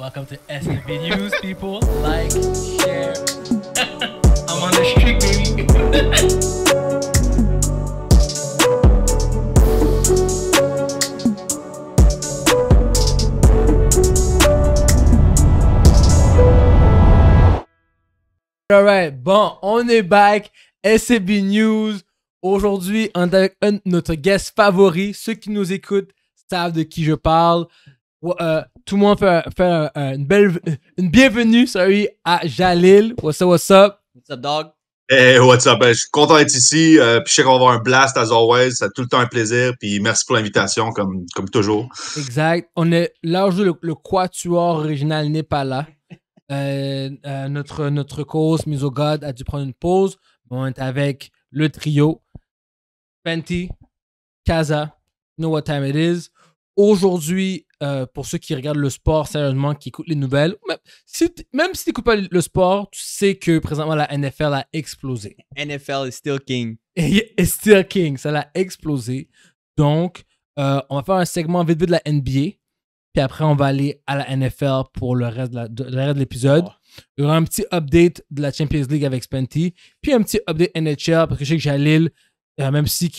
Welcome to S&B News, people. Like, share. I'm on the street, baby. Alright, bon, on est back. SCB News. Aujourd'hui, on a notre guest favori. Ceux qui nous écoutent savent de qui je parle. Euh, tout le monde fait, euh, une belle une bienvenue sorry, à Jalil. What's up, what's up? What's up, dog? Hey, what's up? Ben, je suis content d'être ici. Euh, puis je sais qu'on va avoir un blast as always. C'est tout le temps un plaisir. Puis merci pour l'invitation, comme, comme toujours. Exact. On est là où le, le, quatuor original n'est pas là. Euh, notre, notre cause, Misogod, a dû prendre une pause. On est avec le trio Fenty, Kaza, Know What Time It Is. Aujourd'hui, euh, pour ceux qui regardent le sport sérieusement, qui écoutent les nouvelles, même si, tu n'écoutes pas le sport, tu sais que présentement la NFL a explosé. NFL is still king. est still king, ça l'a explosé. Donc, euh, on va faire un segment vite vite de la NBA, puis après on va aller à la NFL pour le reste de l'épisode. Oh. Il y aura un petit update de la Champions League avec Spenty, puis un petit update NHL parce que je sais que Jalil, euh, même si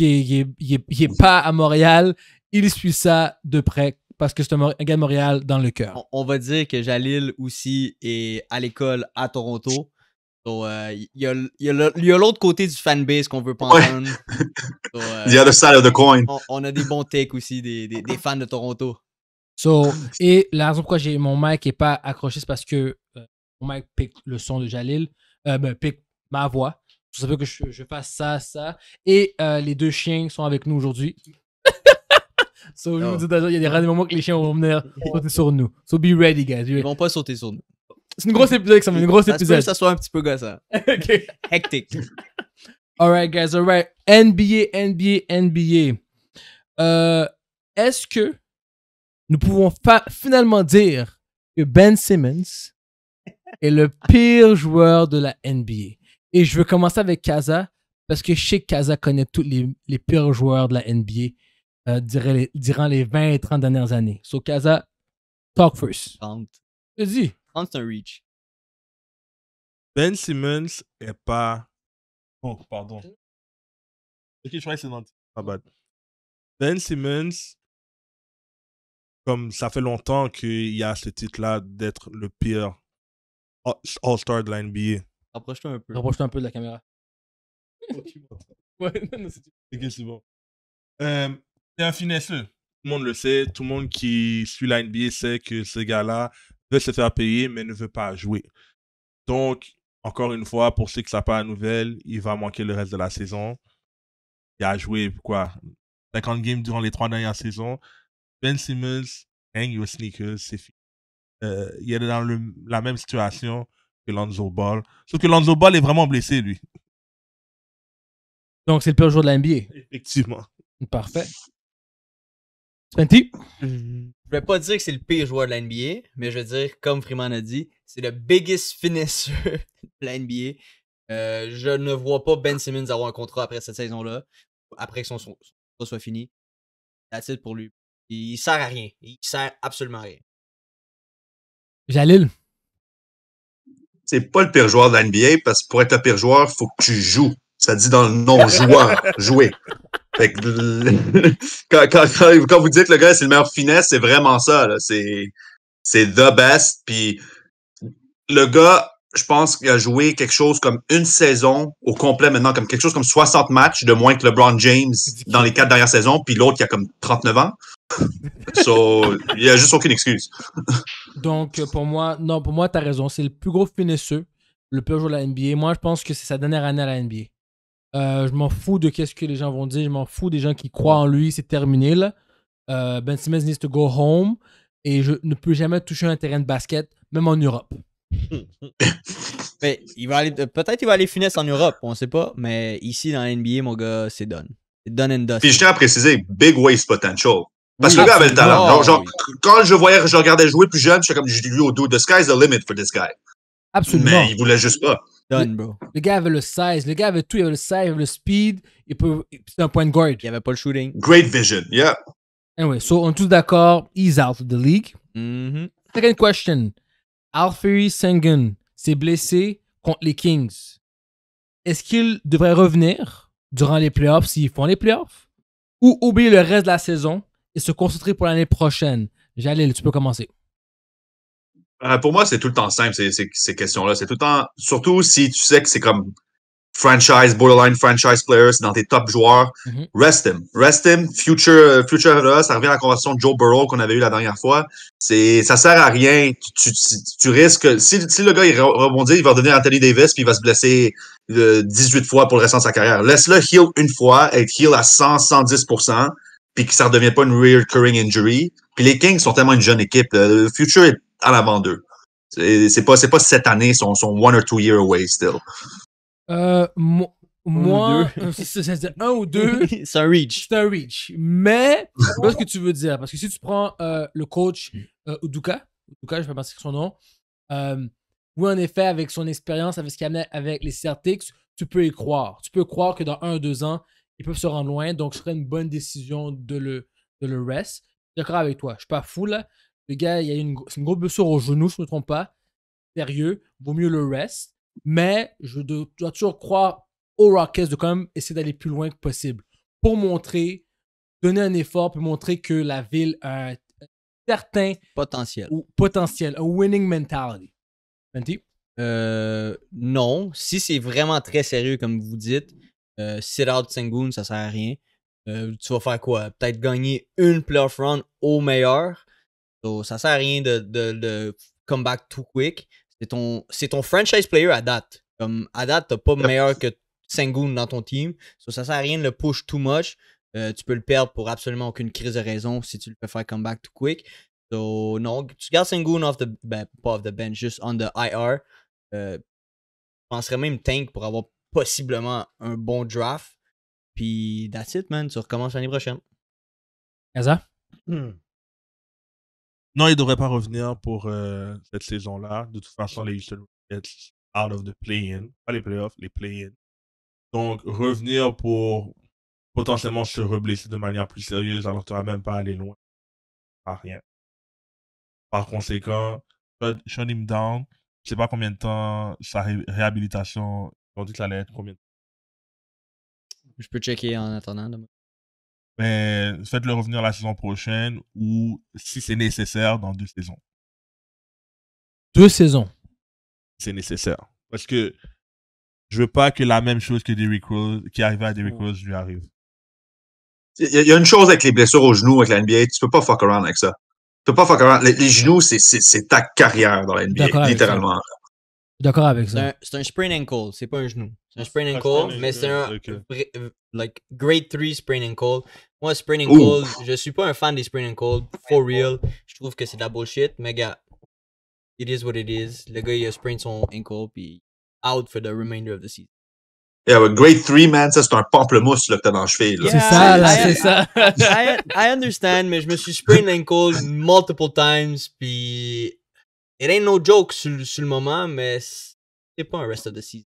n'est pas à Montréal, il suit ça de près parce que c'est un, gars de Montréal dans le cœur. On, va dire que Jalil aussi est à l'école à Toronto. il euh, y a, l'autre côté du fanbase qu'on veut pas euh, the other side of the coin. On, a des bons takes aussi des, fans de Toronto. So, et la raison pourquoi mon mic n'est pas accroché, c'est parce que euh, mon mic pique le son de Jalil, ben, pique ma voix. Ça veut que je, je, fasse ça, ça. Et les deux chiens sont avec nous aujourd'hui il y a des rares moments que les chiens vont venir sauter sur nous. So, be ready, guys. Ils vont pas sauter sur nous. C'est une grosse épisode, ça, une grosse épisode. Ça, ça soit un petit peu ça. Hein. Hectique. All right, guys, alright. NBA, NBA, NBA. Euh, est-ce que nous pouvons finalement dire que Ben Simmons est le pire joueur de la NBA? Et je veux commencer avec Kaza, parce que je sais que Kaza connaît tous les, les pires joueurs de la NBA. Euh, durant, les, 20 et 30 dernières années. So, Kaza, talk first. 30. Vas-y. 30, c'est un reach. Ben Simmons est pas. Bon, oh, pardon. Ok, je crois que c'est Pas bad. Ben Simmons, comme ça fait longtemps qu'il y a ce titre-là d'être le pire All-Star de la NBA. Rapproche-toi un peu. approche toi un peu de la caméra. Oh, ouais, non, non, c'est Ok, c'est bon. Euh, un finesseux. Tout le monde le sait. Tout le monde qui suit la NBA sait que ce gars-là veut se faire payer, mais ne veut pas jouer. Donc, encore une fois, pour ceux qui ne savent pas la nouvelle, il va manquer le reste de la saison. Il a joué, quoi, 50 games durant les trois dernières saisons. Ben Simmons, hang your sneakers, c'est fini. Euh, il est dans la même situation que Lonzo Ball. Sauf que Lonzo Ball est vraiment blessé, lui. Donc, c'est le pire jour de la NBA. Effectivement. Parfait. Spenty? Je vais pas dire que c'est le pire joueur de la NBA, mais je veux dire, comme Freeman a dit, c'est le biggest finisher de la NBA. Euh, je ne vois pas Ben Simmons avoir un contrat après cette saison-là, après que son, contrat soit fini. la titre pour lui. Il, ne sert à rien. Il sert absolument à rien. Jalil? C'est pas le pire joueur de la NBA parce que pour être le pire joueur, il faut que tu joues. Ça dit dans le nom joueur, jouer. quand, vous dites que le gars c'est le meilleur finesse, c'est vraiment ça. C'est the best. Puis le gars, je pense qu'il a joué quelque chose comme une saison au complet maintenant, comme quelque chose comme 60 matchs de moins que LeBron James dans les quatre dernières saisons, puis l'autre qui a comme 39 ans. so, il n'y a juste aucune excuse. Donc, pour moi, non, pour moi, tu as raison. C'est le plus gros finesseux, le plus joueur de la NBA. Moi, je pense que c'est sa dernière année à la NBA. Euh, je m'en fous de ce que les gens vont dire. Je m'en fous des gens qui croient en lui. C'est terminé là. Euh, ben Simmons needs to go home. Et je ne peux jamais toucher un terrain de basket, même en Europe. peut-être qu'il va aller finesse en Europe, on ne sait pas. Mais ici dans la NBA, mon gars, c'est done. C'est done and done. Puis je tiens à préciser, big waste potential. Parce que le gars avait le talent. Ah, genre, quand je voyais, je regardais jouer plus jeune, suis comme, j'ai dis au dos, the sky's the limit for this guy. Absolument. Mais il voulait juste pas. Done, bro. Le gars avait le size, le gars avait tout, il avait le size, il avait le speed, il peut, c'est un point de guard. Il avait pas le shooting. Great vision, yeah. Anyway, so on est tous d'accord, he's out of the league. Mm-hmm. Second question. Alfie Sengen s'est blessé contre les Kings. Est-ce qu'il devrait revenir durant les playoffs s'ils font les playoffs ou oublier le reste de la saison et se concentrer pour l'année prochaine? Jalil, tu peux commencer. Euh, pour moi, c'est tout le temps simple, ces, ces, questions-là. C'est tout le temps, surtout si tu sais que c'est comme franchise, borderline franchise players, dans tes top joueurs. Mhm. Rest him. Rest him, future, euh, future ça revient à la conversation de Joe Burrow qu'on avait eu la dernière fois. C'est, ça sert à rien. Tu, tu, risques, si, si, le gars il rebondit, il va devenir Anthony Davis puis il va se blesser 18 euh, fois pour le restant de sa carrière. Laisse-le heal une fois, et heal à 100, 110%, puis que ça ne redevienne pas une recurring injury. Puis les Kings sont tellement une jeune équipe. Le future est à l'avant-deux. C'est pas, pas cette année, son, sont one or two year away still. Euh, moi, euh, un ou deux. c'est un reach. C'est un reach. Mais, je ce que tu veux dire. Parce que si tu prends euh, le coach Uduka, Uduka, je vais passer son nom, oui, en effet, avec son expérience, avec ce qu'il a avec les Celtics, tu peux y croire. Tu peux croire que dans un ou deux ans, ils peuvent se rendre loin. Donc, ce serait une bonne décision de le, de le rest. D'accord avec toi. Je suis pas fou là. Le gars, il y a une, grosse blessure au genou, je ne me trompe pas. Sérieux, vaut mieux le reste. Mais je dois toujours croire aux Rockets de quand même essayer d'aller plus loin que possible pour montrer, donner un effort, pour montrer que la ville a un certain potentiel, ou potentiel, un winning mentality. Euh, non, si c'est vraiment très sérieux comme vous dites, euh, sit out Sengun, ça sert à rien. Euh, tu vas faire quoi? Peut-être gagner une playoff run au meilleur. So, ça sert à rien de, de, de come too quick. C'est ton, ton franchise player à date. Comme à date, t'as pas meilleur que Sengun dans ton team. So, ça sert à rien de le push too much. Euh, tu peux le perdre pour absolument aucune crise de raison si tu le fais faire come back too quick. So, non, tu gardes Sengun off the, ben, pas off the bench, juste on the IR. Euh, je penserais même tank pour avoir possiblement un bon draft. Puis, that's it, man. Tu recommences l'année prochaine. ça? Non, il ne devrait pas revenir pour euh, cette saison-là. De toute façon, les Houston Rockets out of the play-in. Pas les playoffs, les play-in. Donc, revenir pour potentiellement se reblesser de manière plus sérieuse alors ne tu même pas aller loin. Pas rien. Par conséquent, shut him down. Je sais pas combien de temps sa réhabilitation. On dit que ça allait être combien de temps. Je peux checker en attendant mais faites-le revenir la saison prochaine ou si c'est nécessaire dans deux saisons. Deux saisons. C'est nécessaire. Parce que je veux pas que la même chose que qui arrivait à Derrick Rose, lui arrive. Il y, a une chose avec les blessures aux genoux avec la NBA, tu peux pas fuck around avec ça. Tu peux pas fuck around. Les, les genoux, c'est ta carrière dans la NBA, littéralement d'accord avec ça. C'est un, sprain ankle, c'est pas un genou. C'est un ah, sprain ankle, mais c'est un like, grade 3 sprain ankle. Moi, sprain ankle, je suis pas un fan des sprain ankle, for real. Je trouve que c'est de la bullshit, mais gars, it is what it is. Le gars, il a sprain son ankle, puis out for the remainder of the season. Yeah, but grade 3, man, ça, c'est un pamplemousse là, que t'as dans le cheville. c'est ça, là, c'est ça. I, understand, mais je me suis sprained ankle multiple times, puis It ain't no joke sur, sur le moment, mais c'est pas un rest of the season.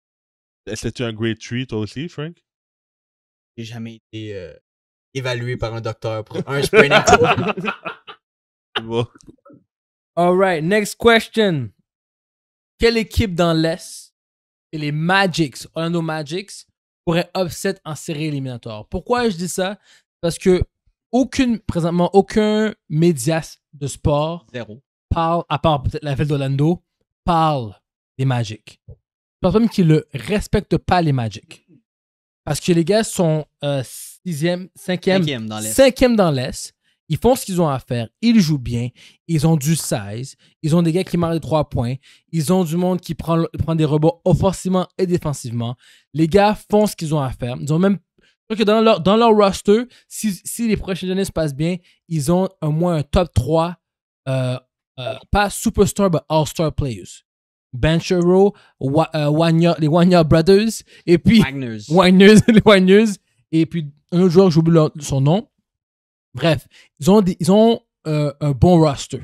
cétait un great treat » toi aussi, Frank? J'ai jamais été euh, évalué par un docteur pour un spraining bon. right, next question. Quelle équipe dans l'Est et les Magics, Orlando Magics, pourraient « upset en série éliminatoire? Pourquoi je dis ça? Parce que présentement, aucun médias de sport Zéro parle, à part peut-être la ville d'Olando parle des Magic. Je pense même qu'ils ne respectent pas les Magic. Parce que les gars sont 6e, euh, 5e, dans l'Est. Ils font ce qu'ils ont à faire. Ils jouent bien. Ils ont du size. Ils ont des gars qui marquent les trois points. Ils ont du monde qui prend, prend des rebonds offensivement et défensivement. Les gars font ce qu'ils ont à faire. Ils ont même. que dans leur, dans leur roster, si, les prochaines années se passent bien, ils ont au moins un top 3 euh, pas superstar, mais all-star players. Benchero, euh, les Wanya Brothers, et puis. Wagners. Wagners, les Wagners, et puis un autre joueur, j'oublie son nom. Bref, ils ont, ils ont euh, un bon roster.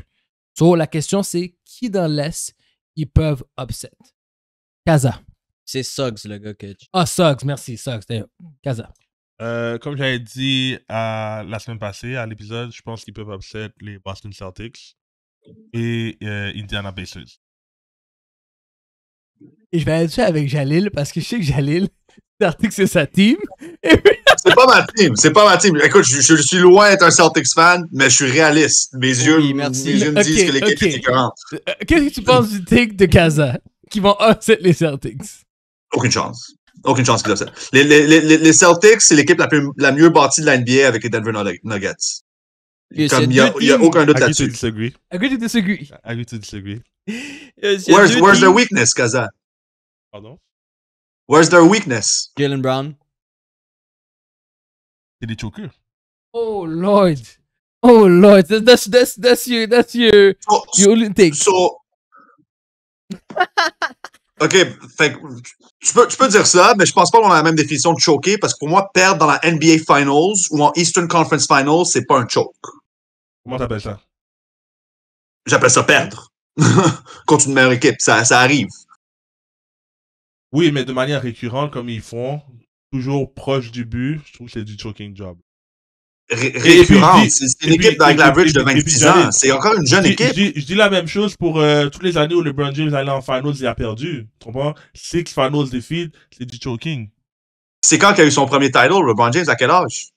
So, la question, c'est qui dans l'Est ils peuvent upset Kaza. C'est Suggs, le gars que Ah, Suggs, merci, Suggs. Kaza. comme j'avais dit la semaine passée, à l'épisode, je pense qu'ils peuvent upset les Boston Celtics et euh, Indiana Pacers. Et je vais aller avec Jalil parce que je sais que Jalil, Celtics, c'est sa team. c'est pas ma team, c'est pas ma team. Écoute, je, suis loin d'être un Celtics fan, mais je suis réaliste. Mes yeux, me disent que l'équipe est différente. Euh, euh, qu'est-ce que tu penses du take de Kaza qui vont upset les Celtics? Aucune chance. Aucune chance qu'ils upset. Les, les, les, les Celtics, c'est l'équipe la, la, mieux bâtie de la NBA avec les Denver Nuggets il n'y a, a aucun autre là-dessus. Agree to disagree. Agree to disagree. where's where's their weakness, Kaza? Pardon? Where's their weakness? Jalen Brown. C'est des chokers. Oh Lord. Oh Lord. That's that's that's You that's only So OK, tu, peux, tu peux dire ça, mais je pense pas qu'on a la même définition de choquer parce que pour moi, perdre dans la NBA Finals ou en Eastern Conference Finals, c'est pas un choke. Comment t'appelles ça? J'appelle ça perdre contre une meilleure équipe. Ça, ça arrive. Oui, mais de manière récurrente, comme ils font, toujours proche du but, je trouve que c'est du choking job récurrente. C'est une équipe l'average de 26 ans. C'est encore une jeune équipe. Je, dis la même chose pour euh, toutes les années où LeBron James allait en finals et a perdu. Tu comprends? Six finals défeat, c'est du choking. C'est quand qu'il a eu son premier title, LeBron James, à quel âge?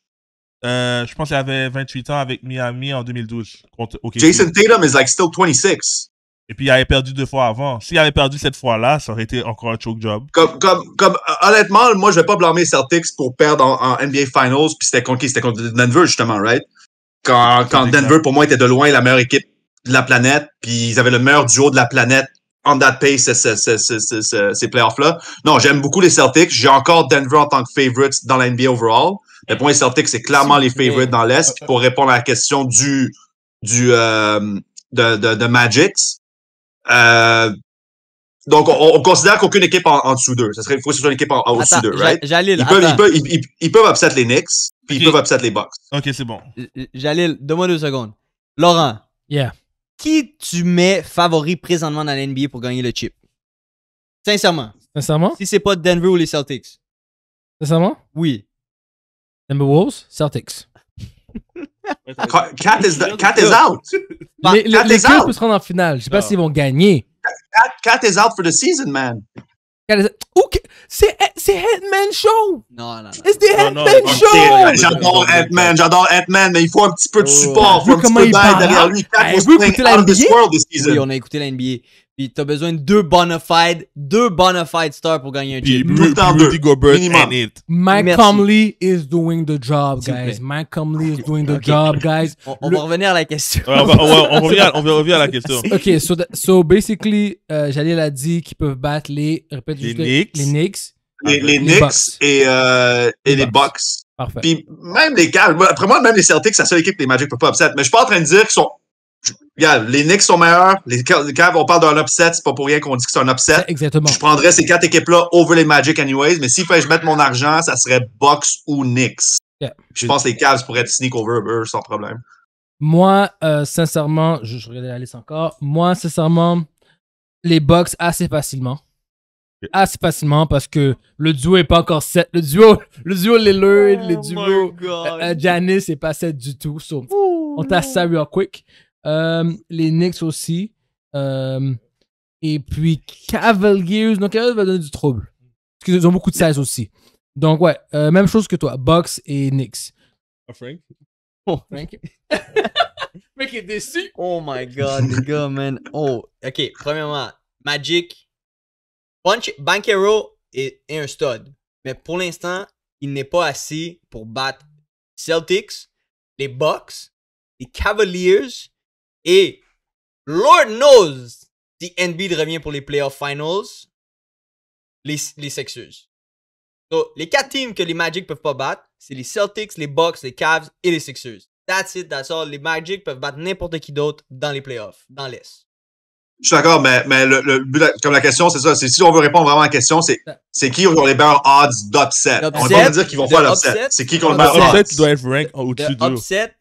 Euh, je pense qu'il avait 28 ans avec Miami en 2012 contre Jason Tatum is like still 26. Et puis, il avait perdu deux fois avant. S'il avait perdu cette fois-là, ça aurait été encore un choke job. Comme, comme, comme euh, honnêtement, moi, je vais pas blâmer Celtics pour perdre en, NBA Finals. Puis c'était contre C'était contre Denver, justement, right? Quand, quand Denver, pour moi, était de loin la meilleure équipe de la planète. Puis ils avaient le meilleur duo de la planète en that pace ces playoffs-là. Non, j'aime beaucoup les Celtics. J'ai encore Denver en tant que favorite dans la NBA overall. Mais pour moi, les Celtics, c'est clairement les favorites dans l'Est. pour répondre à la question du, du, euh, de, de, de euh, donc, on, considère qu'aucune équipe en, dessous d'eux. Ça serait, il faut que ce soit une équipe en, dessous d'eux, right? ils, peuvent, ils, upset les Knicks, puis ils peuvent upset les Bucks. OK, c'est bon. Jalil, donne-moi deux secondes. Laurent. Yeah. Qui tu mets favori présentement dans l'NBA pour gagner le chip? Sincèrement. Sincèrement? Si c'est pas Denver ou les Celtics. Sincèrement? Oui. Denver Wolves, Celtics. Cat is, the, Cat is out. Les, les, Cat peuvent se rendre en finale. Je sais pas ah. s'ils vont gagner. Cat, Cat, is out for the season, man. C'est Headman Show! Non, non, C'est des Headman Show! J'adore Headman, j'adore Headman, mais il faut un petit peu de oh, support, il faut un petit peu d'aide derrière lui. Cat was playing out of this on a écouté la NBA. Puis t'as besoin de deux bonafide deux bonafide stars pour gagner un chip. Rudy Mike Comley is doing the job, guys. Mike Comley is doing the job, guys. On, va revenir à la question. on, va, on, revenir à la question. OK, so, so basically, euh, Jalil a dit qu'ils peuvent battre les... les, Knicks. les Knicks. Les, ah, Knicks et, euh, et, les Bucks. Parfait. Puis même les Cavs. Après moi, même les Celtics, c'est la seule équipe des les Magic ne peuvent pas upset. Mais je suis pas en train de dire qu'ils sont les Knicks sont meilleurs. Les, Cavs, on parle d'un upset, c'est pas pour rien qu'on dit que c'est un upset. Exactement. Je prendrais ces quatre équipes-là over les Magic anyways, mais s'il fallait que je mette mon argent, ça serait Box ou Knicks. Je pense que les Cavs pourraient être sneak over eux sans problème. Moi, euh, sincèrement, je, je regarde la liste encore. Moi, sincèrement, les Box assez facilement. Assez facilement parce que le duo est pas encore set. Le duo, le duo les oh le duo euh, Janice euh, est pas set du tout. on t'a real Quick. Euh, les Knicks aussi. Euh, et puis Cavaliers. Donc, Cavaliers va donner du trouble. Parce qu'ils ont beaucoup de 16 aussi. Donc, ouais, euh, même chose que toi. Bucks et Knicks. Oh, Frank. Oh, Frank. Mec est déçu. Oh my god, les gars, man. Oh, ok, premièrement, Magic. Punch, est, est un stud. Mais pour l'instant, il n'est pas assez pour battre Celtics, les Bucks, les Cavaliers et Lord knows si NB revient pour les playoff finals, les, les Sexers. Donc, les quatre teams que les Magic peuvent pas battre, c'est les Celtics, les Bucks, les Cavs et les Sixers. That's it, that's all. Les Magic peuvent battre n'importe qui d'autre dans les playoffs, dans l'Est. Je suis d'accord, mais, mais le, le, comme la question, c'est ça. si on veut répondre vraiment à la question, c'est, c'est qui ont les meilleures odds d'upset? On va pas dire qu'ils vont faire l'upset. C'est qui qui ont le meilleur odds? L'upset être rank au-dessus de.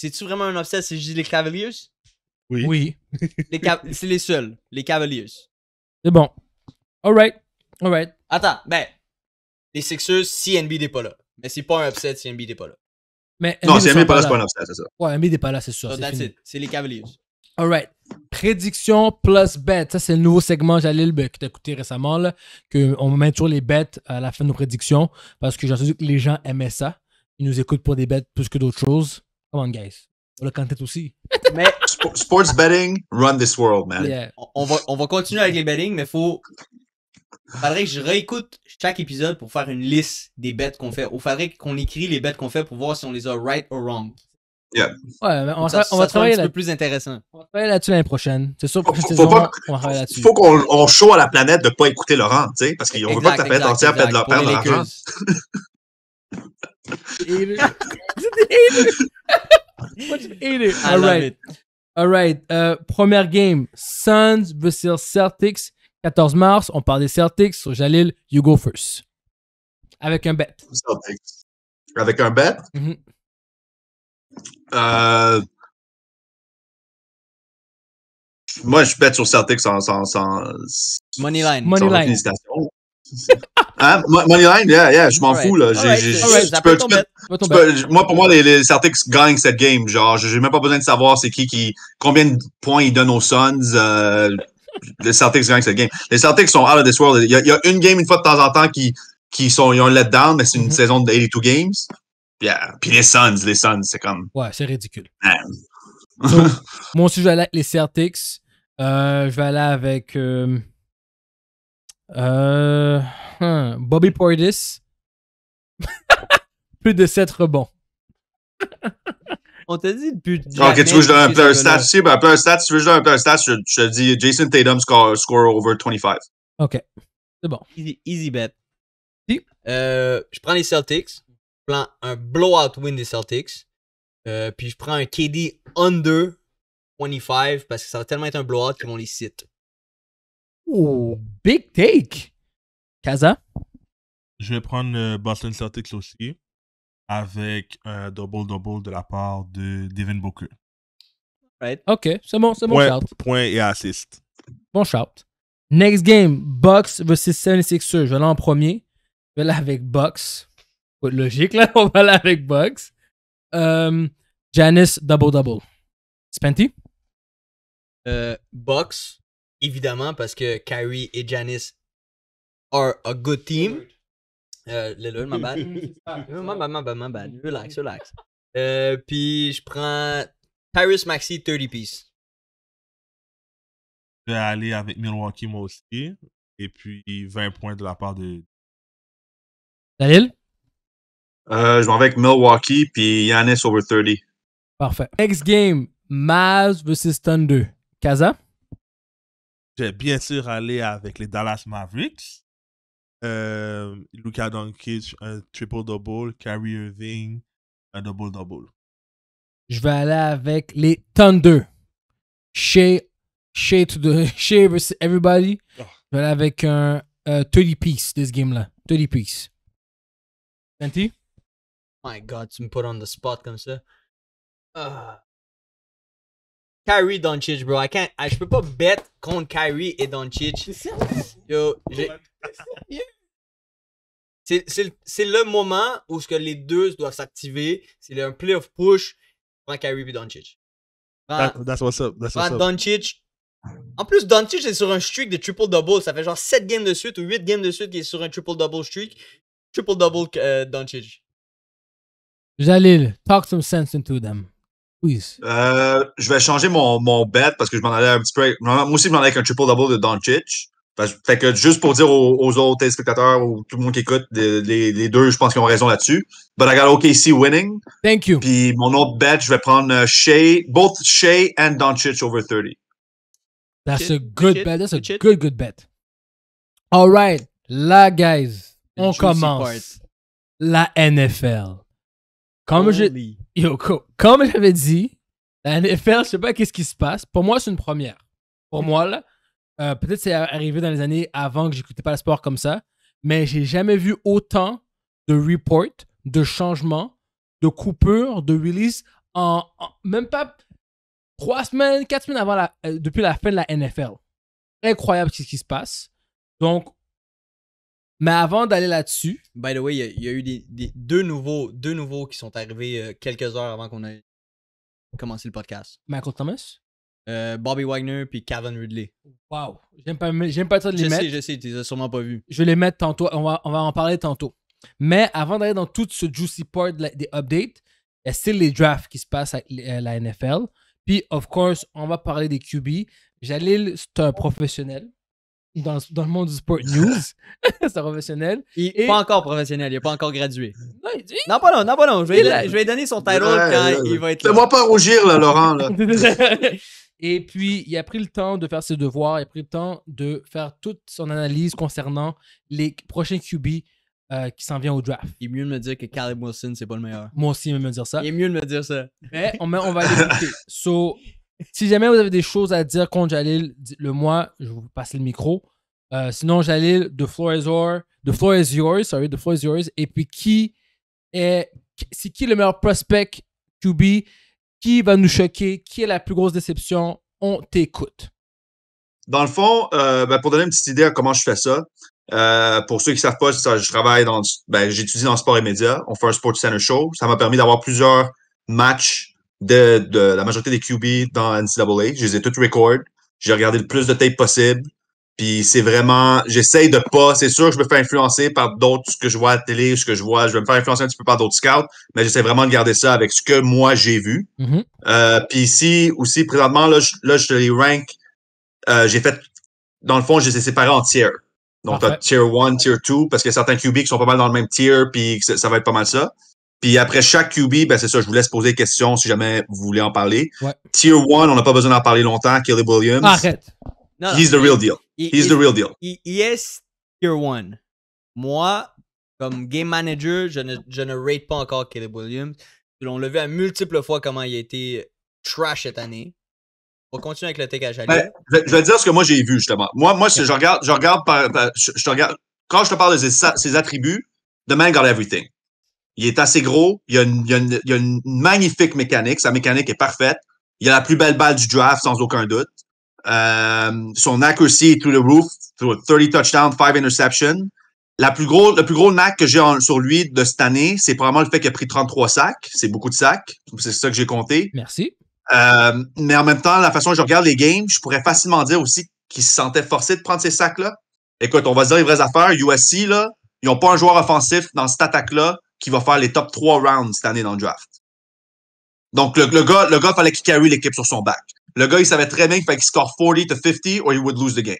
C'est-tu vraiment un upset si je dis les Cavaliers? Oui. Oui. c'est les seuls, les Cavaliers. C'est bon. All right. Attends, ben, les Sexeuses, si NB n'est pas là. Mais c'est pas un upset si NB n'est pas là. Mais non, si NB n'est pas là, c'est pas un upset, c'est ça. Ouais, NB n'est pas là, c'est sûr. So c'est, that's It. c'est les Cavaliers. Alright. Prédiction plus bête, Ça, c'est le nouveau segment, Jalil, ben, que t'as écouté récemment, là, qu'on met toujours les bêtes à la fin de nos prédictions, parce que j'ai entendu que les gens aimaient ça. Ils nous écoutent pour des bêtes plus que d'autres choses. Come on, guys. On le content aussi. sports betting, run this world, man. On, va, on va continuer avec les betting, mais faut. Faudrait que je réécoute chaque épisode pour faire une liste des bets qu'on fait. Il faudrait qu'on écrit les bets qu'on fait pour voir si on les a right or wrong. Yeah. Ouais, on, va travailler un plus intéressant. On va travailler là-dessus l'année prochaine. C'est sûr, pour faut, saison, on va travailler là-dessus. Faut qu'on show à la planète de ne pas écouter Laurent, tu sais, parce qu'on veut pas que la planète entière la l'argent. it. hater. it. I All right. All right. Euh, première game. Suns versus Celtics. 14 mars. On parle des Celtics. sur Jalil, you go first. Avec un bet. Avec un bet? Mm-hmm. Euh, moi, je bête sur Celtics sans, sans, Moneyline. Sans Moneyline. Hein? Moneyline, yeah, yeah, je m'en fous. Là. moi, pour moi, les, Celtics gagnent cette game. Genre, j'ai même pas besoin de savoir c'est qui qui. Combien de points ils donnent aux Suns. Euh, les Celtics gagnent cette game. Les Celtics sont out of this world. Il y, a, une game une fois de temps en temps qui, qui sont, ils ont un letdown, mais c'est une mm-hmm. saison de 82 games. Yeah. Puis les Suns, les Suns, c'est comme. Ouais, c'est ridicule. moi aussi, je vais aller avec les Celtics. Euh, je vais aller avec. Euh, euh, hmm. Bobby Portis. plus de 7 rebonds. On t'a dit depuis. Ah, ok, tu veux ben, un peu un stat? Si, tu veux que un peu un stat, je, te dis Jason Tatum score, score over 25. Ok. C'est bon. Easy, bet. Si. Euh, je prends les Celtics. Je prends un blowout win des Celtics. Euh, puis je prends un KD under 25 parce que ça va tellement être un blowout qu'ils vont les citer big take! Kaza? Je vais prendre euh, Boston Celtics aussi avec un euh, double-double de la part de Devin Booker. Right. OK, c'est bon, c'est bon point, Point et assist. Bon shout. Next game, Bucks versus 76ers. Je vais aller en premier. Je vais aller avec Bucks. Logique, là, on va aller avec Bucks. Um, euh, Janice, double-double. Spenty? Euh, Bucks, évidemment, parce que Kyrie et Janice are a good team. Euh, Lillard, my bad. my bad, my bad, my bad. Relax, relax. Euh, puis je prends Paris Maxi 30 piece. Je vais aller avec Milwaukee, moi aussi. Et puis 20 points de la part de. Dalil? Euh, je vais avec Milwaukee, puis Yannis over 30. Parfait. Next game, Mavs versus Thunder. Kaza? bien sûr aller avec les Dallas Mavericks. Euh, Luka Doncic, un triple-double. Kyrie Irving, un double-double. Je vais aller avec les Thunder. Shea, chez, to everybody. Ah. Je vais aller avec un 30 euh, piece this game là. 30 piece. Senti? My God, tu me put on the spot comme ça. Ah. Kyrie Doncic, bro. I can't, je peux pas bet contre Kyrie et Doncic. Yo, C'est le moment où ce que les deux doivent s'activer. C'est un playoff push. pour Kyrie et Doncic. that's what's up. That's what's up. Doncic. En plus, Doncic est sur un streak de triple-double. Ça fait genre 7 games de suite ou 8 games de suite qu'il est sur un triple-double streak. Triple-double euh, Doncic. Jalil, talk some sense into them. Oui. Euh, je vais changer mon, mon bet parce que je m'en allais un petit peu. moi aussi, je m'en allais avec un triple-double de Doncic. Fait que juste pour dire aux, autres téléspectateurs ou tout le monde qui écoute, les, deux, je pense qu'ils ont raison là-dessus. But I got OKC winning. Thank you. Puis mon autre bet, je vais prendre euh, Shea, both Shea and Doncic over 30. That's a good bet. That's a good, good bet. All right. Là, guys, on commence. La NFL. Comme je... Yo, comme j'avais dit, la NFL, je sais pas qu'est-ce qui se passe. Pour moi, c'est une première. Pour moi, là, euh, peut-être c'est arrivé dans les années avant que j'écoutais pas le sport comme ça, mais j'ai jamais vu autant de reports, de changements, de coupures, de releases en, même pas trois semaines, quatre semaines avant la, euh, depuis la fin de la NFL. Incroyable ce qui se passe. Donc, mais avant d'aller là-dessus. By the way, il y, a eu des, deux, nouveaux, deux nouveaux qui sont arrivés euh, quelques heures avant qu'on ait commencé le podcast. Michael Thomas? Euh, Bobby Wagner puis Kevin Ridley. Wow. J'aime pas, j'aime pas ça de les je mettre. Je sais, je sais, tu les as sûrement pas vus. Je vais les mettre tantôt. On va, on va en parler tantôt. Mais avant d'aller dans tout ce juicy part des updates, il y a les drafts qui se passent à euh, la NFL. Puis, of course, on va parler des QB. Jalil, c'est un professionnel dans, dans, le monde du sport news. c'est professionnel. Il n'est pas encore professionnel, il n'est pas encore gradué. Non, pas non, non, pas Je vais, je vais donner son title quand il va être. Fais-moi pas rougir, là, Laurent. et puis, il a pris le temps de faire ses devoirs, il a pris le temps de faire toute son analyse concernant les prochains QB. Euh, qui s'en vient au draft. Il est mieux de me dire que Caleb Wilson, c'est pas le meilleur. Moi aussi, il va me dire ça. Il est mieux de me dire ça. Mais on, on va l'écouter. so, si jamais vous avez des choses à dire contre Jalil, le moi, je vous passe le micro. Euh, sinon, Jalil, The Floor is Yours, sorry, The Floor Et puis, qui est, c'est qui le meilleur prospect QB? Qui va nous choquer? Qui est la plus grosse déception? On t'écoute. Dans le fond, euh, ben, pour donner une petite idée à comment je fais ça, euh, pour ceux qui ne savent pas, je travaille dans, ben, j'étudie dans sport et médias. On fait un Sports Center Show. Ça m'a permis d'avoir plusieurs matchs de, la majorité des QB dans NCAA. Je les ai toutes record. J'ai regardé le plus de tape possible. Puis c'est vraiment, j'essaye de pas, c'est sûr que je me fais influencer par d'autres, ce que je vois à la télé, ce que je vois, je vais me faire influencer un petit peu par d'autres scouts, mais j'essaie vraiment de garder ça avec ce que moi j'ai vu. Mm-hmm. Euh, puis ici aussi, présentement, là, je, là, je les rank, euh, j'ai fait, dans le fond, je les ai séparés en tiers. Donc, tu tier 1, tier 2, parce qu'il y a certains QB qui sont pas mal dans le même tier, puis ça va être pas mal ça. Puis après chaque QB, ben c'est ça, je vous laisse poser des questions si jamais vous voulez en parler. Tier 1, on n'a pas besoin d'en parler longtemps. Kelly Williams. Ah, arrête. He's the real deal. He's the real deal. Yes, Tier 1. Moi, comme game manager, je ne, je ne rate pas encore Kelly Williams. On l'a vu à multiples fois comment il a été trash cette année. On continue avec le TKJ. Ben, je, vais te dire ce que moi j'ai vu justement. Moi, moi je regarde, je regarde, par, regarde quand je te parle de ses, ses attributs, the man got everything. Il est assez gros. Il a, une, a magnifique mécanique. Sa mécanique est parfaite. Il a la plus belle balle du draft, sans aucun doute. Euh, son accuracy est through the roof, 30 touchdowns, 5 interceptions. La plus grosse, le plus gros knack que j'ai sur lui de cette année, c'est probablement le fait qu'il a pris 33 sacs. C'est beaucoup de sacs. C'est ça que j'ai compté. Merci. Euh, mais en même temps, la façon dont je regarde les games, je pourrais facilement dire aussi qu'il se sentait forcé de prendre ces sacs-là. Écoute, on va se dire les vraies affaires. USC, là, ils n'ont pas un joueur offensif dans cette attaque-là qui va faire les top 3 rounds cette année dans le draft. Donc, le, gars, le gars, fallait qu'il carry l'équipe sur son back. Le gars, il savait très bien qu'il fallait qu'il score 40 to 50 or he would lose the game.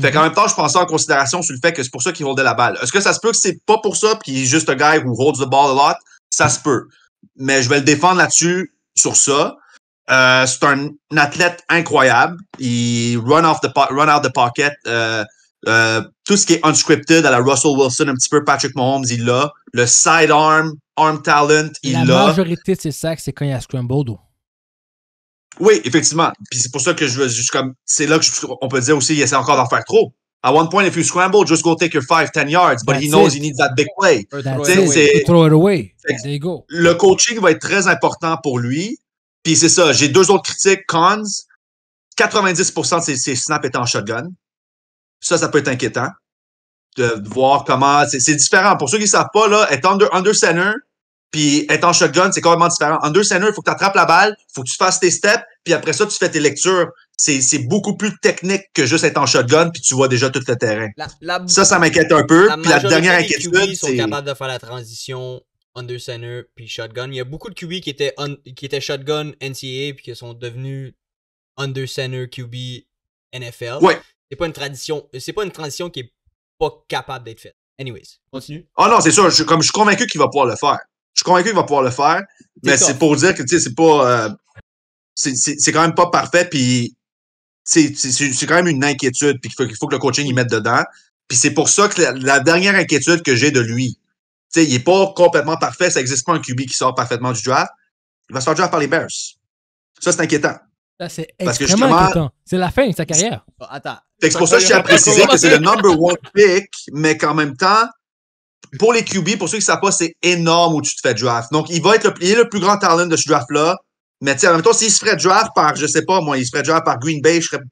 Fait mhm. qu'en même temps, je prends ça en considération sur le fait que c'est pour ça qu'il holdait la balle. Est-ce que ça se peut que c'est pas pour ça qu'il est juste un gars who holds the ball a lot? Ça se peut. Mais je vais le défendre là-dessus, sur ça. Euh, c'est un, athlète incroyable. Il run off the run out the pocket. Euh, euh, tout ce qui est unscripted à la Russell Wilson, un petit peu Patrick Mahomes, il l'a. Le sidearm, arm talent, il l'a. La majorité de ses sacs, c'est quand il y a scrambled. Oui, effectivement. Puis c'est pour ça que je veux comme. C'est là qu'on peut dire aussi, il essaie encore d'en faire trop. À one point, if you scramble, just go take your 5, 10 yards, but he knows he needs that big play. Throw it away. Le coaching va être très important pour lui. Puis c'est ça, j'ai deux autres critiques. Cons, 90% de ses, ses snaps étaient en shotgun. Ça, ça peut être inquiétant de voir comment. C'est différent. Pour ceux qui ne savent pas, là, être under, under center, puis être en shotgun, c'est complètement différent. Under center, il faut que tu attrapes la balle, il faut que tu fasses tes steps, puis après ça, tu fais tes lectures. C'est beaucoup plus technique que juste être en shotgun, puis tu vois déjà tout le terrain. ça, ça m'inquiète un peu. La puis la dernière inquiétude. de QB sont capables de faire la transition under center puis shotgun. Il y a beaucoup de QB qui étaient, qui étaient shotgun NCAA puis qui sont devenus under center QB NFL. Oui. C'est pas une tradition. C'est pas une transition qui est pas capable d'être faite. Anyways, continue. Ah oh non, c'est sûr. Je, comme je suis convaincu qu'il va pouvoir le faire. Je suis convaincu qu'il va pouvoir le faire. Mais c'est pour dire que c'est pas. Euh, c'est quand même pas parfait. Puis c'est quand même une inquiétude. Puis qu'il faut, que le coaching y mette dedans. Puis c'est pour ça que la, dernière inquiétude que j'ai de lui, tu sais, il n'est pas complètement parfait. Ça n'existe pas un QB qui sort parfaitement du draft. Il va se faire draft par les Bears. Ça, c'est inquiétant. c'est extrêmement que inquiétant. C'est la fin de sa carrière. attends, c'est pour ça que je tiens à préciser que c'est le number one pick, mais qu'en même temps, pour les QB, pour ceux qui ne savent pas, c'est énorme où tu te fais draft. Donc, il va être le, plus grand talent de ce draft-là. Mais en même temps, s'il se ferait draft par, je sais pas, moi, il se ferait draft par Green Bay, je serais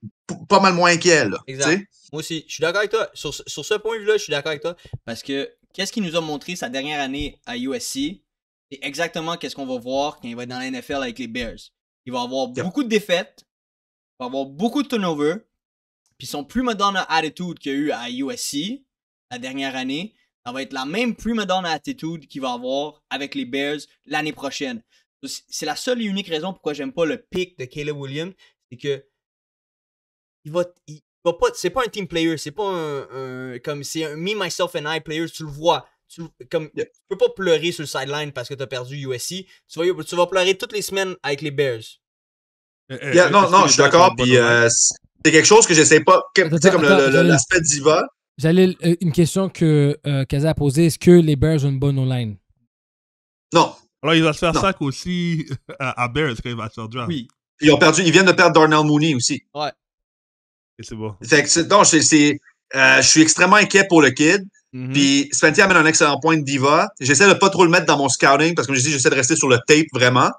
pas mal moins inquiet. Là, exact. Moi aussi, je suis d'accord avec toi. Sur, ce point là je suis d'accord avec toi. Parce que qu'est-ce qu'il nous a montré sa dernière année à USC? C'est exactement qu'est-ce qu'on va voir quand il va être dans la NFL avec les Bears. Il va avoir beaucoup de défaites, il va avoir beaucoup de turnovers, puis son prima-donna attitude qu'il y a eu à USC la dernière année, ça va être la même prima-donna attitude qu'il va avoir avec les Bears l'année prochaine. C'est la seule et unique raison pourquoi j'aime pas le pick de Caleb Williams, c'est que il va, pas, c'est pas un team player, c'est pas un, comme c'est un me myself and I player, tu le vois, tu, comme peux pas pleurer sur le sideline parce que tu as perdu USC, tu vas, pleurer toutes les semaines avec les Bears. non, non, je suis d'accord. Puis euh, c'est quelque chose que j'essaie pas. Tu sais, comme l'aspect diva. J'allais euh, une question que euh, a posée. Est-ce que les Bears ont une bonne online? Non. Alors, il va se faire sac aussi euh, à, Bears quand il va se faire draft. Oui. Ils, ont perdu, ils viennent de perdre Darnell Mooney aussi. Ouais. Et c'est bon. donc, c'est, euh, je suis extrêmement inquiet pour le kid. Mm-hmm. Puis Spenty amène un excellent point de diva. J'essaie de pas trop le mettre dans mon scouting parce que, comme je dis, j'essaie de rester sur le tape vraiment.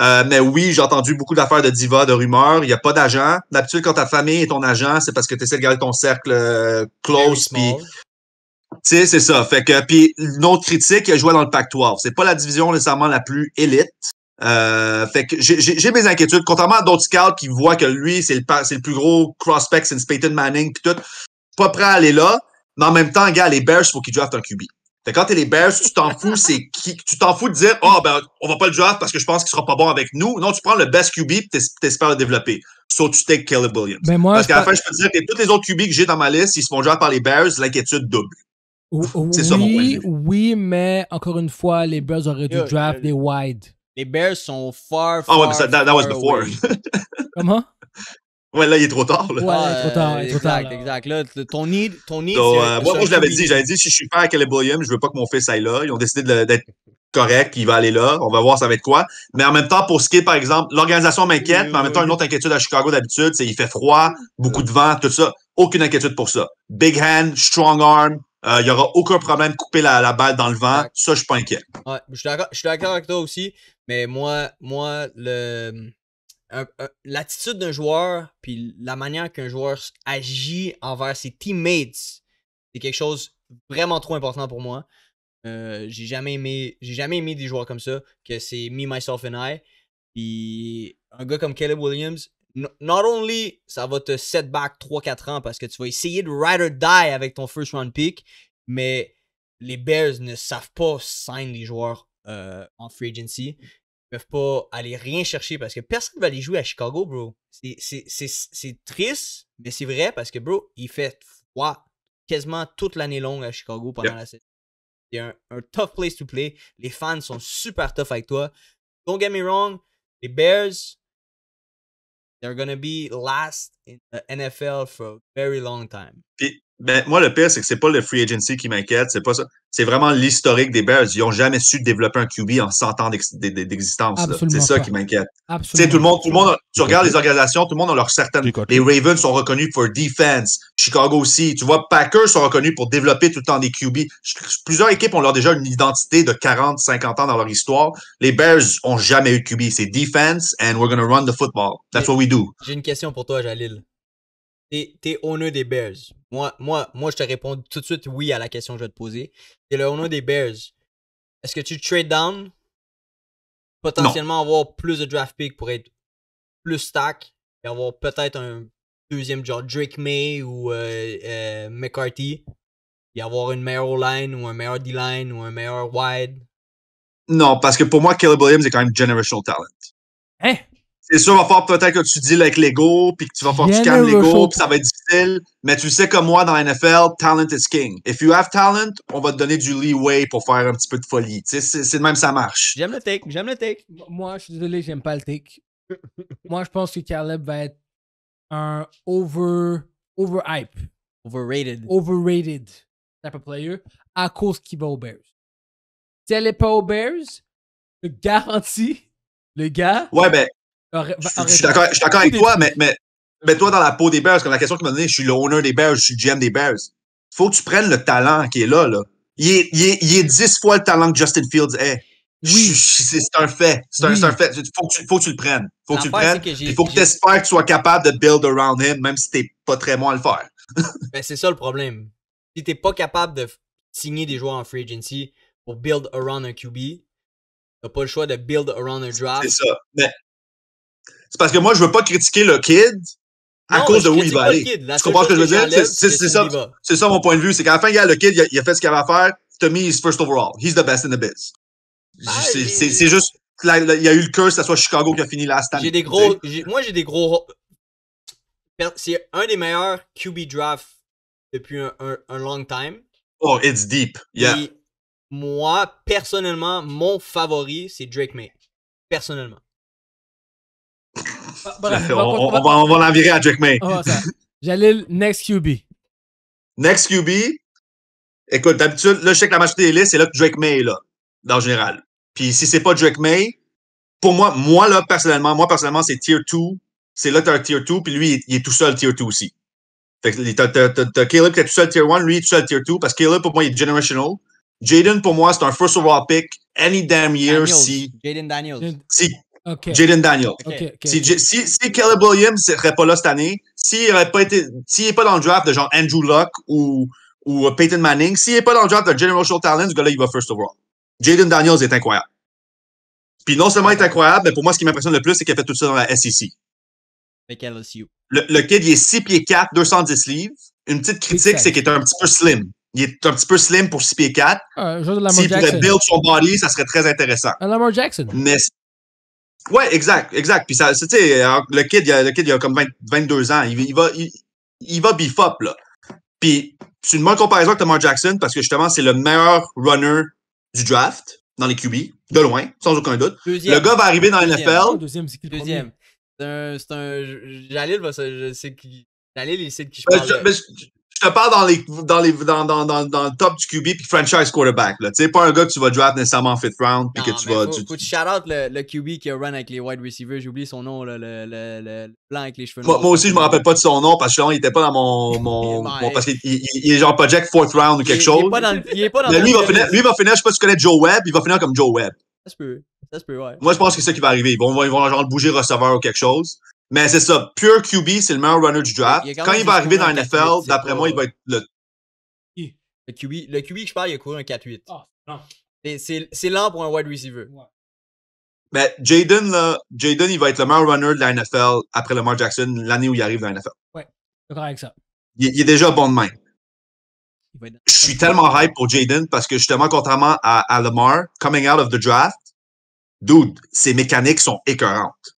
Euh, mais oui, j'ai entendu beaucoup d'affaires de diva, de rumeurs. Il n'y a pas d'agent. D'habitude, quand ta famille est ton agent, c'est parce que tu essaies de garder ton cercle euh, close. tu c'est ça. Fait que, puis, une autre critique, il a joué dans le pactoire, 12 C'est pas la division nécessairement la plus élite. Euh, fait que j'ai mes inquiétudes. Contrairement à d'autres scouts qui voient que lui, c'est le, le plus gros prospect, c'est Spaten Manning, tout. Pas prêt à aller là. Mais en même temps, gars, les Bears, faut qu'ils draftent un QB. Fait quand t'es les Bears, tu t'en fous, c'est qui? Tu t'en fous de dire, ah, oh, ben, on va pas le draft parce que je pense qu'il sera pas bon avec nous. Non, tu prends le best QB et espères le développer. So, tu take Caleb Williams. Ben, parce qu'à la fin, je peux te dire que tous les autres QB que j'ai dans ma liste, ils se font draft par les Bears, l'inquiétude double. C'est ça mon point de vue. Oui, mais encore une fois, les Bears auraient dû draft des wide. Les Bears sont far, far, Ah ouais, mais ça, that, was Comment? Ouais, là, il est trop tard. Là. Ouais, il est trop tard. Il est exact, trop tard, exact. Là, ton need. Ton need euh, moi, je l'avais dit. J'avais dit, si je suis père à Caleb Williams, je veux pas que mon fils aille là. Ils ont décidé d'être corrects. Il va aller là. On va voir ça va être quoi. Mais en même temps, pour ce qui est, par exemple, l'organisation m'inquiète, mais en même temps, une autre inquiétude à Chicago d'habitude, c'est il fait froid, beaucoup de vent, tout ça. Aucune inquiétude pour ça. Big hand, strong arm, euh, il y n'y aura aucun problème de couper la, la, balle dans le vent. Ça, je suis pas inquiet. Ouais, je suis d'accord avec toi aussi. Mais moi, moi le, l'attitude d'un joueur, puis la manière qu'un joueur agit envers ses teammates, c'est quelque chose vraiment trop important pour moi. Euh, j'ai jamais aimé, j'ai jamais des joueurs comme ça, que c'est me, myself and I. Puis un gars comme Caleb Williams, not only ça va te set back 3-4 ans parce que tu vas essayer de ride or die avec ton first round pick, mais les Bears ne savent pas signer les joueurs euh, en free agency peuvent pas aller rien chercher parce que personne ne va aller jouer à Chicago, bro. C'est triste, mais c'est vrai parce que, bro, il fait froid quasiment toute l'année longue à Chicago pendant la saison. C'est un, tough place to play. Les fans sont super tough avec toi. Don't get me wrong, les Bears, they're gonna be last in the NFL for a very long time. Ben, moi, le pire, c'est que c'est pas le free agency qui m'inquiète, c'est pas ça. C'est vraiment l'historique des Bears. Ils n'ont jamais su développer un QB en 100 ans d'existence. C'est ça qui m'inquiète. Tu tout le monde, tout le monde, tu regardes les organisations, tout le monde a leur certaine. Les Ravens sont reconnus pour defense. Chicago aussi. Tu vois, Packers sont reconnus pour développer tout le temps des QB. Plusieurs équipes ont déjà une identité de 40, 50 ans dans leur histoire. Les Bears ont jamais eu de QB. C'est defense and we're gonna run the football. That's what we do. J'ai une question pour toi, Jalil. T'es owner des Bears. Moi, moi, je te réponds tout de suite oui à la question que je vais te poser. T'es le owner des Bears. Est-ce que tu trade down? Potentiellement avoir plus de draft pick pour être plus stack et avoir peut-être un deuxième genre Drake May ou euh, euh, McCarthy et avoir une meilleure line ou un meilleur D-line ou un meilleur wide? Non, parce que pour moi, Caleb Williams est quand même generational talent. Hein? c'est sûr, il va falloir peut-être que tu dis avec l'ego, puis que tu vas faire que tu calmes l'ego, puis ça va être difficile. Mais tu sais comme moi, dans la NFL, talent is king. If you have talent, on va te donner du leeway pour faire un petit peu de folie. C'est, c'est de même, ça marche. J'aime le take, j'aime le take. Moi, je suis désolé, j'aime pas le take. moi, je pense que Caleb va être un over, over-hype. Overrated. Overrated type of player à cause qu'il va aux Bears. Si elle n'est pas aux Bears, je garantis le gars. Ouais, ben, je suis d'accord avec toi, mais, mais mets-toi dans la peau des Bears. Comme la question qui m'a donnée, je suis l'owner des Bears, je suis le GM des Bears. Faut que tu prennes le talent qui est là. là. Il, est, dix fois le talent que Justin Fields est. Oui. C'est un fait. C'est un, un, fait. Faut que, tu, faut que tu le prennes. Faut que tu le prennes. Il faut que tu espères que tu sois capable de build around him, même si t'es pas très bon à le faire. Ben, c'est ça le problème. Si t'es pas capable de signer des joueurs en free agency pour build around un QB, t'as pas le choix de build around un draft. C'est ça. Mais, c'est parce que moi, je veux pas critiquer le kid à cause de où il va aller. Tu comprends ce que je veux dire? C'est ça, c'est ça mon point de vue. C'est qu'à la fin, le kid, il a, fait ce qu'il avait à faire. Tommy, is first overall. He's the best in the biz. Ah, c'est juste, il y a eu le curse, ça soit Chicago qui a fini la année. J'ai des gros, moi, j'ai des gros. C'est un des meilleurs QB draft depuis un, long time. Oh, it's deep. Yeah. moi, personnellement, mon favori, c'est Drake May. Personnellement. Bah, on, va, on, va, l'envirer à Drake May. Ah, j'allais Jalil, next QB. Next QB. Écoute, d'habitude, là, je sais que la majorité des listes, c'est là que Drake May là, dans le général. Puis si c'est pas Drake May, pour moi, moi, là, personnellement, moi, personnellement, c'est tier 2. C'est là que t'as un tier 2, puis lui, il est tout seul tier 2 aussi. t'as Caleb qui est tout seul tier 1, lui, il est tout seul tier 2, parce que Caleb, pour moi, il est generational. Jaden, pour moi, c'est un first overall pick any damn year si. Jaden Daniels. Si, Jaden Daniel. Si, si, si, Caleb Williams ne serait pas là cette année, s'il n'est pas, dans le draft de genre Andrew Luck ou, ou Peyton Manning, s'il n'est pas dans le draft de General Talent, ce gars-là, il va first overall. Jaden Daniels est incroyable. Puis non seulement il est incroyable, mais pour moi, ce qui m'impressionne le plus, c'est qu'il a fait tout ça dans la SEC. E le, kid, il est 6 pieds 4, 210 livres. Une petite critique, c'est qu'il est un petit peu slim. Il est un petit peu slim pour 6 pieds 4. Ah, s'il pourrait build son body, ça serait très intéressant. Un euh, Lamar Jackson. Mais Ouais, exact, exact. Puis ça, tu euh, le kid, il a, le kid, il a comme 22 ans. Il, va, il, va beef up, là. Puis c'est une bonne comparaison avec Thomas Jackson parce que justement, c'est le meilleur runner du draft dans les QB, de loin, sans aucun doute. Le gars va arriver dans l'NFL. NFL. Deuxième, c'est qui le Deuxième. C'est un, Jalil, va, je qui. Jalil, il de qui je ben, parle. Ben, je te parle dans, les, dans, les, dans, dans, dans, dans le top du QB puis franchise quarterback. Tu sais, pas un gars que tu vas draft nécessairement en fifth round. Puis que tu vas, faut, tu, tu... shout out le, QB qui a run avec les wide receivers. J'ai oublié son nom, le, le, le, blanc avec les cheveux. Moi, moi aussi, je me rappelle pas de son nom parce que il était pas dans mon. mon, parce qu'il il, est genre project fourth round ou quelque chose. Il est pas dans le. lui, il va finir, lui, va finir, je sais pas si tu connais Joe Webb, il va finir comme Joe Webb. Ça se peut. Ça se peut, ouais. Moi, je pense que c'est ça qui va arriver. Ils vont, ils vont genre bouger receveur ou quelque chose. Mais c'est ça. Pure QB, c'est le meilleur runner du draft. quand il va arriver dans la NFL, d'après moi, il va être le. Le QB, le QB je parle, il a couru un 4-8. Ah, non. C'est lent pour un wide receiver. Mais Jaden, là, Jaden, il va être le meilleur runner de la NFL après Lamar Jackson l'année où il arrive dans la NFL. Ouais, d'accord avec ça. Il, est déjà bon de main. Je suis tellement hype pour Jaden parce que justement, contrairement à, à Lamar, coming out of the draft, dude, ses mécaniques sont écœurantes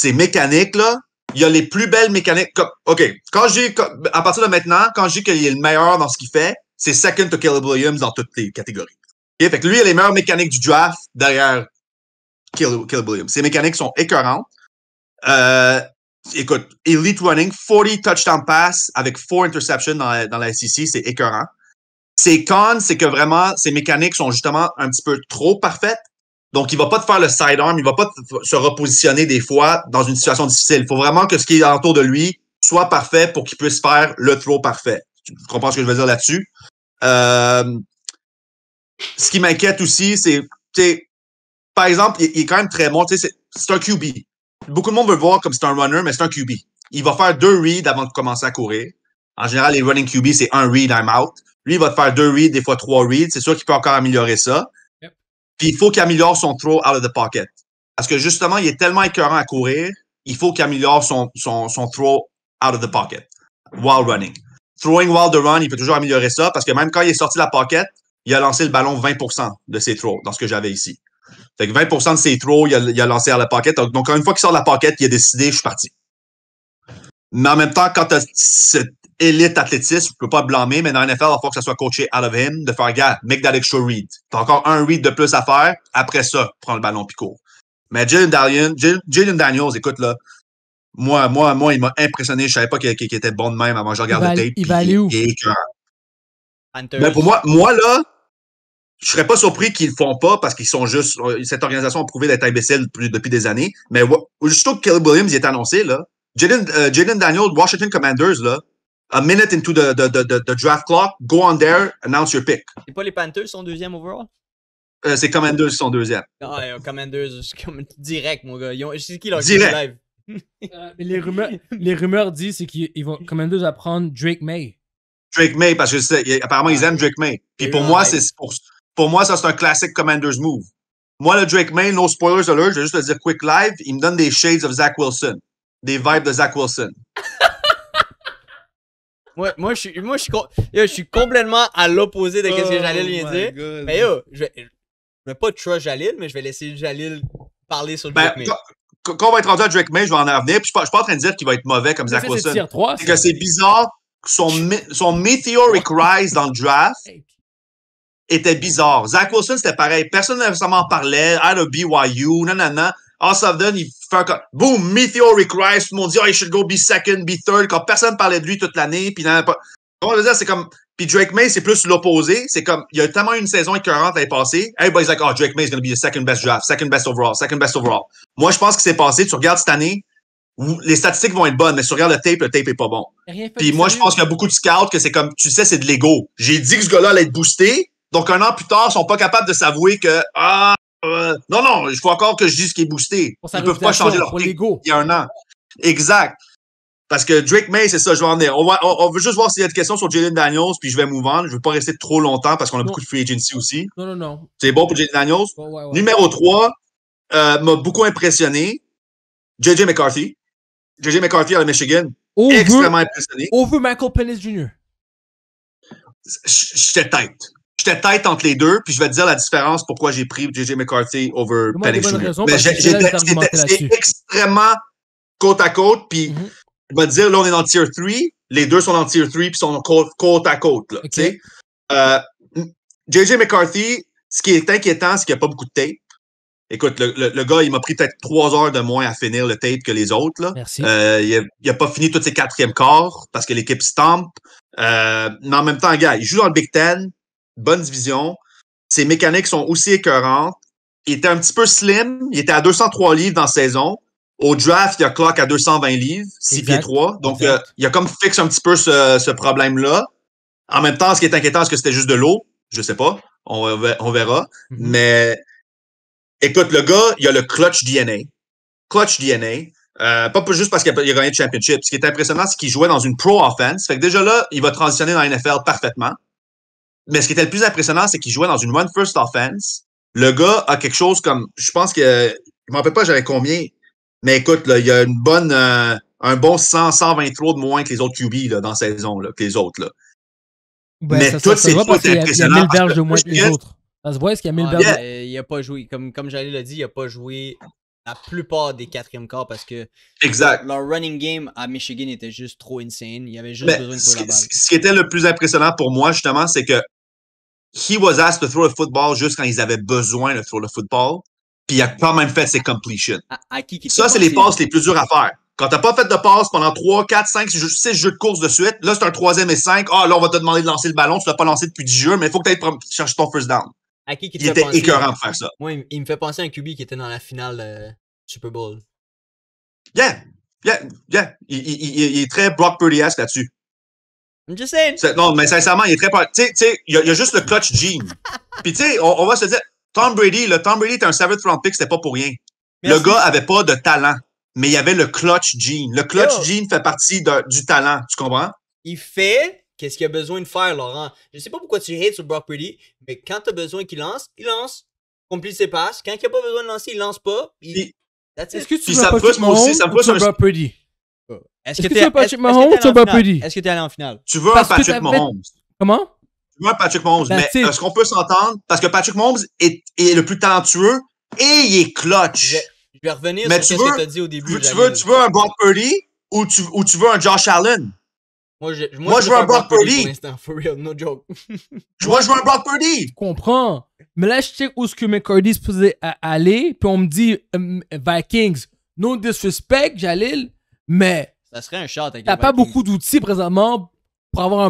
ces mécaniques-là, il y a les plus belles mécaniques. OK, quand j'ai, à partir de maintenant, quand je dis qu'il est le meilleur dans ce qu'il fait, c'est second to Caleb Williams dans toutes les catégories. Ok, Fait que lui, il a les meilleures mécaniques du draft derrière Caleb, Williams. Ses mécaniques sont écœurantes. Euh, écoute, Elite Running, 40 touchdown pass avec 4 interceptions dans la, dans la SEC, c'est écœurant. Ses cons, c'est que vraiment, ses mécaniques sont justement un petit peu trop parfaites. Donc, il va pas te faire le sidearm, il va pas se repositionner des fois dans une situation difficile. Il faut vraiment que ce qui est autour de lui soit parfait pour qu'il puisse faire le throw parfait. Tu comprends ce que je veux dire là-dessus? Euh, ce qui m'inquiète aussi, c'est, par exemple, il, est quand même très bon. C'est, c'est un QB. Beaucoup de monde veut voir comme c'est un runner, mais c'est un QB. Il va faire deux reads avant de commencer à courir. En général, les running QB, c'est un read, I'm out. Lui, il va te faire deux reads, des fois trois reads. C'est sûr qu'il peut encore améliorer ça. Puis il faut qu'il améliore son throw out of the pocket. Parce que justement, il est tellement écœurant à courir, il faut qu'il améliore son, son, son throw out of the pocket while running. Throwing while the run, il peut toujours améliorer ça parce que même quand il est sorti de la pocket, il a lancé le ballon 20% de ses throws dans ce que j'avais ici. Fait que 20% de ses throws, il a, lancé à la pocket. Donc, une fois qu'il sort de la pocket, il a décidé, je suis parti. Mais en même temps, quand tu as élite athlétisme, je peux pas blâmer, mais dans l'NFL, NFL, il va falloir que ça soit coaché out of him, de faire, gars, make that extra read. T'as encore un read de plus à faire, après ça, prends le ballon court. Mais Jalen Daniels, écoute, là, moi, moi, moi, il m'a impressionné. Je savais pas qu'il était bon de même avant que je regarde le tape. Il va où? Mais pour moi, moi, là, je serais pas surpris qu'ils le font pas parce qu'ils sont juste. Cette organisation a prouvé d'être imbécile depuis des années. Mais juste que Caleb Williams est annoncé, là. Jalen euh, Daniels, Washington Commanders, là, a minute into the, draft clock, go on there, announce your pick. C'est pas les Panthers sont deuxième overall? Euh, c'est Commanders sont deuxième. Ah, euh, Commanders, direct, mon gars. c'est qui leur live? euh, les, rumeurs, les rumeurs disent c'est qu'ils vont Commanders à prendre Drake May. Drake May, parce que c'est, apparemment, ils aiment Drake May. Puis pour moi, c'est, pour, moi, ça, c'est un classique Commanders move. Moi, le Drake May, no spoilers alert, je vais juste te dire quick live, il me donne des shades of Zach Wilson. Des vibes de Zach Wilson. Moi, moi, je suis, moi, je suis, complètement à l'opposé de ce que oh Jalil vient dire. Mais je vais, vais pas trust Jalil, mais je vais laisser Jalil parler sur le ben, Drake May. Quand, on va être rendu à Drake May, je vais en revenir. Puis je suis pas, suis pas en train de dire qu'il va être mauvais comme Zach Wilson. C'est que c'est bizarre. Son, son meteoric rise dans le draft était bizarre. Zach Wilson, c'était pareil. Personne n'avait vraiment parlé. I love BYU, nanana. All of a il fait un boom, meteoric rise, tout le monde dit, oh, il should go be second, be third, quand personne parlait de lui toute l'année, puis pas. dire, c'est comme, puis Drake May, c'est plus l'opposé. C'est comme, il y a tellement une saison écœurante l'année passée. Everybody's like, oh, Drake May is going to be the second best draft, second best overall, second best overall. Moi, je pense que c'est passé. Tu regardes cette année, les statistiques vont être bonnes, mais si tu regardes le tape, le tape est pas bon. Puis moi, je pense qu'il y a beaucoup de scouts que c'est comme, tu sais, c'est de l'ego. J'ai dit que ce gars-là allait être boosté. Donc, un an plus tard, ils sont pas capables de s'avouer que, ah, euh, non, non, il faut encore que je dise qu'il est boosté. Ils peuvent pas changer leur pick il y a un an. Exact. Parce que Drake May, c'est ça, je vais en dire. On, veut juste voir s'il y a des questions sur Jalen Daniels, puis je vais move on. Je veux pas rester trop longtemps parce qu'on a beaucoup de free agency aussi. Non, non, non. C'est bon pour Jalen Daniels. Numéro 3, euh, m'a beaucoup impressionné. JJ McCarthy. JJ McCarthy à la Michigan. extrêmement impressionné. Over Michael Pennis Jr. J'étais tête j'étais tête entre les deux, puis je vais te dire la différence pourquoi j'ai pris JJ McCarthy over Panic C'est extrêmement côte à côte, puis mhm. je vais te dire, là, on est dans Tier 3, les deux sont dans Tier 3, puis sont côte, à côte. Là, euh, JJ McCarthy, ce qui est inquiétant, c'est qu'il n'y a pas beaucoup de tape. Écoute, le, gars, il m'a pris peut-être trois heures de moins à finir le tape que les autres. Là. Merci. Euh, il, n'a pas fini tous ses quatrièmes corps parce que l'équipe stampe. Euh, mais en même temps, gars, il joue dans le Big Ten bonne division. Ses mécaniques sont aussi écœurantes. Il était un petit peu slim. Il était à 203 livres dans saison. Au draft, il a clock à 220 livres, 6 pieds 3. Donc, euh, il a comme fixé un petit peu ce, problème-là. En même temps, ce qui est inquiétant, est-ce que c'était juste de l'eau? Je sais pas. On, verra. Mhm. Mais écoute, le gars, il a le clutch DNA. Clutch DNA. Euh, pas juste parce qu'il a gagné le championship. Ce qui est impressionnant, c'est qu'il jouait dans une pro offense. Fait que déjà là, il va transitionner dans la NFL parfaitement mais ce qui était le plus impressionnant, c'est qu'il jouait dans une one first offense. Le gars a quelque chose comme, je pense que, je m'en rappelle pas j'avais combien, mais écoute, là, il y a une bonne, euh, un bon 100, 123 de moins que les autres QB là, dans la saison, là, que les autres. Là. mais ça, tout c'est tout impressionnant. Il y a 1000 de moins que les autres. Ça se voit, est-ce qu'il y a 1000 ah, berges? Il n'a pas joué, comme, comme j'allais le dire, il n'a pas joué la plupart des quatrièmes quarts parce que exact. leur running game à Michigan était juste trop insane. Il y avait juste besoin de la balle. Ce qui était le plus impressionnant pour moi, justement, c'est que he was asked to throw a football juste quand ils avaient besoin de throw le football. Puis il a pas même fait ses completions. ça, c'est les passes les plus dures à faire. Quand t'as pas fait de passe pendant 3, 4, 5, 6 jeux de course de suite, là, c'est un troisième et 5. Ah, là, on va te demander de lancer le ballon. Tu l'as pas lancé depuis 10 jeux, mais il faut que tu chercher ton first down. il était écœurant de faire ça. Moi, il, me fait penser à un QB qui était dans la finale euh, Super Bowl. Yeah! Yeah! Yeah! Il, il est très Brock Purdy-esque là-dessus. I'm just Non, mais sincèrement, il est très. Tu sais, il y, a juste le clutch jean. Puis, tu sais, on, va se dire, Tom Brady, le Tom Brady était un seventh round pick, c'était pas pour rien. Le gars avait pas de talent, mais il y avait le clutch jean. Le clutch jean fait partie de, du talent, tu comprends? Il fait qu'est-ce qu'il a besoin de faire, Laurent. Je sais pas pourquoi tu hates sur Brock Brady, mais quand tu as besoin qu'il lance, il lance. Complice ses passes. Quand il n'a pas besoin de lancer, il lance pas. Est-ce que tu veux pas ça me moi aussi, ça est-ce que, tu veux Patrick Mahomes ou Brock Purdy? Est-ce que tu es allé en finale? Tu veux un Patrick Mahomes. Comment? Tu veux un Patrick Mahomes, mais est-ce qu'on peut s'entendre? Parce que Patrick Mahomes est, le plus talentueux et il est clutch. Je vais revenir sur ce que tu as dit au début. Tu veux, tu veux un Brock Purdy ou tu, veux un Josh Allen? Moi, je, veux un Brock Purdy. no joke. moi, je veux un Brock Purdy. Je comprends. Mais là, je sais où ce que McCurdy se posait aller, puis on me dit euh, Vikings. No disrespect, Jalil, mais ça serait un shot. T'as pas beaucoup d'outils présentement pour avoir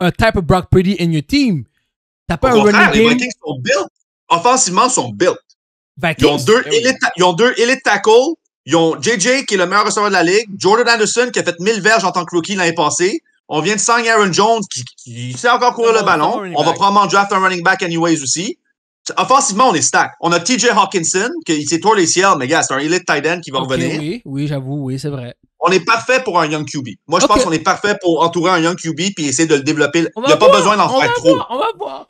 un, type de Brock Pretty in your team. T'as pas un running game. Les Vikings sont built. Offensivement, sont built. Ils ont deux ben ils ont deux elite tackles. Ils ont JJ, qui est le meilleur receveur de la ligue. Jordan Anderson, qui a fait 1000 verges en tant que rookie l'année passée. On vient de signer Aaron Jones, qui, sait encore courir le ballon. On va probablement draft un running back anyways aussi. Offensivement, on est stack. On a TJ Hawkinson, qui s'est tourné les ciels, mais gars, c'est un elite tight end qui va revenir. Oui, oui, j'avoue, oui, c'est vrai on est parfait pour un young QB. Moi, je pense qu'on est parfait pour entourer un young QB puis essayer de le développer. Il n'y a pas besoin d'en faire trop. on va voir.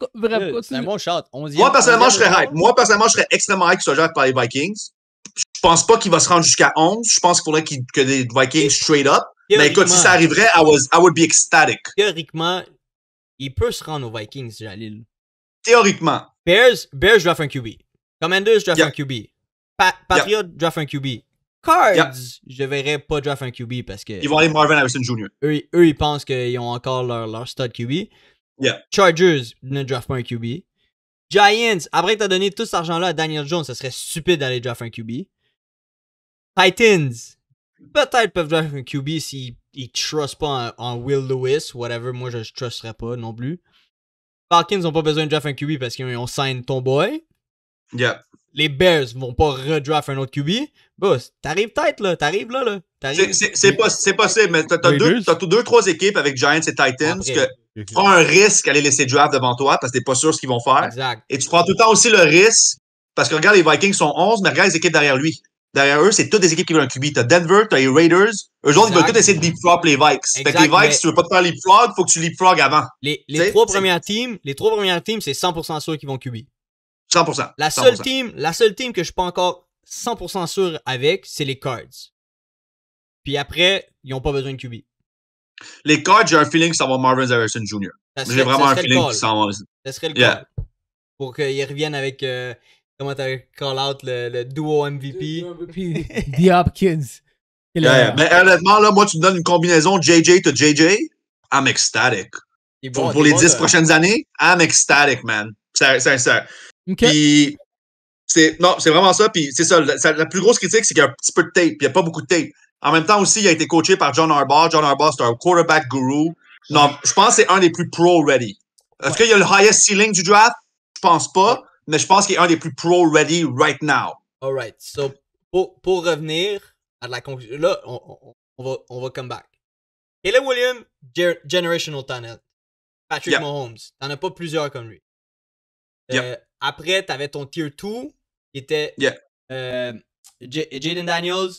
c'est un bon shot. Moi, personnellement, je serais hype. Moi, personnellement, je serais extrêmement hype que ce jeté par les Vikings. Je pense pas qu'il va se rendre jusqu'à 11. Je pense qu'il faudrait que les Vikings straight up. Mais écoute, si ça arriverait, I, was, I would be ecstatic. Théoriquement, il peut se rendre aux Vikings, Jalil. Théoriquement. Bears, Bears draft un QB. Commanders draft un QB. Patriots, Patriot draft un QB. Cards, je verrais pas draft un QB parce que. Ils vont aller Marvin Harrison Jr. Eux, eux ils pensent qu'ils ont encore leur, leur stud QB. Yeah. Chargers ne draft pas un QB. Giants, après que t'as donné tout cet argent-là à Daniel Jones, ça serait stupide d'aller draft un QB. Titans, peut-être peuvent draft un QB s'ils ne trustent pas en, Will Lewis, whatever. Moi, je ne trusterais pas non plus. Falcons n'ont pas besoin de draft un QB parce qu'ils ont signé ton boy. Yeah les Bears vont pas redraft un autre QB, boss. t'arrives peut-être, là. T'arrives là, là. C'est possible, mais t'as deux, deux, trois équipes avec Giants et Titans tu prends un risque à laisser draft devant toi parce que t'es pas sûr ce qu'ils vont faire. Exact. Et tu prends tout le temps aussi le risque parce que regarde, les Vikings sont 11, mais regarde les équipes derrière lui. Derrière eux, c'est toutes des équipes qui veulent un QB. T'as Denver, t'as les Raiders. Eux autres, ils veulent tous essayer de leapfrog les Vikes. fait que les Vikes, si tu veux pas te faire leapfrog, faut que tu leapfrog avant. Les, les trois premières teams, les trois premières teams, c'est 100% sûr qu'ils vont QB. 100%. La seule team, la seule team que je suis pas encore 100% sûr avec, c'est les Cards. Puis après, ils n'ont pas besoin de QB. Les Cards, j'ai un feeling que ça va Marvin Harrison Jr. J'ai vraiment un feeling qu'ils s'en vont. Ça serait le coup Pour qu'ils reviennent avec, euh, comment t'as call out, le, duo MVP. The Hopkins. Mais honnêtement, là, moi, tu me donnes une combinaison JJ to JJ, I'm ecstatic. pour, les 10 euh, prochaines années, I'm ecstatic, man. Sincère. Okay. c'est, non, c'est vraiment ça. Puis, c'est ça, La plus grosse critique, c'est qu'il y a un petit peu de tape. Puis, il n'y a pas beaucoup de tape. En même temps, aussi, il a été coaché par John Harbaugh. John Harbaugh, c'est un quarterback guru. Non, je pense que c'est un des plus pro-ready. Est-ce ouais. qu'il a le highest ceiling du draft? Je pense pas, mais je pense qu'il est un des plus pro-ready right now. All right. So, pour, pour revenir à la conclusion, là, on, on, va, on va come back. Caleb Williams, generational talent. Patrick Mahomes. T'en as pas plusieurs comme lui. Euh, après, tu avais ton tier 2, qui était yeah. Euh, Jaden Daniels,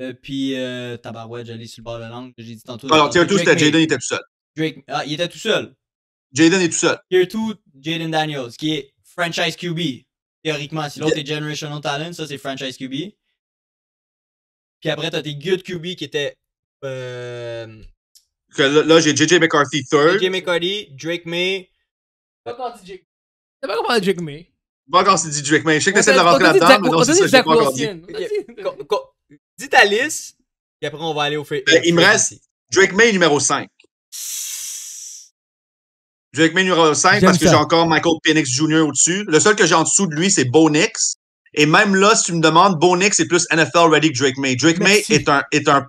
euh, puis euh, Tabarouette, j'allais sur le bord de la langue, j'ai dit tantôt. Alors, ah, tier 2, c'était Jaden, il était tout seul. ah, il était tout seul. Jaden est tout seul. Tier 2, Jaden Daniels, qui est franchise QB. Théoriquement, si l'autre est generational talent, ça c'est franchise QB. Puis après, t'as tes good QB qui étaient. Euh... là, j'ai JJ McCarthy third. JJ McCarthy, Drake May. Pas T'as pas compris Drake May. Pas encore c'est dit Drake May. Je sais que t'essaies de rentrer là-dedans, mais non, c'est ça, j'ai pas encore dit. Dis ta liste, et après on va aller au fait. Ben, il me reste Drake May numéro 5. Drake May numéro 5 parce que j'ai encore Michael Penix Jr. au-dessus. Le seul que j'ai en dessous de lui, c'est Bo Nix. Et même là, si tu me demandes, Bo Nix est plus NFL ready que Drake May. Drake May est un, est un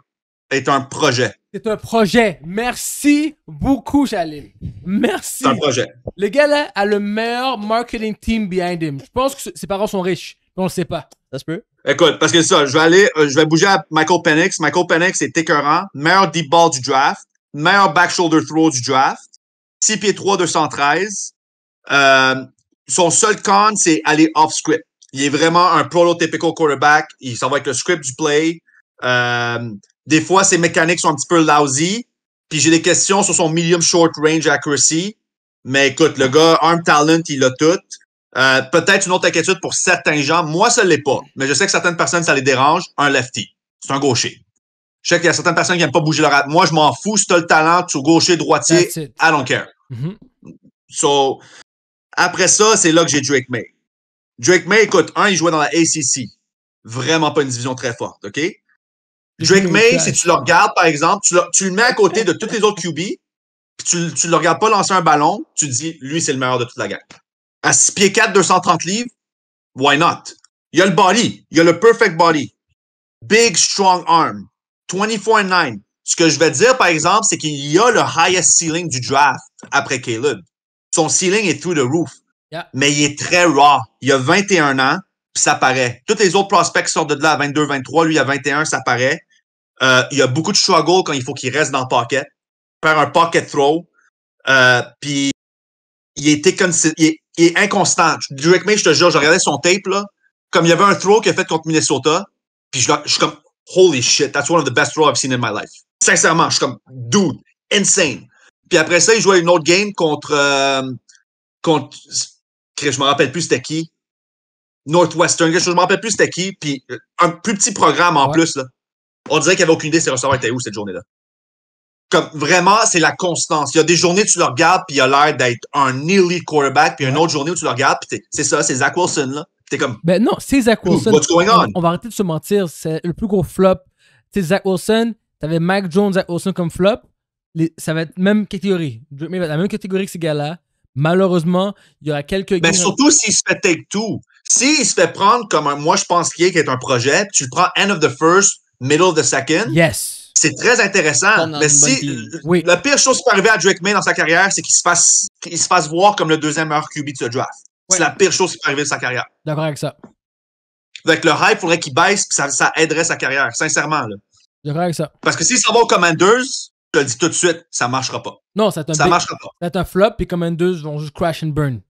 est un projet. C'est un projet. Merci beaucoup, Jalil. Merci. C'est un projet. Le gars là a le meilleur marketing team behind him. Je pense que ses parents sont riches, on le sait pas. Ça se peut. Écoute, parce que ça, je vais aller, euh, je vais bouger à Michael Penix. Michael Penix est écœurant. Meilleur deep ball du draft. Meilleur back shoulder throw du draft. 6 pieds 3, 213. Euh, son seul con, c'est aller off script. Il est vraiment un prototypical quarterback. Il s'en va avec le script du play. Euh, des fois, ses mécaniques sont un petit peu lousy. Puis j'ai des questions sur son medium short range accuracy. Mais écoute, le gars, arm talent, il a tout. Euh, peut-être une autre inquiétude pour certains gens. Moi, ça ne l'est pas. Mais je sais que certaines personnes, ça les dérange. Un lefty. C'est un gaucher. Je sais qu'il y a certaines personnes qui n'aiment pas bouger leur Moi, je m'en fous. Si tu as le talent, tu es gaucher, droitier. I don't care. Mm-hmm. So, après ça, c'est là que j'ai Drake May. Drake May, écoute, un, il jouait dans la ACC. Vraiment pas une division très forte, OK? Drake May, si tu le regardes, par exemple, tu le, mets à côté de tous les autres QB, tu, tu le regardes pas lancer un ballon, tu dis, lui, c'est le meilleur de toute la gang. À 6 pieds 4, 230 livres, why not? Il y a le body, il y a le perfect body. Big, strong arm. 24-9. Ce que je vais dire, par exemple, c'est qu'il y a le highest ceiling du draft après Caleb. Son ceiling est through the roof. Mais il est très raw. Il a 21 ans, puis ça paraît. Tous les autres prospects sortent de là 22, 23. Lui, à 21, ça paraît. Euh, il y a beaucoup de struggle quand il faut qu'il reste dans le pocket. Faire un pocket throw. Euh, puis il était est, il est inconstant. Drake May, je te jure, je regardais son tape là. Comme il y avait un throw qu'il a fait contre Minnesota, puis je, je suis comme holy shit, that's one of the best throws I've seen in my life. Sincèrement, je suis comme dude, insane. Puis après ça, il jouait une autre game contre euh, contre je me rappelle plus c'était qui. Northwestern, quelque chose, je me rappelle plus c'était qui, puis un plus petit programme en plus là on dirait qu'il avait aucune idée ses receveurs étaient où cette journée-là. Comme vraiment, c'est la constance. Il y a des journées où tu le regardes, puis il a l'air d'être un elite quarterback, puis une autre journée où tu le regardes, puis c'est ça, c'est Zach Wilson, là. T'es comme. Ben non, c'est Zach Wilson. What's going on? On va arrêter de se mentir. C'est le plus gros flop. Tu Zach Wilson, t'avais Mac Jones, Zach Wilson comme flop. ça va être même catégorie. La même catégorie que ces gars-là. Malheureusement, il y aura quelques. Mais ben surtout s'il se fait take two. S'il se fait prendre comme un. Moi, je pense qu'il est, qui est un projet, tu le prends end of the first, middle of the second. Yes. C'est très intéressant. Mais si la pire chose qui peut arriver à Drake May dans sa carrière, c'est qu'il se fasse qu'il se fasse voir comme le deuxième meilleur QB de ce draft. C'est la pire chose qui peut arriver de sa carrière. D'accord avec ça. Avec le hype, il faudrait qu'il baisse, puis ça, aiderait sa carrière, sincèrement. D'accord avec ça. Parce que s'il s'en va aux Commanders, je te le dis tout de suite, ça marchera pas. Non, ça Ça marchera pas. C'est un flop, puis Commanders vont juste crash and burn.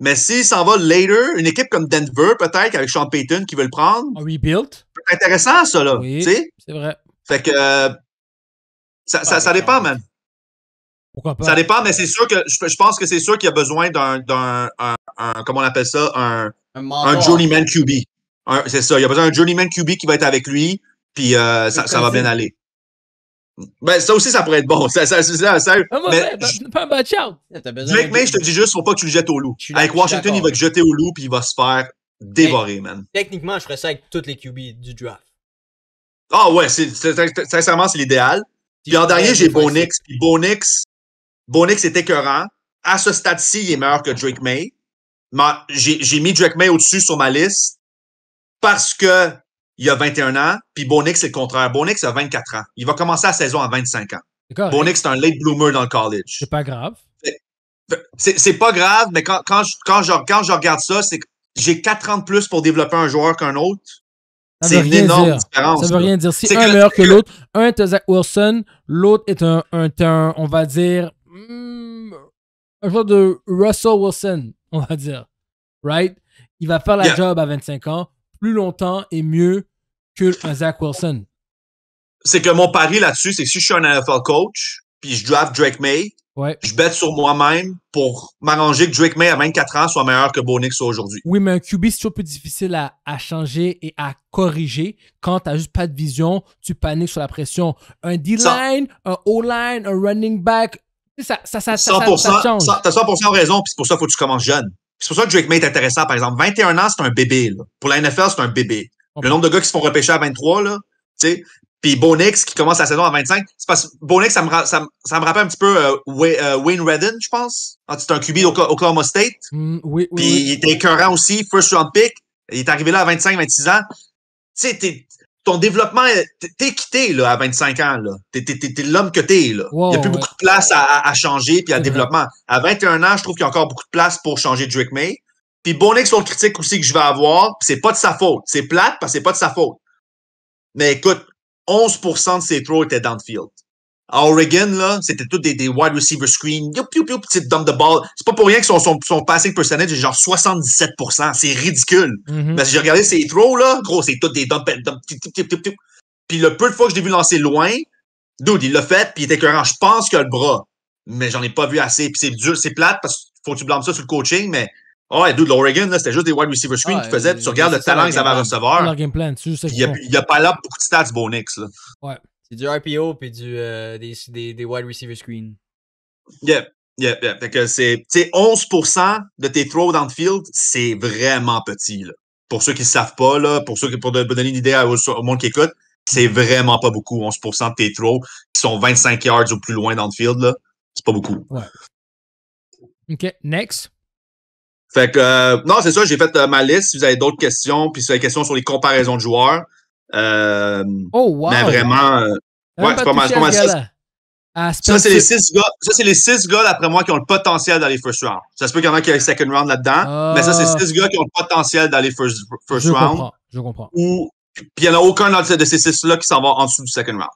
Mais s'il s'en va later, une équipe comme Denver, peut-être, avec Sean Payton qui veut le prendre. Rebuilt rebuild intéressant, ça, là. Oui, c'est vrai. Fait que ça, ça, ah, dépend, man. Pourquoi pas? Ça dépend, mais c'est sûr que je, pense que c'est sûr qu'il y a besoin d'un, d'un un, comment on appelle ça, un, un, journeyman QB. c'est ça, il y a besoin d'un journeyman QB qui va être avec lui, puis euh, ça, ça va bien aller. Ben, ça aussi, ça pourrait être bon. Ça, ça, ça, ça ah, mais, ben, ben, pas un bad je te dis juste, faut pas que tu le jettes au loup. Avec Washington, il va te jeter au loup, puis il va se faire dévoré, man. Techniquement, je ferais ça avec toutes les QB du draft. Ah ouais, sincèrement, c'est l'idéal. puis en dernier, j'ai Bonix. Puis Bonix, Bonix est écœurant. À ce stade-ci, il est meilleur que Drake May. j'ai, mis Drake May au-dessus sur ma liste parce que il a 21 ans, puis Bonix, est le contraire. Bonix a 24 ans. Il va commencer la saison à 25 ans. Bonix, c'est un late bloomer dans le college. C'est pas grave. C'est, pas grave, mais quand, je, quand, je regarde ça, c'est j'ai 4 ans de plus pour développer un joueur qu'un autre. C'est une énorme différence. Ça veut rien dire. Si un est meilleur que l'autre, un est un Zach Wilson, l'autre est un, on va dire, hmm, un joueur de Russell Wilson, on va dire. Right? Il va faire la job à 25 ans plus longtemps et mieux que Zach Wilson. C'est que mon pari là-dessus, c'est que si je suis un NFL coach, puis je draft Drake May, je bête sur moi-même pour m'arranger que Drake May à 24 ans soit meilleur que bonix aujourd'hui. Oui, mais un QB, c'est toujours plus difficile à, changer et à corriger. Quand tu n'as juste pas de vision, tu paniques sur la pression. Un D-line, un O-line, un running back, ça, ça, ça, ça, T'as 100% raison, puis c'est pour ça qu'il faut que tu commences jeune. C'est pour ça que Drake May est intéressant, par exemple. 21 ans, c'est un bébé. Pour la NFL, c'est un bébé. Le nombre de gars qui se font repêcher à 23, là, tu sais, puis Bonix qui commence la saison à 25. C'est parce que Bonix, ça me, ça, rappelle un petit peu euh, euh, Wayne Redden, je pense. Ah, c'est un QB d'Oklahoma State. Mm, puis il était écœurant aussi, first round pick. Il est arrivé là à 25-26 ans. Tu sais, ton développement, t'es quitté là, à 25 ans. T'es, l'homme que t'es. il n'y a plus beaucoup de place à, changer puis à développement. À 21 ans, je trouve qu'il y a encore beaucoup de place pour changer Drake May. Puis Bonix, le critique aussi que je vais avoir, c'est pas de sa faute. C'est plate parce que c'est pas de sa faute. Mais écoute, 11% de ses throws étaient downfield. À Oregon, là, c'était tout des, wide receiver screen, Yup, yup, yup, petite dump the ball. C'est pas pour rien que son, son, son passing percentage est genre 77%. C'est ridicule. Mm-hmm. Parce que j'ai regardé ses throws, là, gros, c'est tout des dump, dump, Puis le peu de fois que je l'ai vu lancer loin, dude, il l'a fait, puis il était écœurant. Je pense qu'il a le bras. Mais j'en ai pas vu assez. Puis c'est dur, c'est plate, parce qu'il faut que tu blâmes ça sur le coaching, mais ah ouais oh, dude, l'Oregon, c'était juste des wide receiver screen ah, qui faisaient. tu regardes le talent qu'ils avaient à recevoir. Il n'y a, pas là beaucoup de stats bonix. Là. Ouais. C'est du RPO et du, euh, des, des, wide receiver screen. Yeah. Yeah, yeah. Fait que c'est 11% de tes throws field, c'est vraiment petit. Là. Pour ceux qui ne savent pas, là, pour ceux qui pour donner une idée au, au monde qui écoute, c'est vraiment pas beaucoup. 11% de tes throws qui sont 25 yards ou plus loin dans le là, c'est pas beaucoup. Ouais. OK, next. Fait que, euh, non, c'est ça, j'ai fait euh, ma liste. Si vous avez d'autres questions, puis si vous questions sur les comparaisons de joueurs. Euh, oh, wow! Mais vraiment, ouais, c'est pas mal. ça, c'est les six gars. Ça, c'est les six gars, d'après moi, qui ont le potentiel d'aller first round. Ça se peut qu'il y en a qui aient second round là-dedans, mais ça, c'est ah. six gars qui ont le potentiel d'aller first, first round. je comprends. puis il n'y en a aucun de ces six-là qui s'en va en dessous du second round.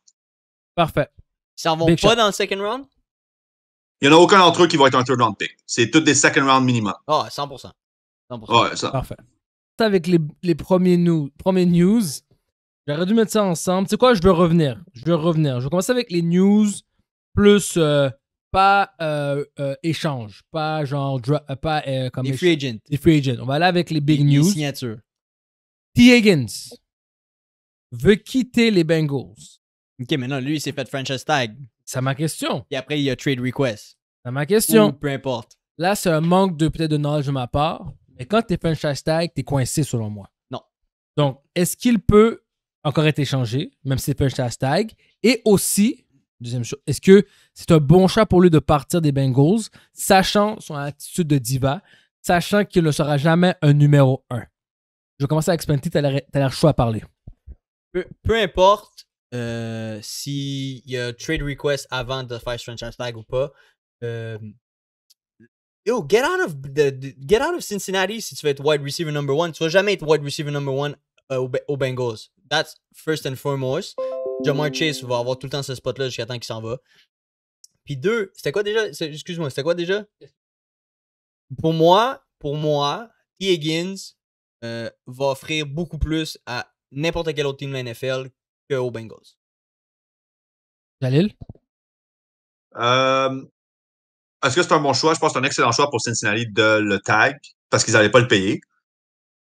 Parfait. Ils s'en vont pas dans le second round? Il n'y en a aucun d'entre eux qui va être un third round pick. C'est toutes des second round minima. Ah, oh, 100%. 100%. Ouais, ça. Parfait. Avec les, les premiers, news, premiers news, j'aurais dû mettre ça ensemble. Tu sais quoi, je veux revenir. Je veux revenir. Je vais commencer avec les news plus euh, pas euh, euh, échange, pas genre pas comme les free agents. Les free agents. On va aller avec les big news. Les signatures. T. Higgins veut quitter les Bengals. Ok, mais non, lui, il s'est fait franchise tag. C'est ma question. Et après, il y a trade request. C'est ma question. peu importe. Là, c'est un manque de peut-être de knowledge de ma part. Mais quand tu es franchise hashtag, tu es coincé selon moi. Non. Donc, est-ce qu'il peut encore être échangé, même si c'est franchise tag? Et aussi, deuxième chose, est-ce que c'est un bon choix pour lui de partir des Bengals, sachant son attitude de diva, sachant qu'il ne sera jamais un numéro un? Je vais commencer à expliquer, tu as l'air chaud à parler. peu importe, si euh, s'il y a trade request avant de faire franchise tag ou pas. Euh, yo, get out, of the, get out of Cincinnati si tu veux être wide receiver number one. Tu vas jamais être wide receiver number one euh, aux au Bengals. That's first and foremost. Jamar Chase va avoir tout le temps ce spot-là jusqu'à temps qu'il s'en va. Puis deux, c'était quoi déjà? Excuse-moi, c'était quoi déjà? Pour moi, pour moi, T. Higgins va offrir beaucoup plus à n'importe quel autre team de la NFL au Bengals. Jalil? Est-ce que c'est un bon choix? Je pense que c'est un excellent choix pour Cincinnati de le tag parce qu'ils n'allaient pas le payer.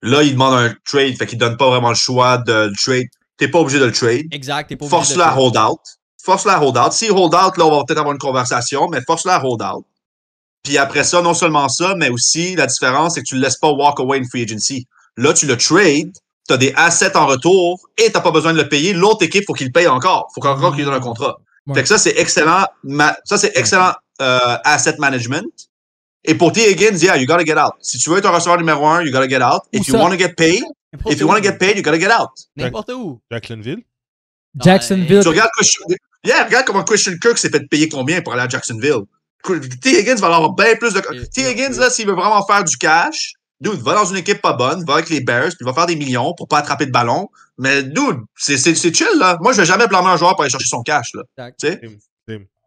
Là, ils demandent un trade, fait qu'ils ne donnent pas vraiment le choix de le trade. n'es pas obligé de le trade. Exact, Force-la à hold out. Force-la à hold out. Si hold out, là, on va peut-être avoir une conversation, mais force-la à hold out. Puis après ça, non seulement ça, mais aussi la différence, c'est que tu ne laisses pas walk away in free agency. Là, tu le trades tu as des assets en retour et tu n'as pas besoin de le payer. L'autre équipe, faut qu'il le paye encore. faut encore mmh. qu'il donne un contrat. Fait que ça, c'est excellent. ça, c'est excellent euh, asset management. Et pour T. Higgins, yeah, you gotta get out. Si tu veux être un receveur numéro un, you gotta get out. If you want to get paid, if you want to get paid, you gotta get out. N'importe où. Jacksonville. Jacksonville. Tu regardes, yeah, regarde comment Christian Kirk s'est fait payer combien pour aller à Jacksonville. T. Higgins va avoir bien plus de. T. Higgins, là, s'il veut vraiment faire du cash, dude, va dans une équipe pas bonne, va avec les Bears, puis va faire des millions pour pas attraper de ballon. Mais dude, c'est chill, là. Moi, je vais jamais blâmer un joueur pour aller chercher son cash, là. Tu sais?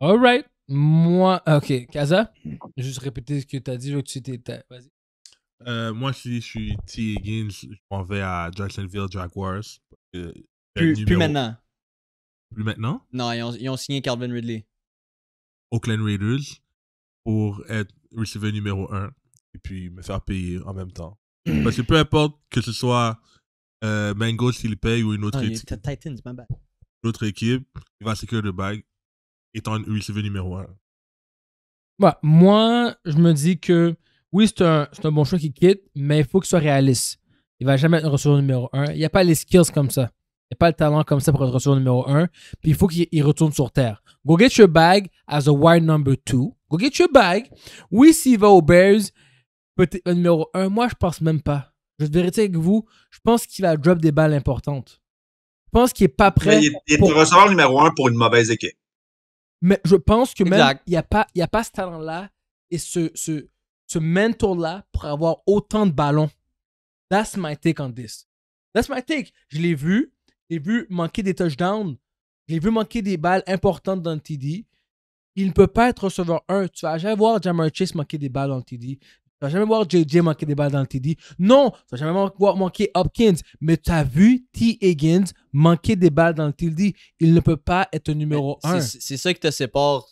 All right. Moi, ok. Kaza, juste répéter ce que tu as dit, je veux que tu Vas-y. Euh, moi, je suis, T. Higgins, je m'en vais à Jacksonville Jaguars. Euh, plus, maintenant. Plus maintenant? Non, ils ont, signé Calvin Ridley. Oakland Raiders pour être receveur numéro 1 et puis me faire payer en même temps. Parce que peu importe que ce soit euh, Mango s'il paye ou une autre non, équipe. Titans, my L'autre équipe, il va sécuriser le bag étant une receiver numéro 1. Bah, moi, je me dis que oui, c'est un, c'est un bon choix qui quitte, mais il faut qu'il soit réaliste. Il va jamais être un receveur numéro 1. Il n'y a pas les skills comme ça. Il n'y a pas le talent comme ça pour être receveur numéro 1. Puis il faut qu'il retourne sur terre. Go get your bag as a wide number 2. Go get your bag. Oui, s'il va aux Bears, peut-être un numéro 1. Moi, je pense même pas. Je vais vérité avec vous. Je pense qu'il va drop des balles importantes. Je pense qu'il est pas prêt. il, est pour... numéro un pour une mauvaise équipe. Mais je pense que même, il n'y a, pas, a pas ce talent-là et ce, ce, ce mentor-là pour avoir autant de ballons. That's my take on this. That's my take. Je l'ai vu. J'ai vu manquer des touchdowns. J'ai vu manquer des balles importantes dans le TD. Il ne peut pas être receveur 1. Tu vas jamais voir Jammer Chase manquer des balles dans le TD. Tu vas jamais voir JJ manquer des balles dans le TD. Non, tu vas jamais voir manquer Hopkins. Mais tu as vu T. Higgins manquer des balles dans le TD. Il ne peut pas être numéro 1. C'est ça qui te sépare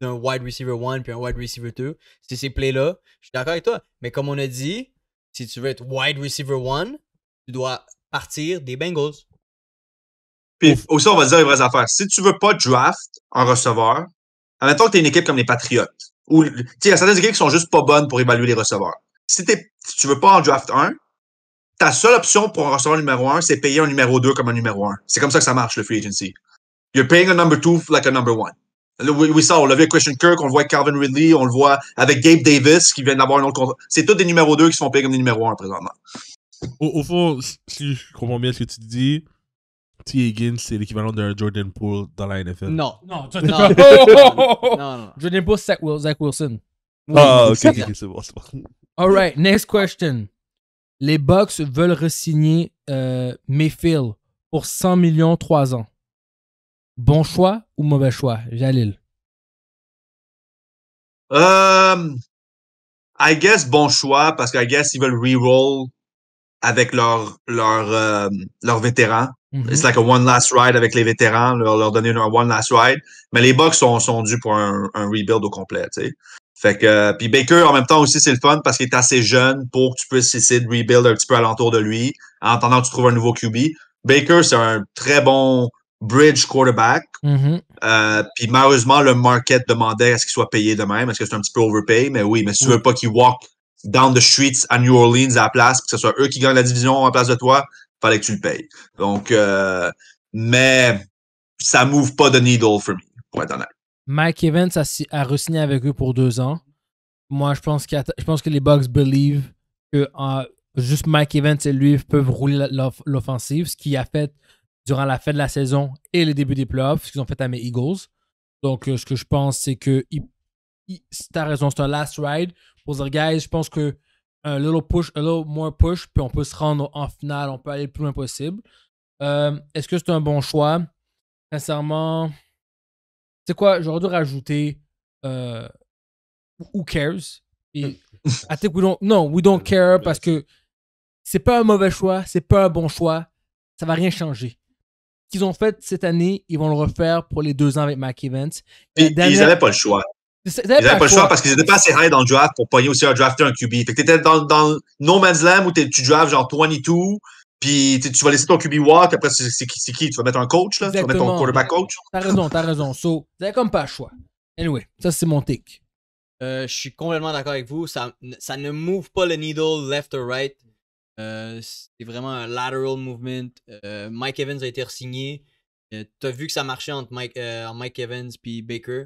d'un wide receiver 1 puis un wide receiver 2. C'est ces plays-là. Je suis d'accord avec toi. Mais comme on a dit, si tu veux être wide receiver 1, tu dois partir des Bengals. Puis aussi, on va dire les vraies affaires. Si tu veux pas draft en receveur, admettons que tu es une équipe comme les Patriots il y a certaines équipes qui sont juste pas bonnes pour évaluer les receveurs. Si, tu tu veux pas en draft 1, ta seule option pour un receveur numéro 1, c'est payer un numéro 2 comme un numéro 1. C'est comme ça que ça marche, le free agency. You're paying a number 2 like a number 1. Oui, on l'a vu avec Christian Kirk, on le voit avec Calvin Ridley, on le voit avec Gabe Davis qui vient d'avoir un autre contrat. C'est tous des numéros 2 qui sont font payer comme des numéros 1 présentement. Au, au fond, si je comprends bien ce que tu dis, T. Higgins, c'est l'équivalent d'un Jordan Poole dans la NFL. Non. Non, non. Jordan Poole, Zach, Wilson. Ah, ok, c'est bon, c'est bon. All right, next question. Les Bucks veulent re-signer euh, Mayfield pour 100 millions 3 ans. Bon choix ou mauvais choix, Jalil? Um, I guess bon choix parce que I guess ils veulent re-roll avec leurs leur, euh, vétérans. C'est mhm. like un « one last ride avec les vétérans, leur, donner un one last ride. Mais les Bucks sont, sont dus pour un, rebuild au complet, Fait que, euh, puis Baker, en même temps aussi, c'est le fun parce qu'il est assez jeune pour que tu puisses essayer de rebuild un petit peu alentour de lui, en attendant que tu trouves un nouveau QB. Baker, c'est un très bon bridge quarterback. Mhm. Euh, puis malheureusement, le market demandait à ce qu'il soit payé de même. Est-ce que c'est un petit peu overpay? Mais oui, mais si tu veux pas qu'il walk down the streets à New Orleans à la place, que ce soit eux qui gagnent la division à la place de toi, Fallait que tu le payes. Donc, euh, mais ça move pas de needle for me, pour être honnête. Mike Evans a, a avec eux pour deux ans. Moi, je pense, je pense que les Bucks believe que ah, juste Mike Evans et lui peuvent rouler l'offensive, ce qu'il a fait durant la fin de la saison et les début des playoffs, ce qu'ils ont fait à mes Eagles. Donc, euh, ce que je pense, c'est que, il, as raison, c'est un last ride pour dire, guys, je pense que un little push, a little more push, puis on peut se rendre en finale, on peut aller le plus loin possible. Euh, est-ce que c'est un bon choix? Sincèrement, c'est quoi? J'aurais dû rajouter euh, Who cares? I think we don't, non, we don't care parce que c'est pas un mauvais choix, c'est pas un bon choix, ça va rien changer. Ce qu'ils ont fait cette année, ils vont le refaire pour les deux ans avec Mac Et, Ils n'avaient pas le choix. Ils n'avaient pas le choix parce qu'ils n'étaient pas assez high dans le draft pour pogner aussi un drafter, un QB. Fait que t'étais dans, dans No Man's Land où tu drafts genre 22, puis tu vas laisser ton QB walk, après c'est qui, Tu vas mettre un coach, là? Tu vas mettre ton quarterback coach? T'as raison, t'as raison. So, n'avaient comme pas le choix. Anyway, ça c'est mon tic. Euh, je suis complètement d'accord avec vous. Ça, ça ne move pas le needle left or right. Euh, c'est vraiment un lateral movement. Euh, Mike Evans a été re-signé. T'as vu que ça marchait entre Mike, Mike Evans et Baker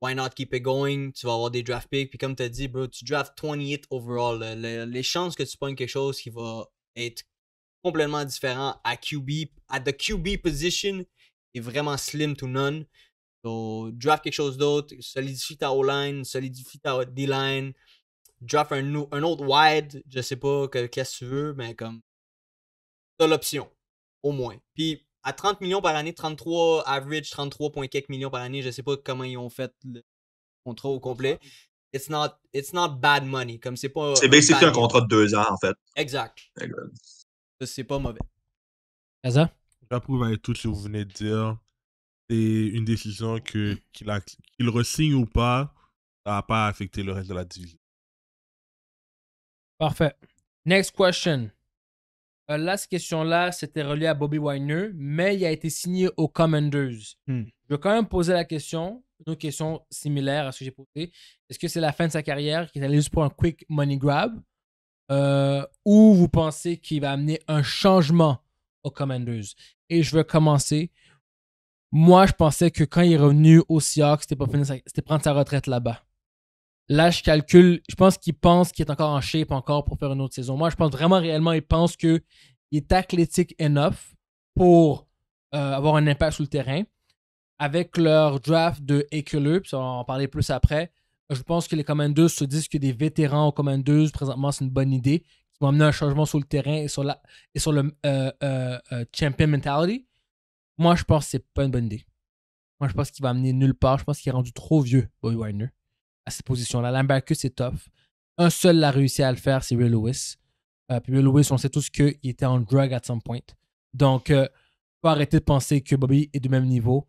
why not keep it going? Tu vas avoir des draft picks. Puis comme tu as dit, bro, tu drafts 28 overall. les chances que tu pognes quelque chose qui va être complètement différent à QB, à the QB position, est vraiment slim to none. Donc, draft quelque chose d'autre, solidifie ta O-line, solidifie ta D-line, draft un, un, autre wide, je sais pas qu'est-ce que tu veux, mais comme, t'as l'option, au moins. Puis, à 30 millions par année, 33 average, 33 point quelques millions par année, je sais pas comment ils ont fait le contrat au complet. It's not, it's not bad money. Comme c'est pas. C'est un contrat de deux ans, en fait. Exact. C'est pas mauvais. Kaza? J'approuve avec tout ce que vous venez de dire. C'est une décision que qu'il qu'il resigne ou pas, ça va pas affecter le reste de la division. Parfait. Next question. Euh, là, cette question-là, c'était relié à Bobby Winer, mais il a été signé aux Commanders. Hmm. Je vais quand même poser la question, une autre question similaire à ce que j'ai posé. Est-ce que c'est la fin de sa carrière, qu'il est allé juste pour un quick money grab, euh, ou vous pensez qu'il va amener un changement aux Commanders? Et je veux commencer. Moi, je pensais que quand il est revenu au Seahawks, c'était, c'était prendre sa retraite là-bas. Là, je calcule, je pense qu'il pense qu'il est encore en shape encore pour faire une autre saison. Moi, je pense vraiment réellement, il pense qu'il est athlétique enough pour euh, avoir un impact sur le terrain. Avec leur draft de Ekele, puis on va en parler plus après, je pense que les Commanders se disent que des vétérans aux Commanders, présentement, c'est une bonne idée, qui vont amener un changement sur le terrain et sur, la, et sur le euh, euh, champion mentality. Moi, je pense que c'est pas une bonne idée. Moi, je pense qu'il va amener nulle part. Je pense qu'il est rendu trop vieux, à cette position-là. l'Ambercus c'est tough. Un seul l'a réussi à le faire, c'est Will Lewis. Euh, puis Will Lewis, on sait tous qu'il était en drug à some point. Donc, il euh, faut arrêter de penser que Bobby est du même niveau.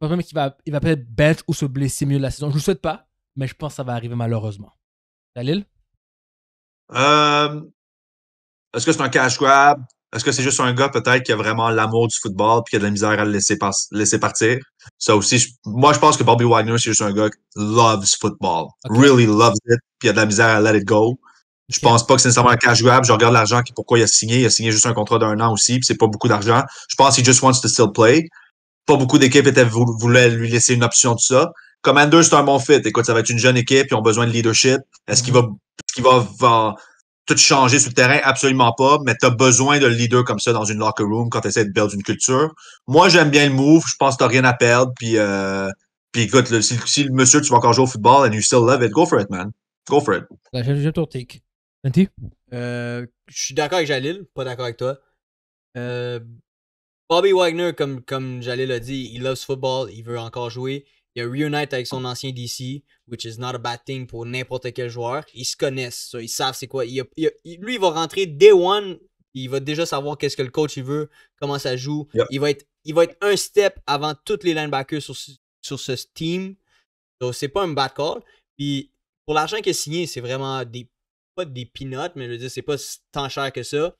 Pas même qu'il va, il va peut-être bench ou se blesser mieux la saison. Je ne le souhaite pas, mais je pense que ça va arriver malheureusement. Dalil? Euh, est-ce que c'est un cash grab? Est-ce que c'est juste un gars peut-être qui a vraiment l'amour du football puis qui a de la misère à le laisser, laisser partir? Ça aussi, moi je pense que Bobby Wagner, c'est juste un gars qui loves football. Really loves it, puis a de la misère à let it go. Je pense pas que c'est nécessairement un cash grab. Je regarde l'argent qui pourquoi il a signé. Il a signé juste un contrat d'un an aussi, puis c'est pas beaucoup d'argent. Je pense qu'il just wants to still play. Pas beaucoup d'équipes voulaient lui laisser une option de ça. Commander, c'est un bon fit. Écoute, ça va être une jeune équipe, ils ont besoin de leadership. Est-ce mm-hmm. qu'il va, va, va tout changer sur le terrain, absolument pas, mais tu as besoin de leader comme ça dans une locker room quand tu essaies de build une culture. Moi, j'aime bien le move, je pense que tu rien à perdre, puis, euh, puis écoute, si, le monsieur, tu vas encore jouer au football and you still love it, go for it, man. Go for it. Ben, j'aime ton take. Euh, je suis d'accord avec Jalil, pas d'accord avec toi. Euh, Bobby Wagner, comme, comme Jalil a dit, il love football, il veut encore jouer. Il a reunite avec son ancien DC, which is not a bad thing pour n'importe quel joueur. Ils se connaissent, ils savent c'est quoi. Il lui, il va rentrer day one, il va déjà savoir qu'est-ce que le coach il veut, comment ça joue. Il, va être, il va être un step avant tous les linebackers sur, sur ce team. Donc, c'est pas un bad call. Puis, pour l'argent qui est signé, c'est vraiment des, pas des peanuts, mais je veux dire, c'est pas tant cher que ça.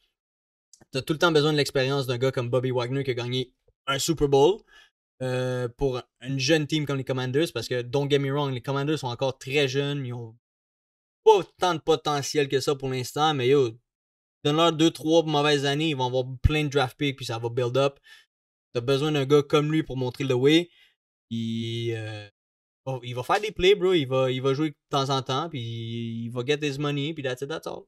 Tu as tout le temps besoin de l'expérience d'un gars comme Bobby Wagner qui a gagné un Super Bowl. Euh, pour une jeune team comme les Commanders, parce que, don't get me wrong, les Commanders sont encore très jeunes, ils ont pas tant de potentiel que ça pour l'instant, mais yo, donne-leur 2-3 mauvaises années, ils vont avoir plein de draft picks, puis ça va build up. T'as besoin d'un gars comme lui pour montrer le way. Il, euh, oh, il va faire des plays, bro, il va, il va jouer de temps en temps, puis il va get his money, puis that's it, that's all.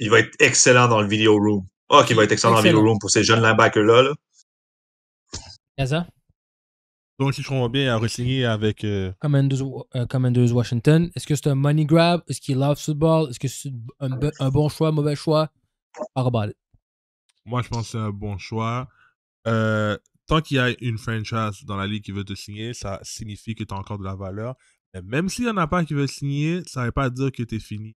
Il va être excellent dans le video room. Ah, oh, va être excellent, dans le video room pour ces jeunes linebackers-là. Là. là. Donc, si je comprends bien, à a re-signé avec. Euh, euh, Commanders, Washington. Est-ce que c'est un money grab? Est-ce qu'il love football? Est-ce que c'est un, bon choix, un mauvais choix? Arbal. Moi, je pense que c'est un bon choix. Euh, tant qu'il y a une franchise dans la ligue qui veut te signer, ça signifie que tu as encore de la valeur. même s'il n'y en a pas qui veut signer, ça ne veut pas dire que tu es fini.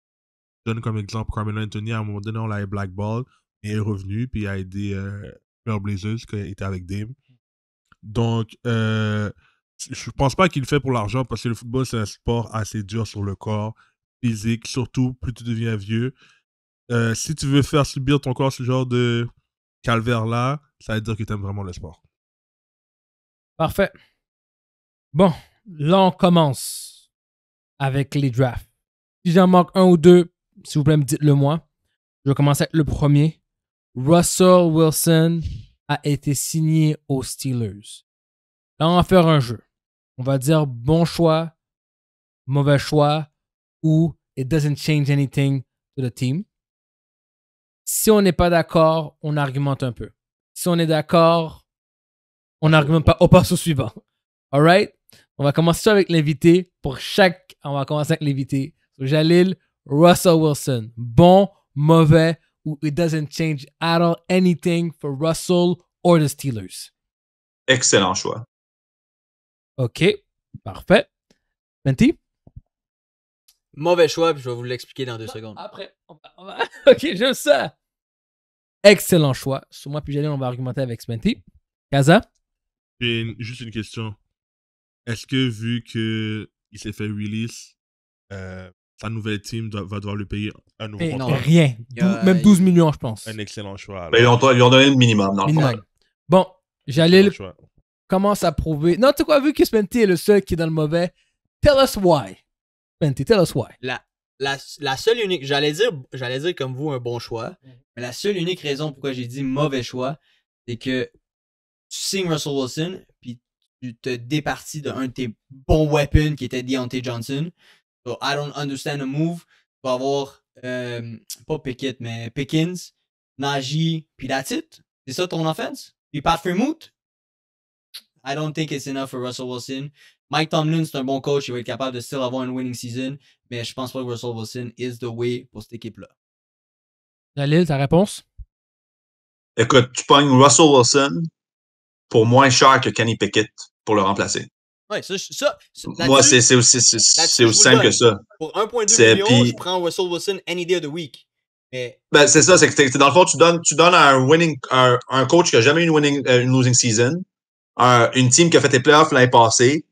Je donne comme exemple Carmelo Anthony. À un moment donné, on l'a blackball. Il est revenu, puis il a aidé Pearl Blazers, qui était avec Dame. Donc, euh, je ne pense pas qu'il le fait pour l'argent parce que le football, c'est un sport assez dur sur le corps, physique, surtout plus tu deviens vieux. Euh, si tu veux faire subir ton corps ce genre de calvaire-là, ça veut dire que tu aimes vraiment le sport. Parfait. Bon, là, on commence avec les drafts. Si j'en manque un ou deux, s'il vous plaît, me dites-le moi. Je vais commencer avec le premier. Russell Wilson a été signé aux Steelers. Là, on va faire un jeu. On va dire bon choix, mauvais choix ou it doesn't change anything to the team. Si on n'est pas d'accord, on argumente un peu. Si on est d'accord, on n'argumente pas. On passe au suivant. All right? On va commencer avec l'invité. Pour chaque, on va commencer avec l'invité. Jalil Russell Wilson. Bon, mauvais it doesn't change at all anything for Russell or the Steelers. Excellent choix. OK, parfait. Menti? Mauvais choix, puis je vais vous l'expliquer dans deux bah, secondes. Après, on va, OK, je sais. Excellent choix. Sur moi, puis j'allais on va argumenter avec Menti. Kaza? J'ai juste une question. Est-ce que vu que il s'est fait release, euh, ta nouvelle team va devoir lui payer un nouveau contrat. Rien. même 12 millions, je pense. Un excellent choix. Mais ils ont, donné le minimum dans le Bon, j'allais. Commence à prouver. Non, tu quoi, vu que Spenty est le seul qui est dans le mauvais, tell us why. Spenty, tell us why. La, la, la seule unique. J'allais dire, j'allais dire comme vous un bon choix, mais la seule unique raison pourquoi j'ai dit mauvais choix, c'est que tu signes Russell Wilson, puis tu te départis d'un de, de tes bons weapons qui était Deontay Johnson. So, I don't understand the move. Tu vas avoir, euh, pas Pickett, mais Pickens, Nagy, puis that's it. C'est ça ton offense? Puis Pat Fremont? I don't think it's enough for Russell Wilson. Mike Tomlin, c'est un bon coach. Il va être capable de still avoir une winning season. Mais je pense pas que Russell Wilson is the way pour cette équipe-là. Dalil, ta réponse? Écoute, tu pognes Russell Wilson pour moins cher que Kenny Pickett pour le remplacer. Ouais, ça, ça, Moi, c'est aussi, c'est simple que ça. Pour 1,2 millions, je prends Russell Wilson any day of the week. Mais... Ben, c'est ça, c'est que dans le fond, tu donnes, tu donnes à un winning, un, un coach qui n'a jamais eu une, winning, euh, losing season, une team qui a fait les playoffs l'année passée,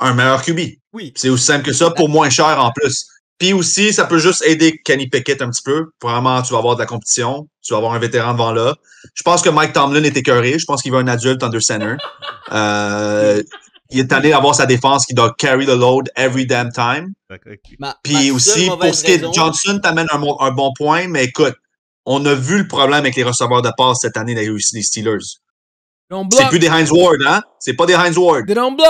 un meilleur QB. Oui. C'est aussi simple que ça pour moins cher en plus. Puis aussi, ça peut juste aider Kenny Pickett un petit peu. Vraiment, tu vas avoir de la compétition. Tu vas avoir un vétéran devant là. Je pense que Mike Tomlin est écœuré. Je pense qu'il veut un adulte under center. Euh, il est allé avoir sa défense qui doit carry the load every damn time. Puis aussi, pour ce qui est Johnson, t'amène un, un, bon point, mais écoute, on a vu le problème avec les receveurs de passe cette année des Steelers. C'est plus des Heinz Ward, hein? C'est pas des Heinz Ward.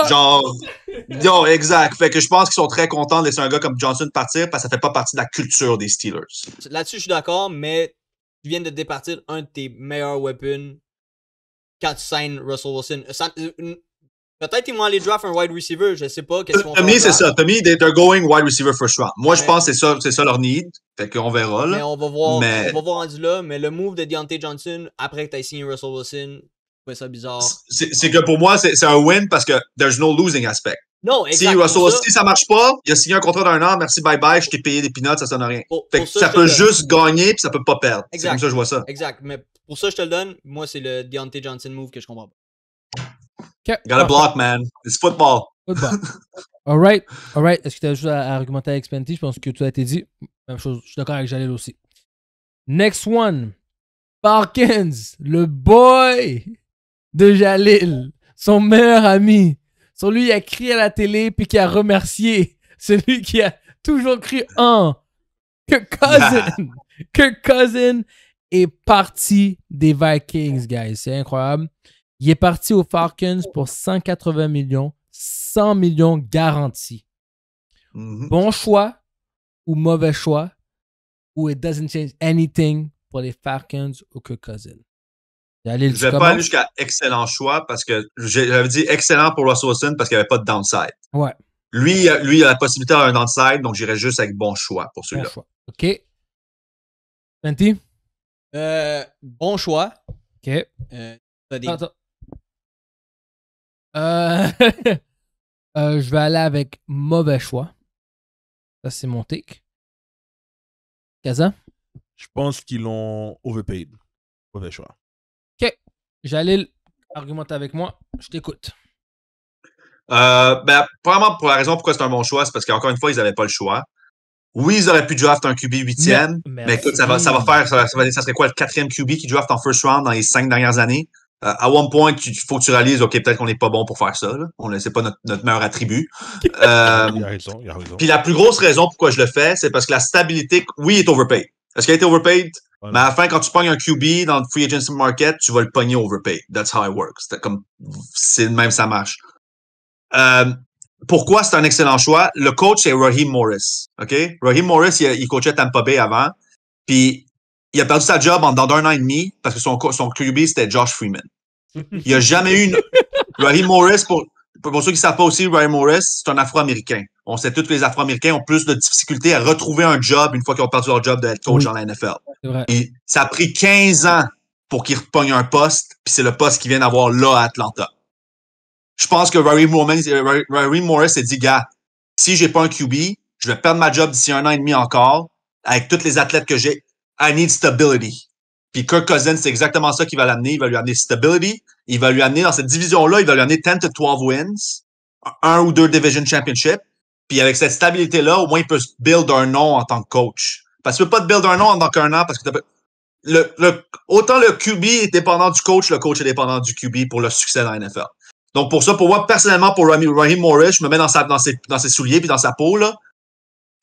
Genre, Yo, exact. Fait que je pense qu'ils sont très contents de laisser un gars comme Johnson partir parce que ça fait pas partie de la culture des Steelers. Là-dessus, je suis d'accord, mais tu viens de départir un de tes meilleurs weapons quand tu signes Russell Wilson. Peut-être qu'ils vont aller draft un wide receiver, je sais pas. Euh, Tommy, c'est ça. Tommy, they're going wide receiver first round. Moi, je pense que c'est ça, ça leur need. Fait qu'on verra. Mais on va voir. On va voir du là. Mais le move de Deontay Johnson, après que tu as signé Russell Wilson, c'est ça bizarre. C'est que pour moi, c'est un win parce que there's no losing aspect. Non, exactement. Si Russell, ça, si ça marche pas, il a signé un contrat d'un an, merci, bye bye, je t'ai payé des peanuts, ça sonne à rien. fait ça, peut juste gagner puis ça peut pas perdre. C'est comme ça que je vois ça. Exact. Mais pour ça, je te le donne. Moi, c'est le Deontay Johnson move que je comprends Got a ah. block, man. It's football. Football. All right. All right. Est-ce que tu as juste à, argumenter avec Spenty? Je pense que tout a été dit. Même chose. Je suis d'accord avec Jalil aussi. Next one. Parkins, le boy de Jalil, son meilleur ami, celui qui a crié à la télé puis qui a remercié celui qui a toujours crié en que Cousin, que Cousin est parti des Vikings, guys. C'est incroyable. Il est parti aux Falcons pour 180 millions, 100 millions garantis. Mhm. Bon choix ou mauvais choix, ou it doesn't change anything pour les Falcons ou que Cousin. Je vais pas aller jusqu'à excellent choix parce que j'avais dit excellent pour Russell parce qu'il n'y avait pas de downside. Ouais. Lui, lui, il a la possibilité d'avoir un downside, donc j'irai juste avec bon choix pour celui-là. Bon OK. Fenty? Euh, bon choix. OK. Euh, euh, euh, je vais aller avec mauvais choix. Ça, c'est mon tic. Kaza. Je pense qu'ils l'ont overpaid. Mauvais choix. Ok. J'allais argumenter avec moi. Je t'écoute. Euh, ben, probablement pour la raison pourquoi c'est un bon choix, c'est parce qu'encore une fois, ils n'avaient pas le choix. Oui, ils auraient pu draft un QB huitième, mais, écoute, ça va, ça va faire, ça, ça serait quoi le quatrième QB qui draft en first round dans les cinq dernières années? Euh, à un point, il faut que tu réalises, OK, peut-être qu'on n'est pas bon pour faire ça. Là. n'est c'est pas notre, notre, meilleur attribut. Euh, il a raison, il a raison. Puis la plus grosse raison pourquoi je le fais, c'est parce que la stabilité, oui, est overpaid. Est-ce qu'elle est overpaid? Mais à la fin, quand tu pognes un QB dans le free agency market, tu vas le pogner overpaid. That's how it works. C'est comme, c'est même ça marche. Euh, pourquoi c'est un excellent choix? Le coach, c'est Raheem Morris. OK? Raheem Morris, il, il coachait Tampa Bay avant. Puis il a perdu sa job en, dans un an et demi parce que son, QB, c'était Josh Freeman. Il n'y a jamais eu une. Morris, pour, ceux qui ne savent pas aussi, Rory Morris, c'est un Afro-Américain. On sait tous que les Afro-Américains ont plus de difficultés à retrouver un job une fois qu'ils ont perdu leur job de coach dans la NFL. Et ça a pris 15 ans pour qu'il repogne un poste, puis c'est le poste qu'ils viennent avoir là à Atlanta. Je pense que Rory Morris s'est dit, gars, si j'ai pas un QB, je vais perdre ma job d'ici un an et demi encore avec tous les athlètes que j'ai. I need stability. Puis Kirk Cousins, c'est exactement ça qu'il va l'amener. Il va lui amener stability. Il va lui amener dans cette division-là, il va lui amener 10 to 12 wins, un ou deux division championship. Puis avec cette stabilité-là, au moins, il peut se build un nom en tant que coach. Parce que tu peux pas te build un nom en tant qu'un an parce que le, le, autant le QB est dépendant du coach, le coach est dépendant du QB pour le succès dans la NFL. Donc pour ça, pour moi, personnellement, pour Raheem, Morris, je me mets dans, sa, dans, ses, dans ses souliers puis dans sa peau, là,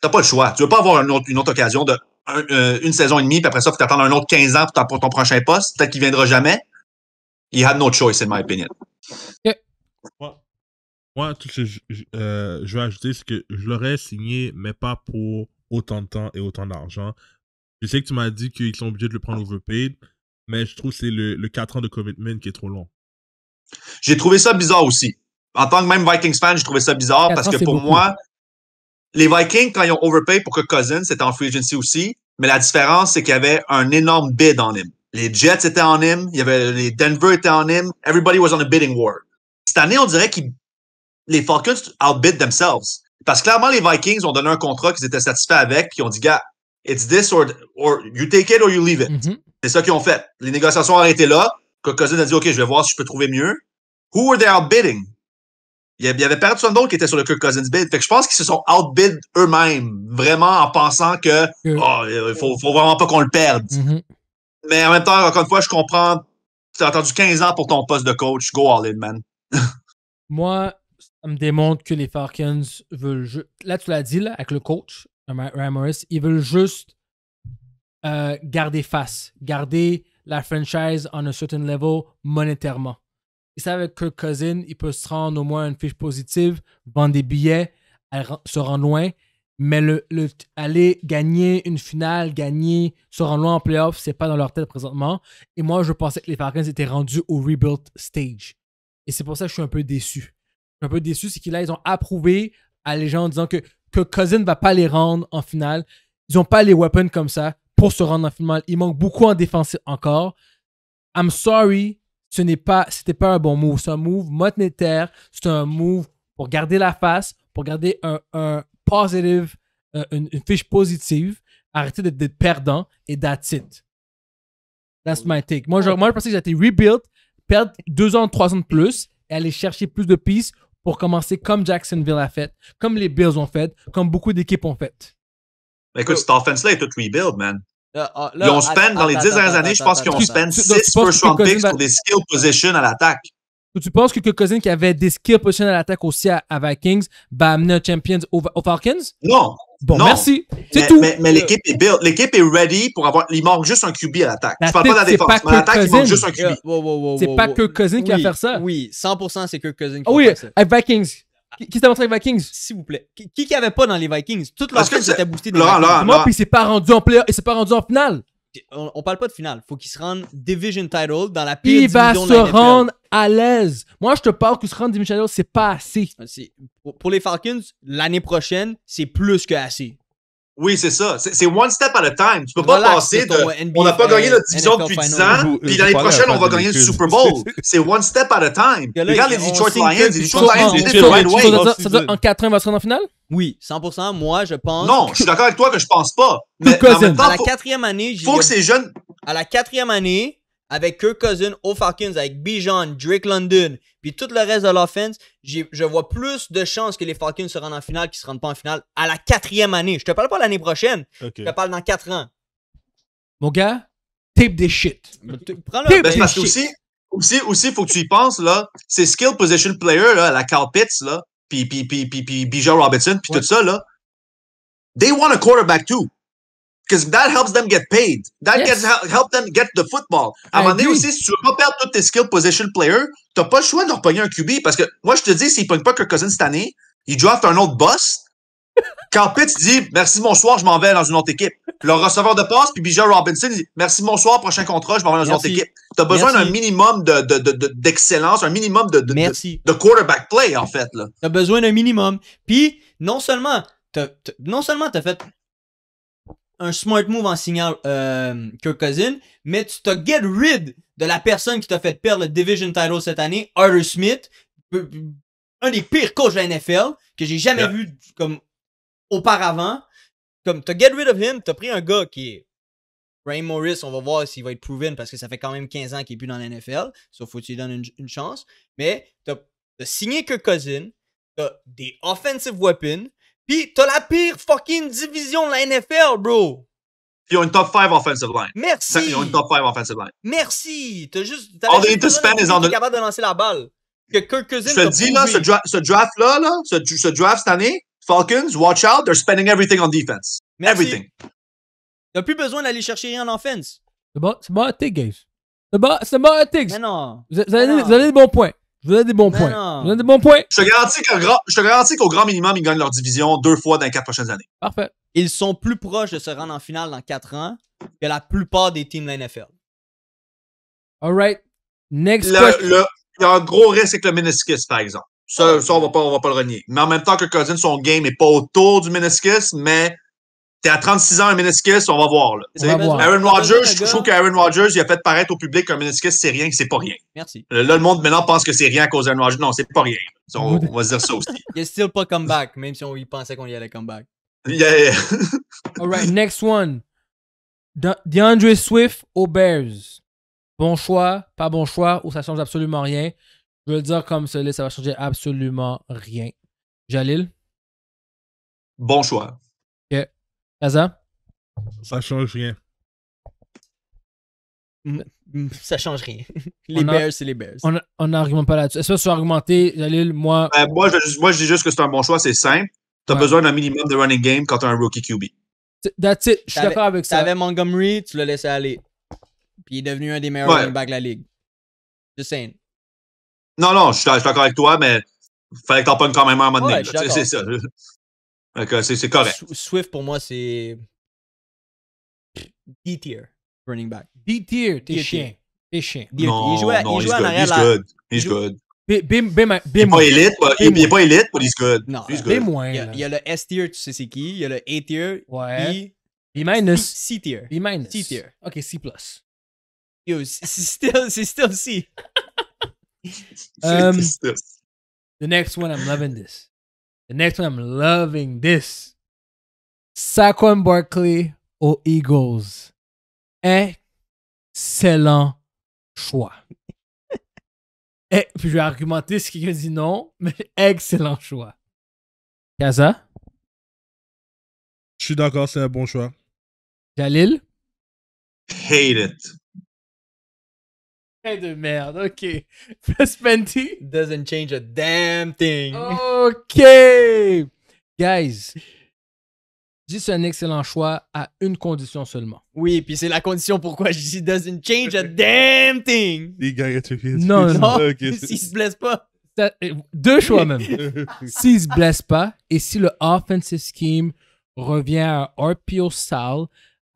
t'as pas le choix. Tu veux pas avoir une une autre occasion de euh, une saison et demie, puis après ça, il faut attendre un autre 15 ans pour, ton prochain poste. Peut-être qu'il viendra jamais. Il had no choice, in my opinion. Moi, moi, tout ce je, veux vais ajouter, ce que je l'aurais signé, mais pas pour autant de temps et autant d'argent. Je sais que tu m'as dit qu'ils sont obligés de le prendre overpaid, mais je trouve que c'est le, 4 ans de commitment qui est trop long. J'ai trouvé ça bizarre aussi. En tant que même Vikings fan, j'ai trouvé ça bizarre parce que pour moi, les Vikings, quand ils ont overpaid pour que Cousins c'était en free agency aussi, mais la différence, c'est qu'il y avait un énorme bid en him. Les Jets étaient en him, il y avait, les Denver étaient en him, everybody was on a bidding war. Cette année, on dirait que les Falcons outbid themselves. Parce que clairement, les Vikings ont donné un contrat qu'ils étaient satisfaits avec, qui ils ont dit, gars, it's this or, you take it or you leave it. Mm-hmm. C'est ça qu'ils ont fait. Les négociations ont arrêté là. Que Cousins a dit, OK, je vais voir si je peux trouver mieux. Who were they outbidding? Il y avait son d'autre qui était sur le Kirk Cousins bid. Fait que je pense qu'ils se sont outbid eux-mêmes, vraiment en pensant que oh, il faut, faut vraiment pas qu'on le perde. Mhm. Mais en même temps, encore une fois, je comprends. Tu as attendu 15 ans pour ton poste de coach. Go all in, man. Moi, ça me démontre que les Falcons veulent. Là, tu l'as dit, avec le coach, Ryan Morris, ils veulent juste euh, garder face, garder la franchise on a certain level monétairement. Ils savent que Cousin, il peut se rendre au moins une fiche positive, vendre des billets, se rendre loin. Mais le, aller gagner une finale, gagner, se rendre loin en playoff, c'est pas dans leur tête présentement. Et moi, je pensais que les Falcons étaient rendus au rebuild stage. Et c'est pour ça que je suis un peu déçu. Je suis un peu déçu, c'est qu'ils ils ont approuvé à les gens en disant que, que ne va pas les rendre en finale. Ils n'ont pas les weapons comme ça pour se rendre en finale. Il manque beaucoup en défense encore. I'm sorry, ce n'est pas, c'était pas un bon move. C'est un move monétaire, c'est un move pour garder la face, pour garder un, un positive, euh, une, fiche positive, arrêter d'être perdant et that's it. That's my take. Moi, je, pensais que j'étais rebuilt, perdre deux ans, trois ans de plus et aller chercher plus de pistes pour commencer comme Jacksonville a fait, comme les Bills ont fait, comme beaucoup d'équipes ont fait. Écoute, cette offense-là est toute rebuild, man. Là, ah, on spend, dans les dix dernières années, je pense qu'on spend 6 first round picks pour des skill positions à l'attaque. Tu penses que Kirk qui avait des skill positions à l'attaque aussi à, Vikings, va amener un champion aux, au Falcons? Non. Bon, non. merci. C'est tout. Mais, l'équipe est build. L'équipe est ready pour avoir. Il manque juste un QB à l'attaque. La ne parle pas de la défense. Mais à l'attaque, il manque juste un QB. c'est pas que Cousin qui va faire ça. Oui, 100% c'est que Cousin qui va oui, faire ça. Ah à Vikings, qui, qui s'est montré les Vikings? S'il vous plaît. Qui, qui avait pas dans les Vikings? Toute leur équipe était boostée des Vikings. Moi, Puis il pas rendu en play, et s'est pas rendu en finale. On, ne parle pas de finale. Faut qu'il se rende division title dans la pire Il va se rendre à l'aise. Moi, je te parle que se rendre division title, c'est pas assez. pour, les Falcons, l'année prochaine, c'est plus que assez. Oui, c'est ça. C'est one step at a time. Tu peux pas passer de. on n'a pas gagné notre division depuis 10 ans, euh, puis l'année prochaine, on va gagner le Super Bowl. c'est one step at a time. Regarde les Detroit Lions. Les Detroit Lions, c'est le right way. Ça veut dire en 4 ans, va se rendre en finale? Oui, 100%. Moi, je pense. Non, je suis d'accord avec toi que je pense pas. Mais en même temps, à la quatrième année, faut que ces jeunes. À la quatrième année, avec Kirk Cousins aux Falcons, avec Bijan, Drake London, puis tout le reste de l'offense, je vois plus de chances que les Falcons se rendent en finale qu'ils ne se rendent pas en finale à la quatrième année. Je te parle pas l'année prochaine, je te parle dans quatre ans. Mon gars, tape des shit. Prends-le. Ben, parce aussi, aussi, aussi, faut que tu y penses, là, c'est skill position player, là, la Cal Pitts, là, puis, puis, Bijan Robinson, puis tout ça, là. They want a quarterback too because that helps them get paid. That yes. gets, help them get the football. À un ben moment donné aussi, si tu veux pas perdre tous tes skill position players, t'as pas le choix de repogner un QB parce que moi, je te dis, s'ils pognent pas que Cousins cette année, ils draftent un autre boss. Quand Pitts dit merci, bonsoir, je m'en vais dans une autre équipe. Le receveur de passe, puis Bijan Robinson dit merci, bonsoir, prochain contrat, je m'en vais dans une autre équipe. T'as besoin d'un minimum d'excellence, un minimum de, quarterback play, en fait. T'as besoin d'un minimum. Puis, non seulement, t'as, non seulement t'as fait un smart move en signant euh, Kirk Cousin, mais tu t'as get rid de la personne qui t'a fait perdre le division title cette année, Arthur Smith, un des pires coachs de la NFL que j'ai jamais vu comme auparavant. Comme t'as get rid of him, t'as pris un gars qui est Ray Morris, on va voir s'il va être proven parce que ça fait quand même 15 ans qu'il est plus dans la NFL, sauf faut que tu lui donnes une, chance. Mais t'as as signé Kirk Cousin, t'as des offensive weapons, Pis t'as la pire fucking division de la NFL, bro. Ils ont une top 5 offensive line. Merci. Ils ont une top 5 offensive line. Merci. T'as juste. On est de... capable de lancer la balle. Que Kirk Cousins. Je te dis, là, ce, draft-là, là, ce, ce, draft cette année, Falcons, watch out, they're spending everything on defense. Everything. T'as plus besoin d'aller chercher rien en offense. C'est bon, c'est bon, t'es guys. C'est bon, c'est bon, t'es Mais non. Vous, avez, des bons points. Vous avez des bons points. Vous avez des bons points. Je te garantis qu'au grand, minimum, ils gagnent leur division deux fois dans les quatre prochaines années. Parfait. Ils sont plus proches de se rendre en finale dans quatre ans que la plupart des teams de la NFL. All right. Next question. il y a un gros risque avec le meniscus, par exemple. Ça, on ne va pas le renier. Mais en même temps que Cousins, son game n'est pas autour du meniscus, mais t'es à 36 ans un meniscus, on va voir. Aaron Rodgers, je trouve qu'Aaron Rodgers, il a fait paraître au public qu'un meniscus, c'est rien, que c'est pas rien. Merci. Là, le monde maintenant pense que c'est rien à cause d'Aaron Rodgers. Non, c'est pas rien. On, va se dire ça aussi. il a still pas comeback, même si on pensait qu'on y allait comeback. Yeah. All right, next one. DeAndre Swift aux Bears. Bon choix, pas bon choix, ou ça change absolument rien. Je veux dire comme ça, ça va changer absolument rien. Jalil? Bon choix. Kaza? Ça change rien. Ça change rien. Les Bears, c'est les Bears. On n'argumente pas là-dessus. Est-ce que tu as argumenté, moi... Ben, moi, je, moi, dis juste que c'est un bon choix, c'est simple. T'as besoin d'un minimum de running game quand t'as un rookie QB. That's it. Je suis d'accord avec ça. Tu avais Montgomery, tu l'as laissé aller. Puis il est devenu un des meilleurs running back de la ligue. Just saying. Non, non, je suis d'accord avec toi, mais fallait que t'en pognes quand même un moment donné. c'est ça. Ok, C'est correct. Swift, pour moi, c'est. D-tier running back. D-tier, t'es chien. T'es chien. Non, il jouait, non, il jouait en arrière good. He's good. Il est pas élite, il est pas élite, mais he's good. Non, il euh, moins. Il y a le S-tier, tu sais c'est qui. Il y a le A-tier. Ouais. B-minus. C-tier. B-minus. C-tier. Ok, C+. Yo, c'est still C. the next one, I'm loving this. The next one, I'm loving this. Saquon Barkley aux Eagles. Excellent choix. Et eh, puis je vais argumenter si quelqu'un dit non, mais excellent choix. Kaza? Je suis d'accord, c'est un bon choix. Jalil? Hate it de merde, ok. Plus Doesn't change a damn thing. Ok. Guys, c'est un excellent choix à une condition seulement. Oui, puis c'est la condition pourquoi je dis doesn't change a damn thing. Non, non. Okay. S'il se blesse pas. Eh, deux choix même. S'il se blesse pas et si le offensive scheme revient à un RPO style,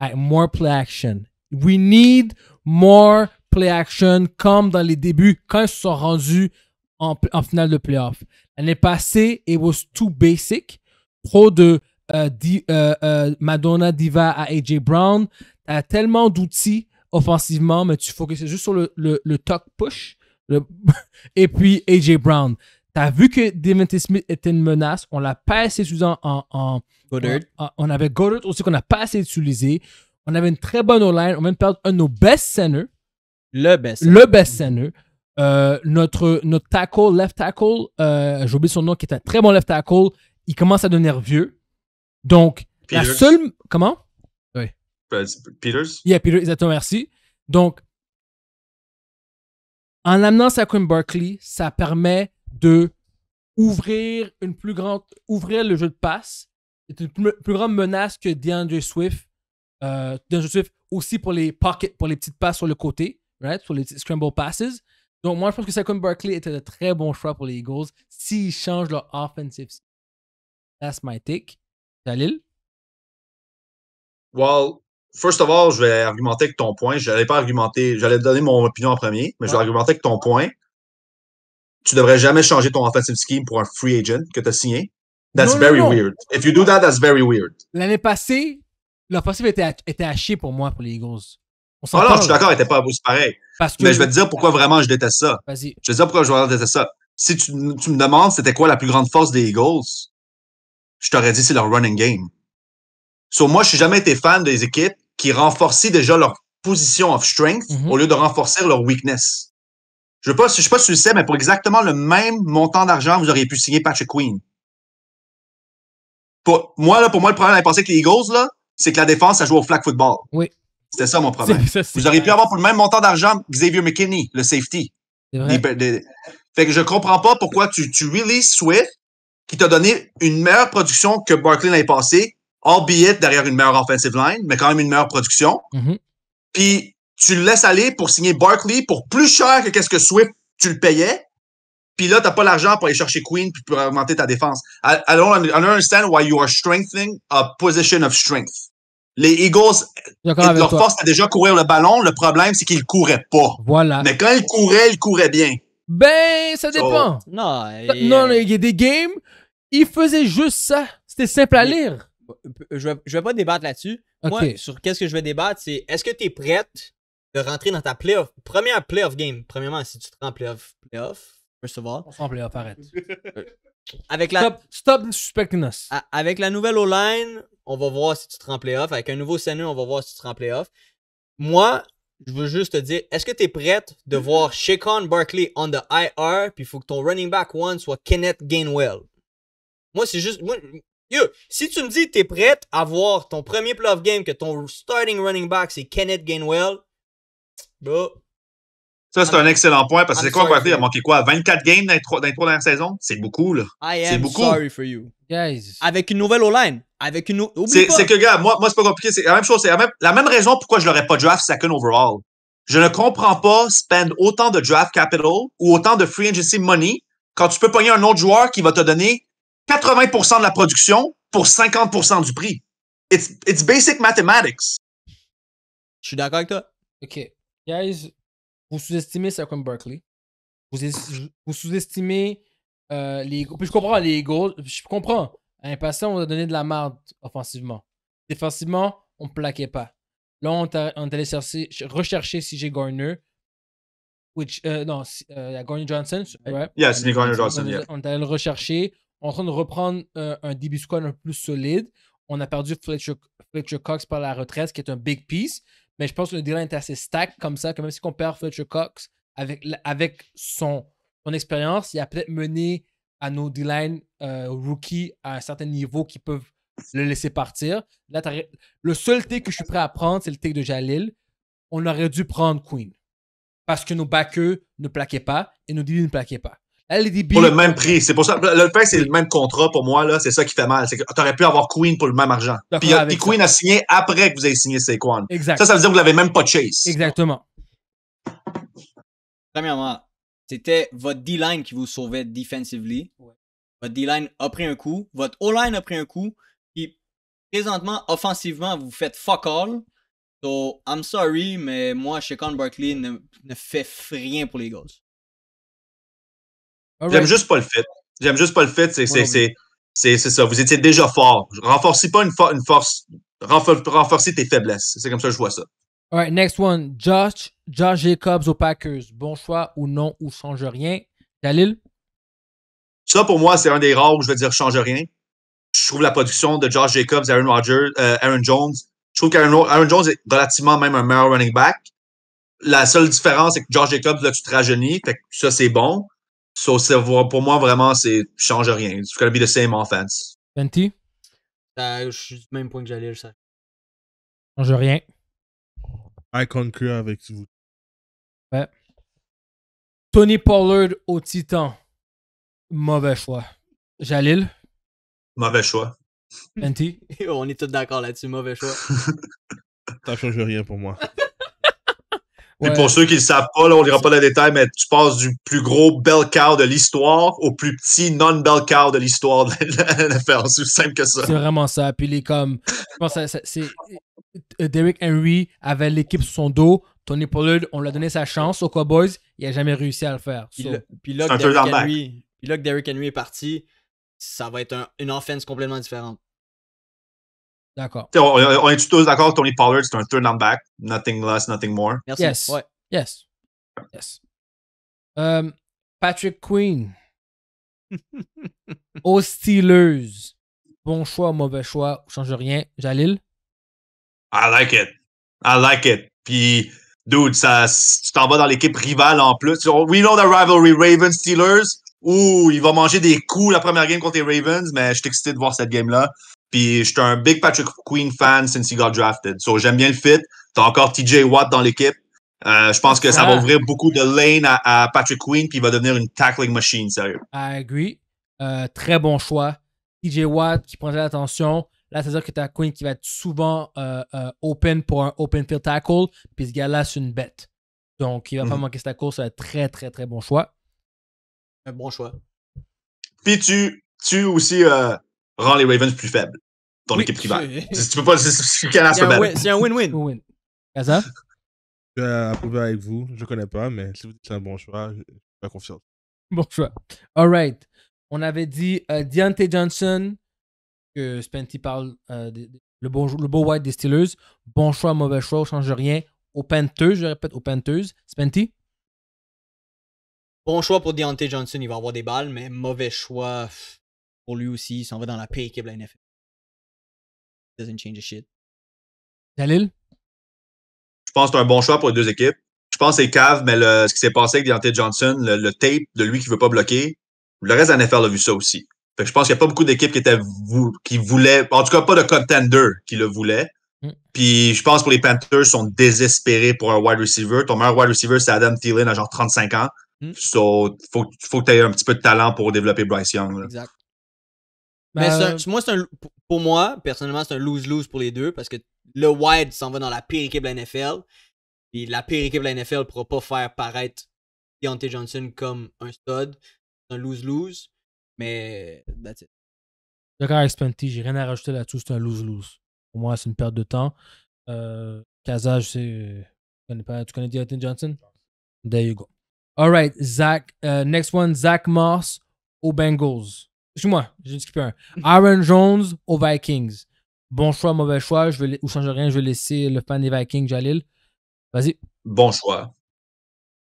à more play action. We need more play action comme dans les débuts quand ils se sont rendus en, finale de playoff. L'année passée, it was too basic. Trop de euh, euh, euh, Madonna Diva à AJ Brown. T'as tellement d'outils offensivement, mais tu focuses juste sur le, le, push. et puis AJ Brown. T'as vu que Devontae Smith était une menace. On l'a pas assez utilisé en. On, avait Goddard aussi qu'on a pas assez utilisé. On avait une très bonne online On vient de perdre un de nos best centers. Le best-seller. Le best Euh, notre, notre tackle, left tackle, euh, j'ai oublié son nom, qui est un très bon left tackle, il commence à devenir vieux. Donc, la seule. Comment Oui. Ben, Peters. Yeah, Peters, exactement, merci. Donc, en amenant Saquon Barkley, ça permet de ouvrir une plus grande. ouvrir le jeu de passe. C'est une plus, grande menace que DeAndre Swift. Euh, DeAndre Swift aussi pour les pocket, pour les petites passes sur le côté right? Sur les scramble passes. Donc, moi, je pense que Saquon Barkley était un très bon choix pour les Eagles s'ils changent leur offensive. That's my take. Jalil? Well, first of all, je vais argumenter avec ton point. Je n'allais pas argumenter, j'allais donner mon opinion en premier, mais je vais argumenter avec ton point. Tu devrais jamais changer ton offensive scheme pour un free agent que tu as signé. That's very weird. If you do that, that's very weird. L'année passée, l'offensive était, était hachée pour moi, pour les Eagles. Ah je suis d'accord, elle pas à pareil. Mais ah. je vais te dire pourquoi vraiment je déteste ça. Je vais te dire pourquoi je déteste ça. Si tu, me demandes c'était quoi la plus grande force des Eagles, je t'aurais dit c'est leur running game. Sur moi, je n'ai jamais été fan des équipes qui renforcent déjà leur position of strength mm-hmm. au lieu de renforcer leur weakness. Je ne sais pas si tu le sais, mais pour exactement le même montant d'argent, vous auriez pu signer Patrick Queen. Pour, moi, pour moi, le problème à penser que les Eagles, là, c'est que la défense, ça joue au flag football. Oui. C'était ça mon problème. Vous auriez pu avoir pour le même montant d'argent Xavier McKinney, le safety. Fait que je comprends pas pourquoi tu, tu releases Swift, qui t'a donné une meilleure production que Barkley l'année passée, albeit derrière une meilleure offensive line, mais quand même une meilleure production. Mm-hmm. Puis tu le laisses aller pour signer Barkley pour plus cher que qu'est-ce que Swift tu le payais. Puis là, t'as pas l'argent pour aller chercher Queen puis pour augmenter ta défense. I don't understand why you are strengthening a position of strength. Les Eagles, leur force, à déjà courir le ballon. Le problème, c'est qu'ils couraient pas. Voilà. Mais quand ils couraient, ils couraient bien. Ben, ça dépend. non, il... y a des games, ils faisaient juste ça. C'était simple à lire. Je vais, vais pas débattre là-dessus. Moi, sur qu'est-ce que je vais débattre, c'est est-ce que tu es prête de rentrer dans ta playoff, première playoff game. Premièrement, si tu te rends playoff, playoff, first of all. On se rend playoff, arrête. Avec la... Stop, stop suspecting Avec la nouvelle O-line, on va voir si tu te rends play-off. Avec un nouveau scénario, on va voir si tu te rends play-off. Moi, je veux juste te dire, est-ce que tu es prête de mm-hmm. voir Shaquan Barkley on the IR, puis il faut que ton running back one soit Kenneth Gainwell? Moi, c'est juste. si tu me dis que tu es prête à voir ton premier playoff game, que ton starting running back c'est Kenneth Gainwell, Ça, c'est un excellent point parce que c'est quoi, Barkley? Il a manqué quoi? 24 games dans les trois, dernières saisons? C'est beaucoup, là. C'est beaucoup. Guys. Avec une nouvelle O-line avec une C'est que, gars, moi, c'est pas compliqué. C'est la même chose. C'est la même, raison pourquoi je l'aurais pas draft second overall. Je ne comprends pas spend autant de draft capital ou autant de free agency money quand tu peux pogner un autre joueur qui va te donner 80 de la production pour 50 du prix. It's, basic mathematics. Je suis d'accord avec toi. OK. Guys, vous sous-estimez Saquon Berkeley. Vous, sous-estimez euh, les... Puis je comprends les goals. Je comprends. Impatient, on a donné de la marde offensivement. Défensivement, on ne plaquait pas. Là, on, est allé chercher, rechercher CJ Garner. Which, euh, non, a euh, Garner Johnson. Ouais. Yeah, CJ Garner Johnson. On, est allé le rechercher. On est en train de reprendre euh, un début squad un peu plus solide. On a perdu Fletcher, Cox par la retraite, qui est un big piece. Mais je pense que le deal est assez stack comme ça, que même si on perd Fletcher Cox avec, avec son, son expérience, il a peut-être mené à nos D-line euh, rookies à un certain niveau qui peuvent le laisser partir. Là, le seul T que je suis prêt à prendre, c'est le T de Jalil. On aurait dû prendre Queen parce que nos backeux ne plaquaient pas et nos D-Line ne plaquaient pas. Pour le même prix, c'est pour ça. Le fait c'est le même contrat pour moi, là, c'est ça qui fait mal. C'est que aurais pu avoir Queen pour le même argent. Puis, Queen a signé après que vous avez signé Saquon. Exact. Ça, ça veut dire que vous l'avez même pas chase. Exactement. Premièrement, c'était votre D-line qui vous sauvait defensively. Votre D-line a pris un coup. Votre O-line a pris un coup. Puis présentement, offensivement, vous faites fuck all. So, I'm sorry, mais moi, chez Barkley ne, ne fait rien pour les Eagles. J'aime juste pas le fait. J'aime juste pas le fait. C'est, c'est, ça. Vous étiez déjà fort. Renforcez pas une, force. renforcez tes faiblesses. C'est comme ça que je vois ça. All next one. Josh, Josh Jacobs aux Packers. Bon choix ou non ou change rien. Dalil? Ça, pour moi, c'est un des rares où je veux dire change rien. Je trouve la production de Josh Jacobs, Aaron Rodgers, euh, Aaron Jones. Je trouve qu'Aaron Jones est relativement même un meilleur running back. La seule différence, c'est que Josh Jacobs, là, tu te rajeunis. Fait que ça, c'est bon. So, pour moi, vraiment, c'est change rien. It's gonna be the same offense. Fenty? Euh, je suis du même point que Jalil, sais. Change rien. I concur avec vous. Ouais. Tony Pollard au Titan. Mauvais choix. Jalil. Mauvais choix. Anti. On est tous d'accord là-dessus. Mauvais choix. Ça change rien pour moi. Et pour ceux qui ne le savent pas, là, on ne dira pas dans les détails, mais tu passes du plus gros bell cow de l'histoire au plus petit non-bell cow de l'histoire de la NFL. C'est simple que ça. C'est vraiment ça. Puis les comme. Je euh, Derrick Henry avait l'équipe sur son dos. Tony Pollard, on lui a donné sa chance aux Cowboys. Il n'a jamais réussi à le faire. Puis, là, que Derrick Henry, est parti, ça va être une offense complètement différente. D'accord. On, est tous d'accord que Tony Pollard, c'est un third on back. Nothing less, nothing more. Yes. Yes. Yes. Euh, Patrick Queen. Aux Steelers. Bon choix, mauvais choix, change rien. Jalil? I like it. I like it. Puis, dude, ça, tu t'en vas dans l'équipe rivale en plus. We know the rivalry Ravens Steelers. Ouh, il va manger des coups la première game contre les Ravens, mais je suis excité de voir cette game-là. Puis suis un big Patrick Queen fan since he got drafted. So j'aime bien le fit. T'as encore TJ Watt dans l'équipe. Euh, je pense que ça va ah. ouvrir beaucoup de lane à, Patrick Queen, puis il va devenir une tackling machine, sérieux. I agree. Euh, très bon choix. TJ Watt qui prend l'attention. Là, c'est-à-dire que t'as Queen qui va être souvent euh, open pour un open field tackle, puis ce gars-là, c'est une bête. Donc, il va pas mhm. manquer ce course. très, très, très bon choix. Un bon choix. Puis tu aussi, rend les Ravens plus faibles dans l'équipe privée. Tu peux pas. C'est un win-win. Kaza? Je vais avec vous. Je connais pas, mais si vous dites c'est un bon choix, je suis pas confiant. Bon choix. All right. On avait dit euh, Deontay Johnson, que Spenty parle euh, le, beau, white des Steelers. Bon choix, mauvais choix, change rien. Au penteuse, je répète, au penteuse, Spenty? Bon choix pour Deontay Johnson, il va avoir des balles, mais mauvais choix. Pour lui aussi, il s'en va dans la paix équipe de la NFL. Doesn't change a shit. Dalil? Je pense que c'est un bon choix pour les deux équipes. Je pense que c'est cave, mais ce qui s'est passé avec Deontay Johnson, le, tape de lui qui veut pas bloquer, le reste de la NFL a vu ça aussi. je pense qu'il n'y a pas beaucoup d'équipes qui étaient qui voulaient, en tout cas pas de contender qui le voulaient. Mm. Puis je pense que les Panthers sont désespérés pour un wide receiver. Ton meilleur wide receiver, c'est Adam Thielen à genre 35 ans. Mm. faut, que tu aies un petit peu de talent pour développer Bryce Young. Exact. Bah, euh, pour moi, personnellement, c'est un lose-lose pour les deux parce que le wide s'en va dans la pire équipe de la NFL. Puis la pire équipe de la NFL ne pourra pas faire paraître Deontay Johnson comme un stud. C'est un lose-lose. Mais that's it. D'accord avec Spenty, j'ai rien à rajouter là-dessus. C'est un lose-lose. Pour moi, c'est une perte de temps. Euh, euh Tu connais, Deontay Johnson? There you go. All right, Zach. Euh, next one, Zach Moss aux Bengals. Excuse-moi, j'ai plus un. Aaron Jones aux Vikings. Bon choix, mauvais choix. Je vais, ou change rien, je vais laisser le fan des Vikings, Jalil. Vas-y. Bon choix.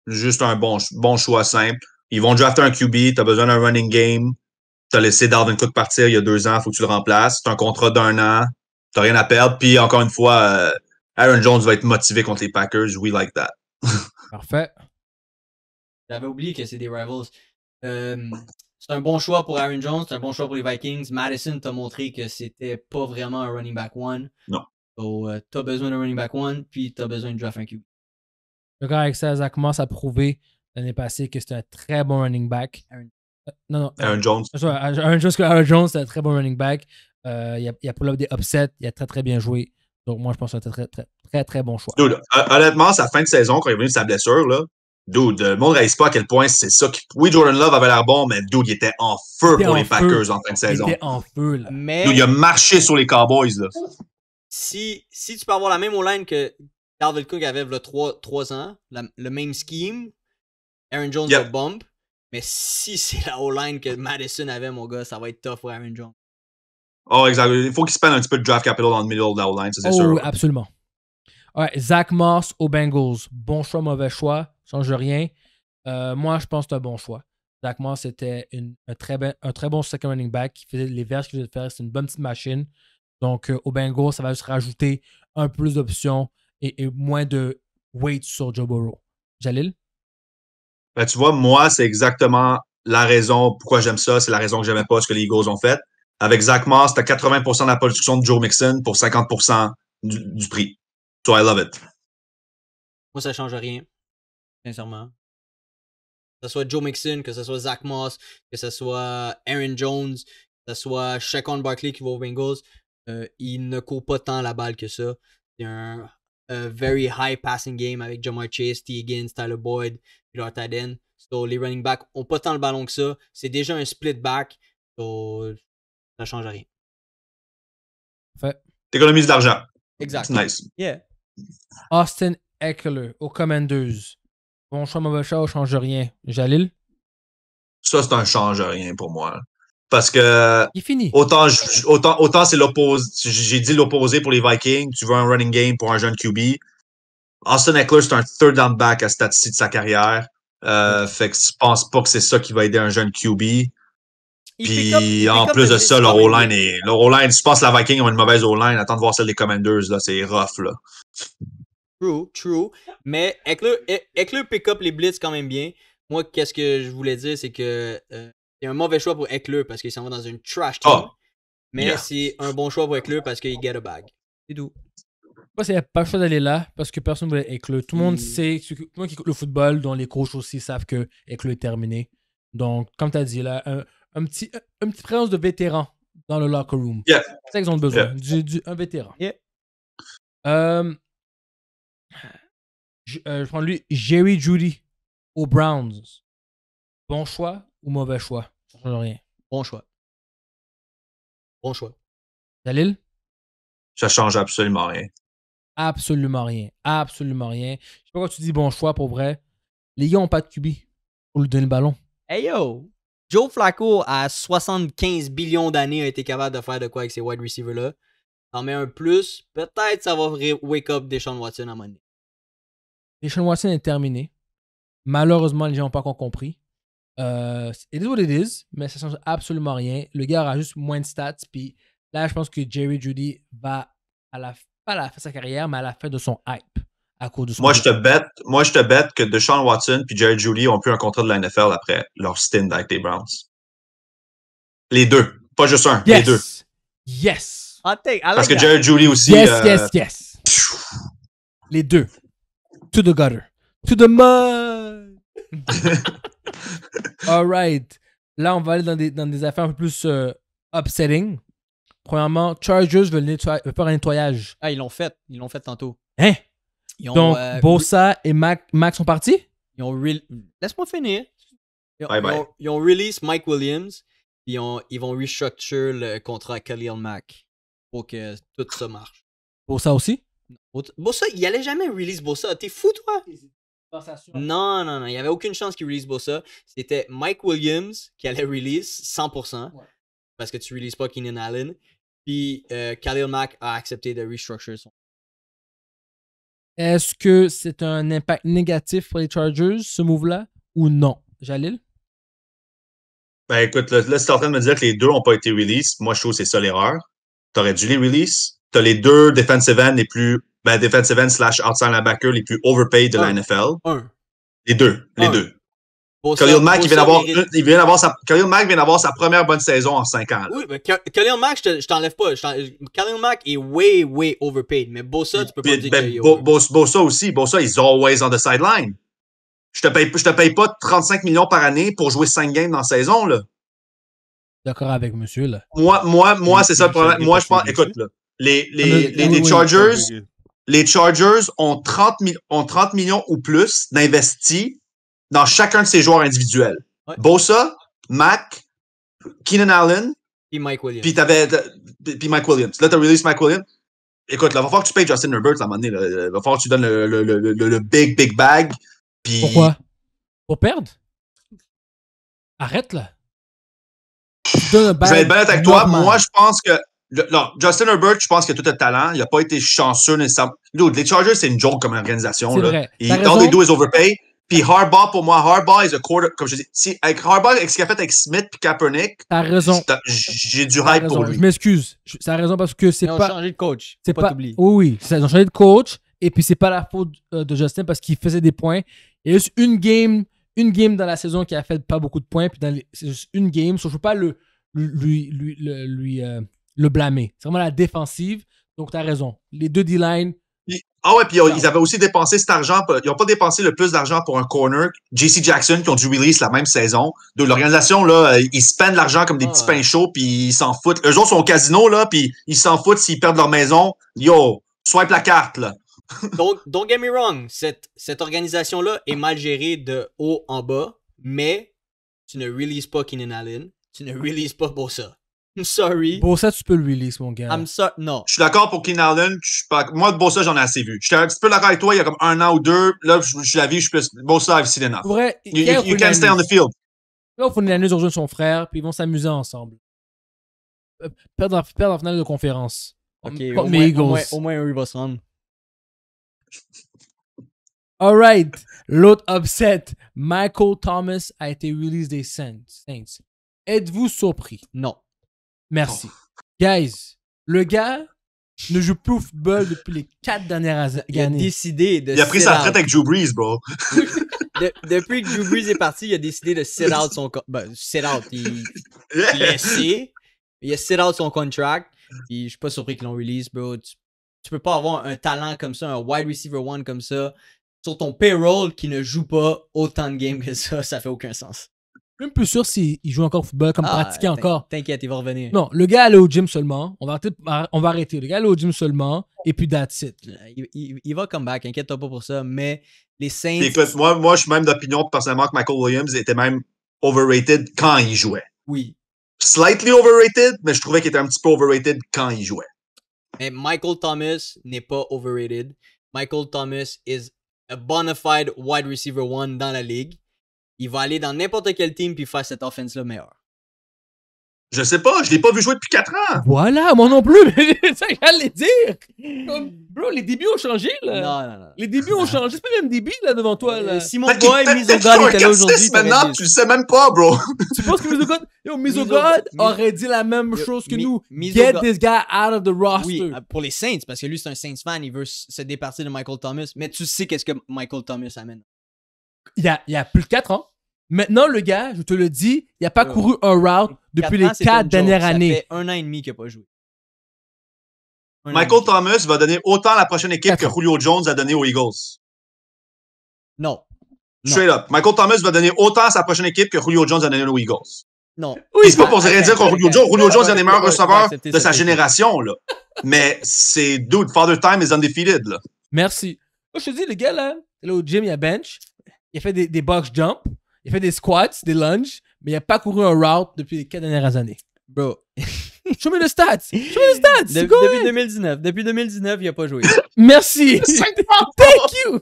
Juste un bon, bon choix simple. Ils vont drafter un QB, tu as besoin d'un running game. Tu as laissé Darwin Cook partir il y a deux ans, faut que tu le remplaces. C'est un contrat d'un an, tu t'as rien à perdre. Puis encore une fois, euh, Aaron Jones va être motivé contre les Packers. We like that. Parfait. J'avais oublié que c'est des rivals. Euh, c'est un bon choix pour Aaron Jones, c'est un bon choix pour les Vikings. Madison t'a montré que c'était pas vraiment un running back one. Non. Donc, euh, t'as besoin d'un running back one, puis t'as besoin de draft un QB. gars avec ça, ça commence à prouver l'année passée que c'était un très bon running back. Aaron... Euh, non, non. Aaron Jones. Aaron Jones, Aaron Jones c'est un très bon running back. Euh, il, a, il a pour des upsets, il a très très bien joué. Donc moi je pense que c'est un très très, très très bon choix. Dude, honnêtement, sa fin de saison, quand il est venu de sa blessure, là, Dude, le monde réalise pas à quel point c'est ça qui. Oui, Jordan Love avait l'air bon, mais dude, il était en feu pour les Packers en fin de saison. Il était en feu, là. Mais... Dude, il a marché sur les Cowboys, là. Si, si tu peux avoir la même O-line que Dalvin Cook avait le 3, 3 ans, le même scheme, Aaron Jones yep. a bump, mais si c'est la O-line que Madison avait, mon gars, ça va être tough pour Aaron Jones. Oh, exact. Il faut qu'il se un petit peu de draft capital dans le middle de la O-line, ça c'est oh, sûr. Oui, absolument. Ouais, Zach Moss aux Bengals. Bon choix, mauvais choix change rien. Euh, moi, je pense que c'est un bon choix. Zach Moss c'était un, très ben, un très bon second running back qui faisait les que qu'il faisait faire. C'est une bonne petite machine. Donc, euh, au bingo, ça va juste rajouter un peu plus d'options et, moins de weight sur Joe Burrow. Jalil? Ben, tu vois, moi, c'est exactement la raison pourquoi j'aime ça. C'est la raison que n'aimais pas ce que les Eagles ont fait. Avec Zach Moss, tu 80 de la production de Joe Mixon pour 50 du, prix. So I love it. Moi, ça change rien sincèrement. Que ce soit Joe Mixon, que ce soit Zach Moss, que ce soit Aaron Jones, que ce soit Shaquan Barkley qui va aux Bengals, euh, il ne court pas tant la balle que ça. C'est un euh, very high passing game avec Jamar Chase, T. Higgins, Tyler Boyd, Pilar Tadden. les running backs n'ont pas tant le ballon que ça. C'est déjà un split back. ça ne change rien. T'économises de l'argent. Exact. Nice. Yeah. Austin Eckler aux Commanders. Bon choix, mauvais choix, change rien. Jalil? Ça, c'est un change rien pour moi. Parce que. Il finit. Autant, autant, autant c'est l'opposé. J'ai dit l'opposé pour les Vikings. Tu veux un running game pour un jeune QB. Austin Eckler, c'est un third down back à statistique de sa carrière. Euh, fait que tu penses pas que c'est ça qui va aider un jeune QB. Puis en plus de ça, leur O-line est. Leur O-line, je pense que la Vikings ont une mauvaise all line Attends de voir celle des Commanders, là. C'est rough, là. True, true. Mais eh, avec le, pick-up, les blitz quand même bien. Moi, qu'est-ce que je voulais dire, c'est que euh, y a un mauvais choix pour Eckler parce qu'il s'en va dans une trash ah! team. Mais c'est un bon choix pour Eckler parce qu'il get a bag. C'est doux. Moi, a pas le choix d'aller là parce que personne ne voulait Eckler. Tout le monde hmm. sait, Moi qui le football, dont les coachs aussi savent que Eckler est terminé. Donc, comme tu as dit là, un, petit, une présence de vétéran dans le locker room. C'est ça qu'ils ont besoin. un vétéran. Euh, euh, je, prends lui, Jerry Judy au Browns. Bon choix ou mauvais choix Ça change rien. Bon choix. Bon choix. Dalil Ça change absolument rien. Absolument rien. Absolument rien. Je sais pas quand tu dis bon choix pour vrai. Les gars ont pas de QB pour lui donner le ballon. Hey yo! Joe Flacco, à 75 millions d'années, a été capable de faire de quoi avec ces wide receivers-là. T'en met un plus, peut-être ça va wake up Deshaun Watson à mon avis Deshaun Watson est terminé. Malheureusement, les gens n'ont pas encore compris. Euh, it is what it is, mais ça ne change absolument rien. Le gars a juste moins de stats. Puis là, je pense que Jerry Judy va à la, fin de sa carrière, mais à la fin de son hype. À cause de son moi, je te bête, moi, je te bête que Deshaun Watson et Jerry Judy ont pu un contrat de la NFL après leur stint avec les Browns. Les deux, pas juste un, les deux. Yes! Parce que Jerry Julie aussi. Yes, euh, yes, yes. Les deux. To the gutter. To the mud. All right. Là, on va aller dans des, dans des affaires un peu plus euh, upsetting. Premièrement, Chargers veulent, nettoyer, veulent faire un nettoyage. Ah, ils l'ont fait. Ils l'ont fait tantôt. Hein? Donc, euh, Bossa et Mac, sont partis? Ils ont... Laisse-moi finir. Ils ont, bye bye. Ils, ont, release Mike Williams. Ils, ils vont restructure le contrat Khalil Mack pour que tout ça marche. Bossa aussi? Bossa, il allait jamais release Bossa. T'es fou, toi? Non, non, non. Il n'y avait aucune chance qu'il release Bossa. C'était Mike Williams qui allait release 100%. Parce que tu releases pas Keenan Allen. Puis euh, Khalil Mack a accepté de restructure son. Est-ce que c'est un impact négatif pour les Chargers, ce move-là, ou non? Jalil? Ben écoute, là, c'est en train de me dire que les deux n'ont pas été released. Moi, je trouve que c'est ça l'erreur. T'aurais dû les release. T'as les deux defensive end les plus, ben, defensive end slash outside linebacker les plus overpaid de la NFL. Un. Les deux. Les deux. Khalil Mack, il vient d'avoir, il vient d'avoir sa, vient d'avoir sa première bonne saison en 5 ans. Oui, mais Khalil Mack, je t'enlève pas. Je Khalil Mack est way, way overpaid. Mais Bossa, tu peux pas dire ben, Bossa aussi. Bossa, he's always on the sideline. Je te paye, te paye pas 35 millions par année pour jouer 5 games dans la saison, là. D'accord avec monsieur, là. Moi, moi, moi c'est ça le problème. Moi, je pense, écoute, là, les, les, ah, les, Chargers, les Chargers ont 30, ont 30 millions ou plus d'investis dans chacun de ses joueurs individuels. Bosa, Mac, Keenan Allen, et Mike Williams. Puis, Mike Williams. Là, tu as release Mike Williams. Écoute, là, va falloir que tu payes Justin Herbert à un moment donné. Là. Euh, va falloir que tu donnes le, le, le, le big, big bag. Pourquoi? Pour perdre? Arrête, là. Je vais être bête avec toi. Moi, je pense que. non, Justin Herbert, je pense qu'il a tout le talent. Il n'a pas été chanceux nécessairement. Les Chargers, c'est une joke comme organisation. Là. Vrai. Ils des deux, ils overpay. Puis Harbaugh, pour moi, Harbaugh est un quarter. Comme je dis, si, avec Harbaugh, avec ce qu'il a fait avec Smith puis Kaepernick, t'as raison. J'ai du hype pour lui. Je m'excuse. T'as raison parce que c'est pas. Ils ont changé de coach. C'est pas, oublié Oui, oui. Ils ont changé de coach. Et puis c'est pas la faute euh, de Justin parce qu'il faisait des points. Il y a juste une game, une game dans la saison qui a fait pas beaucoup de points. Puis c'est juste une game. So, je veux pas le lui, lui, euh, le, blâmer. C'est vraiment la défensive. Donc, tu as raison. Les deux D-line. Ah ouais, puis euh, ils avaient aussi dépensé cet argent. Ils n'ont pas dépensé le plus d'argent pour un corner. JC Jackson, qui ont dû release la même saison. De l'organisation, là, ils spendent l'argent comme des ah petits pains chauds, puis ils s'en foutent. Eux autres sont au casino, là, puis ils s'en foutent s'ils perdent leur maison. Yo, swipe la carte, là. Donc, get me wrong, cette, cette organisation-là est mal gérée de haut en bas, mais tu ne releases pas Keenan Allen. Tu ne release pas Bosa. I'm sorry. Bosa, tu peux le release, mon gars. I'm sorry. Non. Je suis d'accord pour Keen Allen. Moi, de Bosa, j'en ai assez vu. J'étais un petit peu d'accord avec toi il y a comme un an ou deux. Là, je, suis la vie, je suis plus. Bosa, I've seen enough. you, can stay on the field. Là, Funanus de son frère, puis ils vont s'amuser ensemble. Euh, perdre, la en finale de conférence. Ok, au, moins, au, moins, un va se Alright, l'autre upset. Michael Thomas a été release des Saints. Êtes-vous surpris? Non. Merci. Oh. Guys, le gars ne joue plus au football depuis les quatre dernières années. Il a décidé de Il a pris sa retraite avec Drew Brees, bro. depuis que Drew Brees est parti, il a décidé de sit out son... Ben, sit out, il... a essayé. Il a sit out son contract. Puis je suis pas surpris qu'ils l'ont release, bro. Tu, tu, peux pas avoir un talent comme ça, un wide receiver one comme ça, sur ton payroll qui ne joue pas autant de games que ça. Ça fait aucun sens même plus sûr s'il joue encore au football, comme ah, pratiquer encore. T'inquiète, il va revenir. Non, le gars allait au gym seulement. On va, arrêter, Le gars allait au gym seulement. Et puis, that's Il, va come back. Inquiète-toi pas pour ça. Mais les Saints. Écoute, moi, moi je suis même d'opinion personnellement que Michael Williams était même overrated quand il jouait. Oui. Slightly overrated, mais je trouvais qu'il était un petit peu overrated quand il jouait. Mais Michael Thomas n'est pas overrated. Michael Thomas is a bona fide wide receiver one dans la ligue il va aller dans n'importe quel team puis faire cette offense-là meilleure. Je sais pas, je l'ai pas vu jouer depuis 4 ans. Voilà, moi non plus, mais ça j'allais dire. bro, les débuts ont changé là. Non, non, non. Les débuts ont changé, c'est pas le même début là devant toi là. Euh, Simon Boy, Misogod était là aujourd'hui. Maintenant, tu le sais même pas, bro. tu penses que Misogod, aurait dit la même chose que nous. Get this guy out of the roster. Oui, euh, pour les Saints parce que lui c'est un Saints fan, il veut se départir de Michael Thomas, mais tu sais qu'est-ce que Michael Thomas amène il y a, plus de 4 ans. Maintenant, le gars, je te le dis, il n'a pas euh, couru un route depuis les 4 dernières années. Ça fait un an et demi qu'il n'a pas joué. Michael Thomas va donner autant à la prochaine équipe que Julio Jones a donné aux Eagles. Non. Straight up. Michael Thomas va donner autant à sa prochaine équipe que Julio Jones a donné aux Eagles. Non. Oui, c'est pas pour rien dire qu'on Julio Jones. Julio Jones est un des meilleurs receveurs de sa génération, là. Mais c'est dude, Father Time is undefeated, là. Merci. je te dis, les gars, là, là au gym, il y a bench il a fait des, box jumps, il fait des squats, des lunges, mais il n'a pas couru un route depuis les quatre dernières années. Bro. show me le stats! Show me le stats! depuis 2019. Depuis 2019, il n'a pas joué. Merci! Thank you!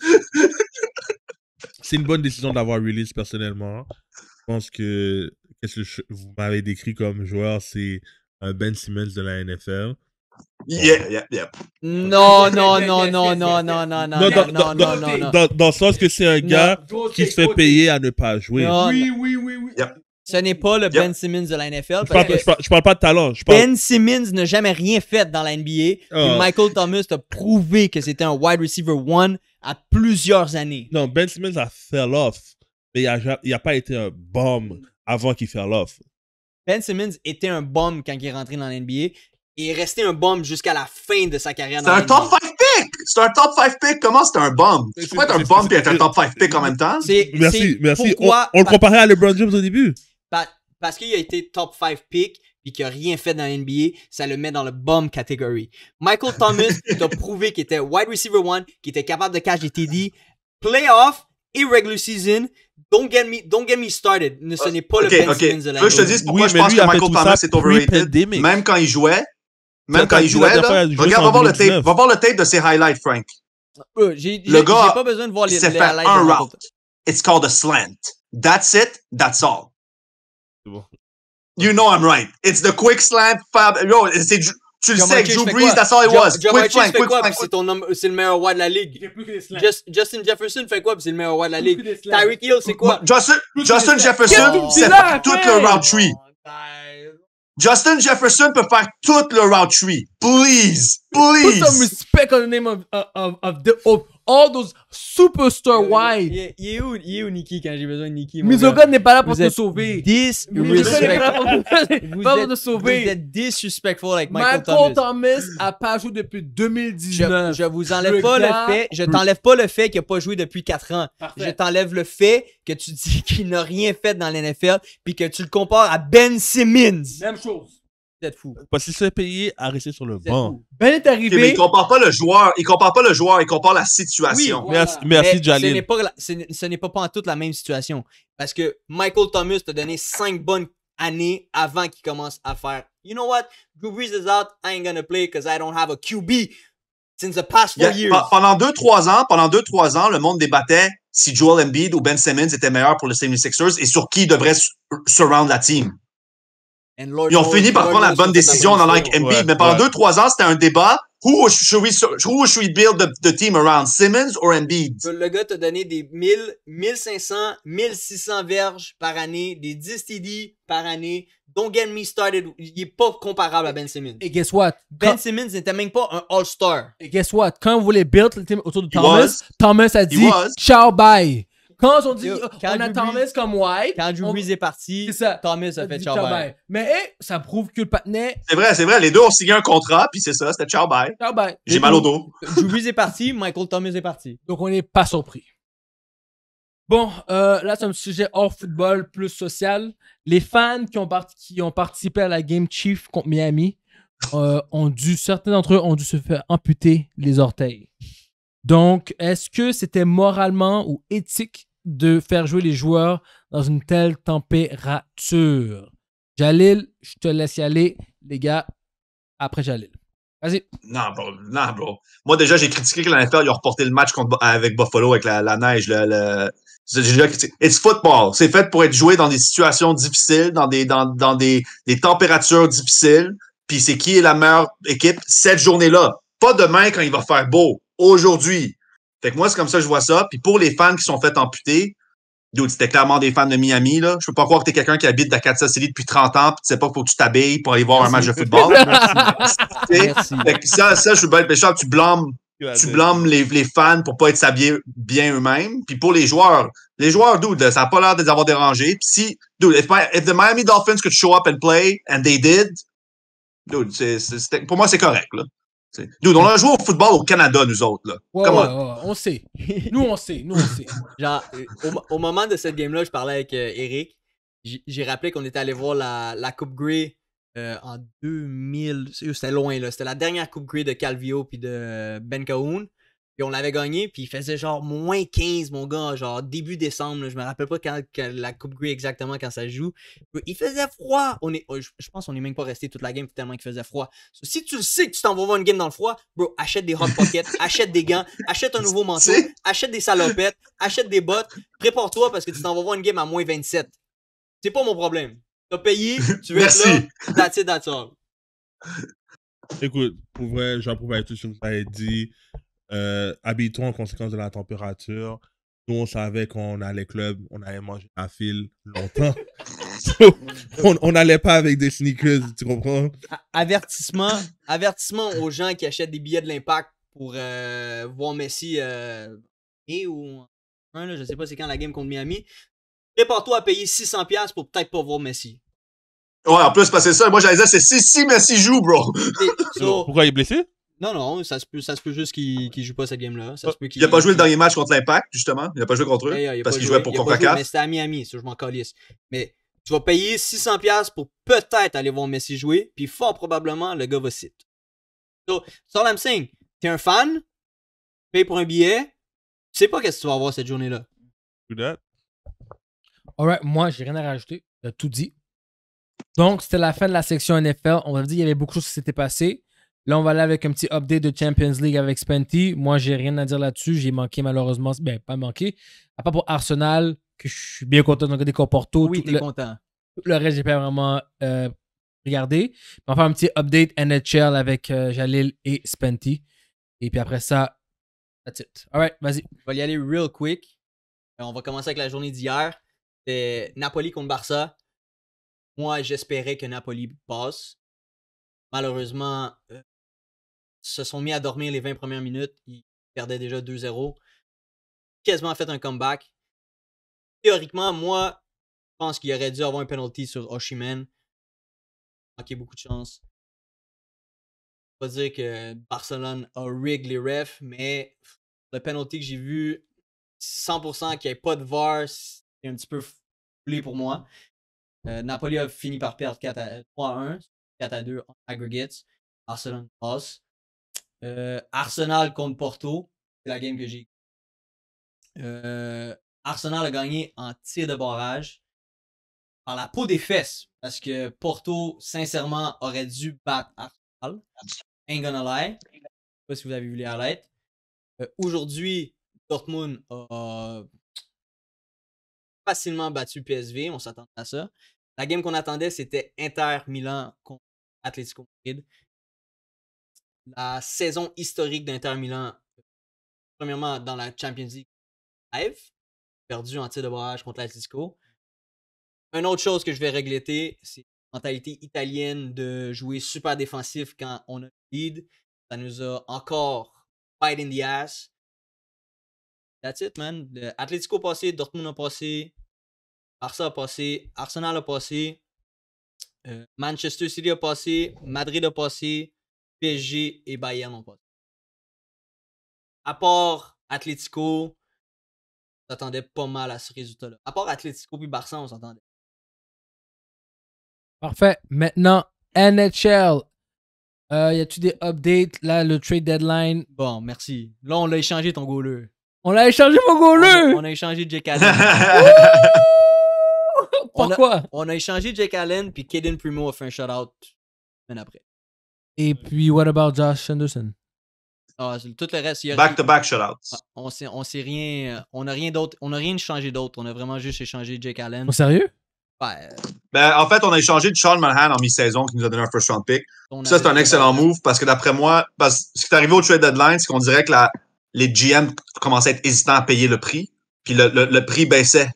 C'est une bonne décision d'avoir release personnellement. Je pense que, quest -ce que vous m'avez décrit comme joueur, c'est un Ben Simmons de la NFL. Yeah, Non, non, non, non, non, non, non, non, dans, non, non, non, dans, le sens que c'est un gars qui se fait payer à ne pas jouer. oui, oui, oui, oui. Ce n'est pas le Ben Simmons de la NFL. Je parle, parle, pas de talent. Ben Simmons n'a jamais rien fait dans la NBA. Ah. Michael Thomas a prouvé que c'était un wide receiver one à plusieurs années. Non, Ben Simmons a fell off, mais il n'a a pas été un bomb avant qu'il fell off. Ben Simmons était un bomb quand il est rentré dans la NBA et est resté un bomb jusqu'à la fin de sa carrière. C'est un top 5 pick! C'est un top 5 pick! Comment c'est un bomb? Tu peux être un bomb et être un top 5 pick en même temps? Merci, merci. Pourquoi, on, le comparait à LeBron James au début. parce qu'il a été top 5 pick et qu'il n'a rien fait dans l'NBA, ça le met dans le bomb category. Michael Thomas t'a prouvé qu'il était wide receiver one, qu'il était capable de catch des TD, playoff irregular season. Don't get me, don't get me started. Ce ah, n'est pas le Ben de la Je te dis pourquoi je pense que Michael Thomas est overrated. Même quand il jouait, même quand, il jouait, là, regarde, va voir, le tape, va voir le tape de ses highlights, Frank. Ah, le gars, il s'est fait un route. It's called a slant. That's it. That's all. You know I'm right. It's the quick slant. Yo, c'est tu le sais, Drew Brees, that's all it was. quick flank, quick flank. C'est ton c'est le meilleur roi de la ligue. Justin Jefferson fait quoi, c'est le meilleur roi de la ligue. Tyreek Hill, c'est quoi? Justin, Jefferson, c'est tout le round tree. Oh, Justin Jefferson peut faire tout le route tree. Please, please. Put some respect on the name of, of, of, of the, of all those superstar wives Il est où, il est où Nikki quand j'ai besoin de Nikki? Mizogan n'est pas là pour te sauver. Mizogan n'est pas pour te sauver. Vous êtes disrespectful avec Michael, Thomas Michael Thomas. a pas joué depuis 2019. Je, je vous enlève pas le fait, je t'enlève pas le fait qu'il a pas joué depuis 4 ans. Je t'enlève le fait que tu dis qu'il n'a rien fait dans l'NFL puis que tu le compares à Ben Simmons. Même chose êtes fou. Parce que c'est payé à rester sur le banc. Ben est arrivé. mais il compare pas le joueur, il compare pas le joueur, il compare la situation. Oui, Merci, merci eh, Jalil. Ce n'est pas, pas, en toute la même situation. Parce que Michael Thomas t'a donné cinq bonnes années avant qu'il commence à faire. You know what? Drew is out. I ain't gonna play because I don't have a QB since the past four years. Pendant deux, trois ans, pendant deux trois ans, le monde débattait si Joel Embiid ou Ben Simmons étaient meilleurs pour les 76ers et sur qui devrait surround la team. Ils ont fini par prendre la bonne décision dans avec Embiid, mais pendant 2-3 ans, c'était un débat. Who should we, should build the, team around? Simmons or Embiid? Le gars t'a donné des 1000, 1500, 1600 verges par année, des 10 TD par année. Don't get me started. Il est pas comparable à Ben Simmons. Et guess what? Ben Simmons n'était même pas un All-Star. Et guess what? Quand vous voulez build le team autour de Thomas, Thomas a dit ciao, bye. Quand on dit quand euh, on a Thomas comme White, Quand Drew est parti, ça. Thomas a fait ciao Mais ça prouve que le patinet, C'est vrai, c'est vrai. Les deux ont signé un contrat, puis c'est ça, c'était ciao, bye. J'ai mal au dos. Drew est parti, Michael Thomas est parti. Donc on n'est pas surpris. Bon, euh, là c'est un sujet hors football plus social. Les fans qui ont, participé à la game Chief contre Miami euh, ont dû certains d'entre eux ont dû se faire amputer les orteils. Donc, est-ce que c'était moralement ou éthique de faire jouer les joueurs dans une telle température? Jalil, je te laisse y aller, les gars, après Jalil. Vas-y. Non, bro. Non, bro. Moi, déjà, j'ai critiqué que l'NFL, ils reporté le match avec Buffalo, avec la, neige. Le, déjà It's football. C'est fait pour être joué dans des situations difficiles, dans des, dans, dans des, des températures difficiles. Puis c'est qui est la meilleure équipe cette journée-là. Pas demain quand il va faire beau aujourd'hui. Fait que moi, c'est comme ça que je vois ça. Puis pour les fans qui sont fait amputer, Dude, c'était clairement des fans de Miami, là. Je peux pas croire que t'es quelqu'un qui habite à 400 City depuis 30 ans pis tu sais pas faut que tu t'habilles pour aller voir un match de football. Fait que ça, ça, je suis être pécheur. Tu blâmes, tu blâmes les, les, fans pour pas être s'habiller bien eux-mêmes. Puis pour les joueurs, les joueurs, dude, ça a pas l'air de les avoir dérangés. Puis si, dude, if, the Miami Dolphins could show up and play, and they did, dude, pour moi, c'est correct, là. Nous, on a joué au football au Canada, nous autres. Là. on sait. Nous, on sait. Nous, on sait. Euh, au, moment de cette game-là, je parlais avec euh, Eric. J'ai rappelé qu'on était allé voir la, la Coupe Grey euh, en 2000. C'était loin, là. C'était la dernière Coupe Grey de Calvio puis de Ben Cahoon. Puis on l'avait gagné, puis il faisait genre moins 15, mon gars, genre début décembre. je me rappelle pas quand, la Coupe gris exactement quand ça joue. Il faisait froid. On est, oh, je pense qu'on est même pas resté toute la game tellement qu'il faisait froid. Si tu le sais que tu t'en vas voir une game dans le froid, bro, achète des hot pockets, achète des gants, achète un nouveau manteau, achète des salopettes, achète des bottes. Prépare-toi parce que tu t'en vas voir une game à moins 27. C'est pas mon problème. T'as payé, tu veux être là, that's it, that's all. Écoute, pour vrai, j'approuve tout ce que ça dit. Euh, habitons en conséquence de la température. Nous, on savait qu'on allait club, on allait manger à fil longtemps. on n'allait pas avec des sneakers, tu comprends? Avertissement, avertissement aux gens qui achètent des billets de l'impact pour euh, voir Messi euh, et ou là, je sais pas c'est quand la game contre Miami. Prépare-toi à payer 600$ pour peut-être pas voir Messi. Ouais, en plus, parce que ça, moi j'allais dire, c'est si, si Messi joue, bro. Pourquoi il est blessé? Non, non, ça se peut, ça se peut juste qu'il ne joue pas cette game-là. Il n'a pas joué le dernier match contre l'Impact, justement. Il n'a pas joué contre eux. parce qu'il jouait pour CONCACAF. Mais c'était à Miami, ça, je m'en calisse. Mais tu vas payer 600$ pour peut-être aller voir Messi jouer, puis fort probablement, le gars va citer. So, so I'm tu t'es un fan, paye pour un billet, tu sais pas qu'est-ce que tu vas avoir cette journée-là. Alright, moi, j'ai rien à rajouter. T'as tout dit. Donc, c'était la fin de la section NFL. On va dire qu'il y avait beaucoup de choses qui s'étaient passées. Là, on va aller avec un petit update de Champions League avec Spenty. Moi, j'ai rien à dire là-dessus. J'ai manqué malheureusement. Ben, pas manqué. À part pour Arsenal, que je suis bien content de regarder Comporto. Oui, t'es es content. Le reste, j'ai pas vraiment euh, regardé. On va faire un petit update NHL avec euh, Jalil et Spenty. Et puis après ça, that's it. All right, vas-y. On va y aller real quick. Euh, on va commencer avec la journée d'hier. C'est Napoli contre Barça. Moi, j'espérais que Napoli passe. Malheureusement, se sont mis à dormir les 20 premières minutes. Ils perdaient déjà 2-0. Quasiment fait un comeback. Théoriquement, moi, je pense qu'il aurait dû avoir un penalty sur Oshimen. Manqué beaucoup de chance. Pas dire que Barcelone a rig les refs, mais le penalty que j'ai vu, 100% qu'il n'y avait pas de VAR, c'est un petit peu foulé pour moi. Napoléon euh, Napoli a fini par perdre 3 1, 4 2 en aggregates. Barcelone passe. Euh, Arsenal contre Porto, c'est la game que j'ai. Euh, Arsenal a gagné en tir de barrage par la peau des fesses parce que Porto, sincèrement, aurait dû battre Arsenal. Ain't gonna lie. Je sais pas si vous avez vu les highlights. Euh, aujourd'hui, Dortmund a facilement battu PSV. On s'attendait à ça. La game qu'on attendait, c'était Inter Milan contre Atlético Madrid la saison historique d'Inter Milan, premièrement dans la Champions League live, perdu en tir de barrage contre l'Atletico Une autre chose que je vais regretter, c'est la mentalité italienne de jouer super défensif quand on a le lead. Ça nous a encore fight in the ass. That's it, man. a passé, Dortmund a passé, Barça a passé, Arsenal a passé, euh, Manchester City a passé, Madrid a passé, PSG et Bayern mon pote. À part Atletico, on pas mal à ce résultat-là. À part Atletico puis Barça, on s'attendait. Parfait. Maintenant, NHL. Euh, y a-tu des updates? Là, le trade deadline. Bon, merci. Là, on l'a échangé, ton goaler. On l'a échangé, mon goaler! On, a, échangé Jake Allen. Pourquoi? On a, échangé Jake Allen, puis Kaden Primo a fait un out semaine après. Et mm. puis, what about Josh Anderson? Ah, tout le reste. Back-to-back shutouts. Ah, on ne on sait rien. Euh, on n'a rien d'autre. On n'a rien changé d'autre. On a vraiment juste échangé Jake Allen. Au sérieux? Ben, en fait, on a échangé de Sean Monahan en mi-saison qui nous a donné un first round pick. ça, c'est un excellent euh, move parce que d'après moi, parce ce qui est arrivé au trade deadline, c'est qu'on dirait que la, les GM commençaient à être hésitants à payer le prix. Puis le, le, prix baissait.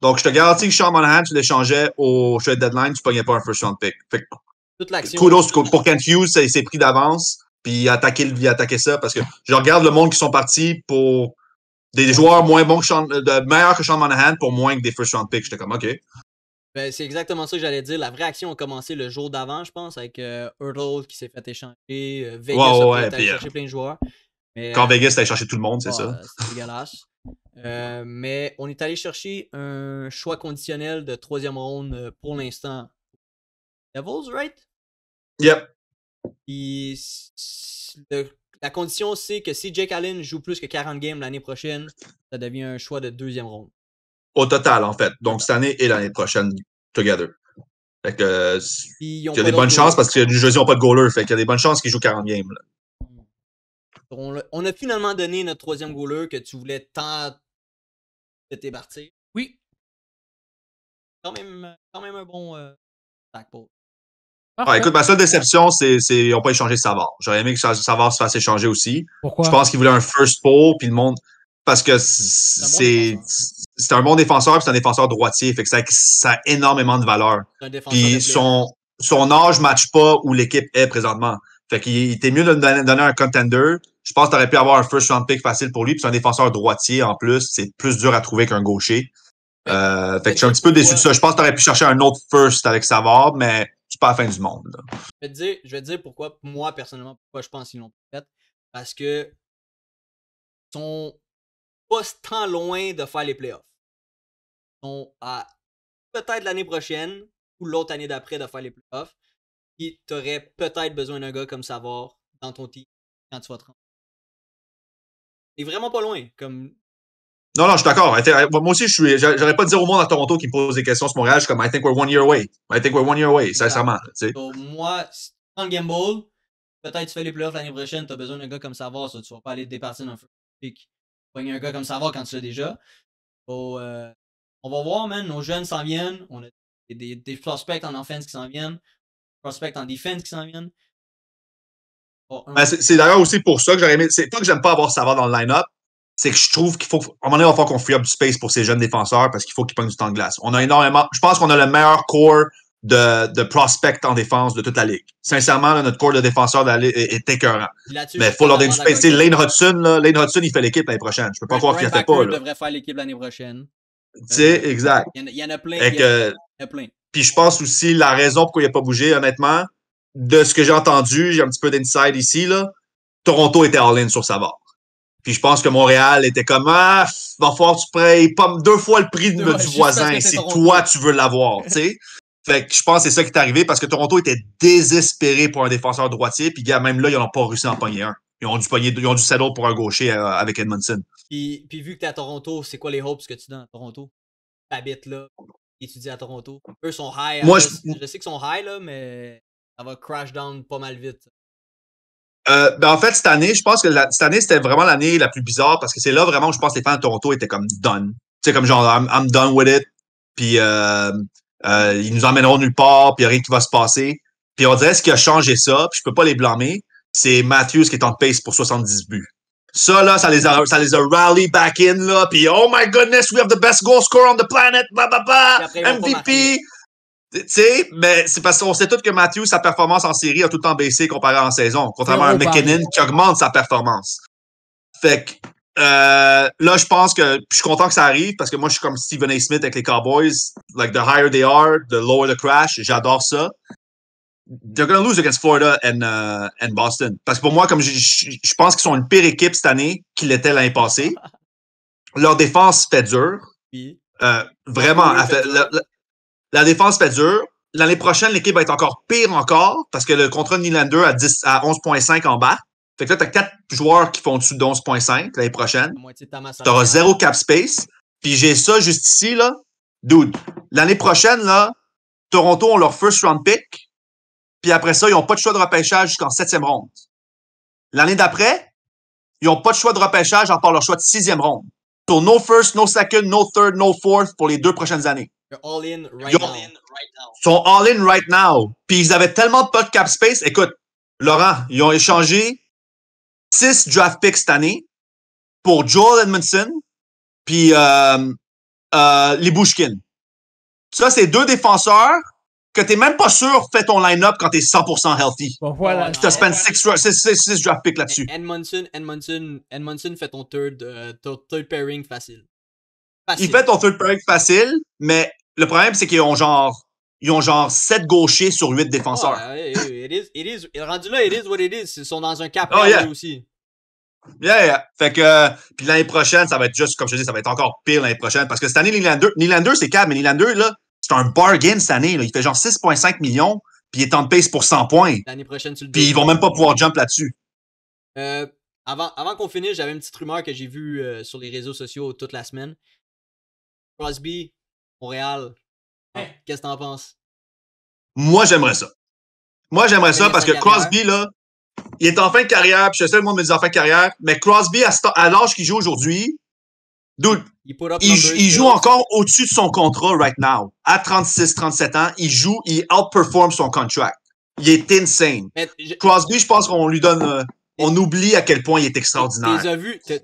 Donc, je te garantis que Sean Monahan, tu l'échangeais au trade deadline, tu ne pas un first round pick. Toute l'action. Hughes, pour il s'est pris d'avance, puis il a, attaqué, ça, parce que je regarde le monde qui sont partis pour des joueurs moins bons que euh, de, meilleurs que Sean Monahan pour moins que des first round picks. J'étais comme, OK. Ben, c'est exactement ça que j'allais dire. La vraie action a commencé le jour d'avant, je pense, avec euh, qui s'est fait échanger, euh, Vegas a euh, cherché plein de joueurs. quand Vegas t'a cherché tout le monde, c'est ça. C'est dégueulasse. mais on est allé chercher un choix conditionnel de troisième round pour l'instant. Devils, right? Yep. la condition, c'est que si Jake Allen joue plus que 40 games l'année prochaine, ça devient un choix de deuxième ronde. Au total, en fait. Donc, cette année et l'année prochaine, together. Fait que, il y a des bonnes chances parce que les Jeux n'ont pas de goaler. Fait qu'il y a des bonnes chances qu'ils joue 40 games. Hmm. On, a, finalement donné notre troisième goaler que tu voulais tant de débartir. Oui. Quand même, quand même un bon euh, ah, écoute, ma seule déception, c'est qu'ils n'ont pas échangé Savard. J'aurais aimé que Savard se fasse échanger aussi. Pourquoi? Je pense qu'il voulait un first pole. puis le monde. Parce que c'est c'est un bon défenseur, puis c'est un défenseur droitier. Fait que ça, a énormément de valeur. Puis son, son âge ne matche pas où l'équipe est présentement. Fait qu'il était mieux de donner, un contender. Je pense que tu pu avoir un first round pick facile pour lui. Puis c'est un défenseur droitier en plus. C'est plus dur à trouver qu'un gaucher. Euh, fait que je suis un petit peu déçu de ça. Je pense que tu aurais pu chercher un autre first avec Savard, mais c'est pas la fin du monde. Je, vais te dire, pourquoi, moi, personnellement, pourquoi je pense qu'ils l'ont fait. Parce que ils sont pas tant loin de faire les playoffs. Ils sont à peut-être l'année prochaine ou l'autre année d'après de faire les playoffs. Puis aurais peut-être besoin d'un gars comme Savard dans ton team quand tu vas te rendre. vraiment pas loin. Comme non, non, je suis d'accord. Moi aussi, je suis. J'aurais pas de dire au monde à Toronto qui me pose des questions sur Montréal. Je suis comme I think we're one year away. I think we're one year away, sincèrement. tu moi, en game ball, peut-être tu fais les playoffs l'année prochaine, tu as besoin d'un gars comme Savard, ça. Tu vas pas aller te départir d'un pick. Pogner un gars comme Savard quand tu l'as déjà. Euh, on va voir, man. Nos jeunes s'en viennent. On a des, prospects en offense qui s'en viennent. Des prospects en defense qui s'en viennent. Ben, c'est d'ailleurs aussi pour ça que j'aurais aimé. C'est pas que j'aime pas avoir Savard dans le line-up c'est que je trouve qu'il faut, à un moment donné, il va falloir qu'on free up du space pour ces jeunes défenseurs parce qu'il faut qu'ils prennent du temps de glace. On a énormément, je pense qu'on a le meilleur corps de, de prospects en défense de toute la ligue. Sincèrement, notre corps de défenseurs est, écœurant. Mais il faut leur donner du space. Lane Hudson, là, Lane Hudson, il fait l'équipe l'année prochaine. Je peux pas croire qu'il ne fait pas. Il devrait faire l'équipe l'année prochaine. Tu sais, euh, exact. Il y, en a plein. Il y en a plein. Puis je pense aussi la raison pourquoi il n'a pas bougé, honnêtement, de ce que j'ai entendu, j'ai un petit peu d'inside ici, là, Toronto était all-in sur sa barre. Puis je pense que Montréal était comme ah, va falloir tu payes deux fois le prix du voisin si toi tu veux l'avoir, tu sais. Fait que je pense que c'est ça qui est arrivé parce que Toronto était désespéré pour un défenseur droitier, puis gars, même là, ils n'ont pas réussi à en pogner un. Ils ont dû pogner, ils ont dû pour un gaucher euh, avec Edmondson. Puis, vu que t'es à Toronto, c'est quoi les hopes que tu donnes à Toronto? T'habites là, étudies à Toronto. Eux sont high. Moi, je... sais qu'ils sont high là, mais ça va crash down pas mal vite. Euh, ben en fait, cette année, je pense que la, cette année, c'était vraiment l'année la plus bizarre parce que c'est là vraiment où je pense que les fans de Toronto étaient comme done. Tu sais, comme genre, I'm, done with it. Puis, euh, euh, ils nous emmèneront nulle part, puis il n'y rien qui va se passer. Puis, on dirait ce qui a changé ça, puis je peux pas les blâmer, c'est Matthews qui est en pace pour 70 buts. Ça, là, ça les a, ça les a rally back in, là, puis oh my goodness, we have the best goal scorer on the planet, blah, blah, blah, MVP, tu sais, mais c'est parce qu'on sait tous que Matthew, sa performance en série a tout le temps baissé comparé en saison, contrairement à McKinnon qui augmente sa performance. Fait que euh, là, je pense que je suis content que ça arrive parce que moi, je suis comme Stephen A. Smith avec les Cowboys. Like, the higher they are, the lower the crash. J'adore ça. They're going lose against Florida and, uh, and, Boston. Parce que pour moi, comme je, je, pense qu'ils sont une pire équipe cette année qu'ils l'étaient l'année passée. Leur défense fait dur. Euh, vraiment, elle fait, la défense fait dur. L'année prochaine, l'équipe va être encore pire encore parce que le contrat de Nylander à, 10, à 11,5 en bas. Fait que là, tu as quatre joueurs qui font dessus de 11,5 l'année prochaine. Tu auras zéro cap space. Puis j'ai ça juste ici, là. Dude, l'année prochaine, là, Toronto ont leur first round pick. Puis après ça, ils n'ont pas de choix de repêchage jusqu'en septième ronde. L'année d'après, ils n'ont pas de choix de repêchage à part leur choix de sixième ronde. So, no first, no second, no third, no fourth pour les deux prochaines années all-in right, all sont all-in right now. Puis ils avaient tellement pas de cap space. Écoute, Laurent, ils ont échangé six draft picks cette année pour Joel Edmondson puis euh, euh, les Ça, c'est deux défenseurs que t'es même pas sûr fais ton line-up quand t'es 100% healthy. Tu as spent 6 draft picks là-dessus. Edmondson, Edmondson, Edmondson fait ton third, euh, third pairing facile. facile. Il fait ton third pairing facile, mais le problème, c'est qu'ils ont genre. Ils ont genre 7 gauchers sur 8 défenseurs. Oh, rendu là, it is what it is. Ils sont dans un cap oh, aussi. Yeah, yeah, Fait que, puis l'année prochaine, ça va être juste, comme je te dis, ça va être encore pire l'année prochaine. Parce que cette année, Nylander, 2, c'est calme, mais Nylander, là, c'est un bargain cette année. Il fait genre 6,5 millions, puis il est en pace pour 100 points. L'année prochaine, tu le Puis ils vont même pas pouvoir jump là-dessus. Euh, avant avant qu'on finisse, j'avais une petite rumeur que j'ai vue euh, sur les réseaux sociaux toute la semaine. Crosby Montréal. Hein? Qu'est-ce que t'en penses? Moi, j'aimerais ça. Moi, j'aimerais ça parce que Crosby, là, il est en fin de carrière, puis je sais, le monde me dit en fin de carrière, mais Crosby, à, l'âge qu'il joue aujourd'hui, il, joue encore au-dessus de son contrat right now. À 36-37 ans, il joue, il outperforme son contract. Il est insane. Crosby, je pense qu'on lui donne. Euh, on oublie à quel point il est extraordinaire.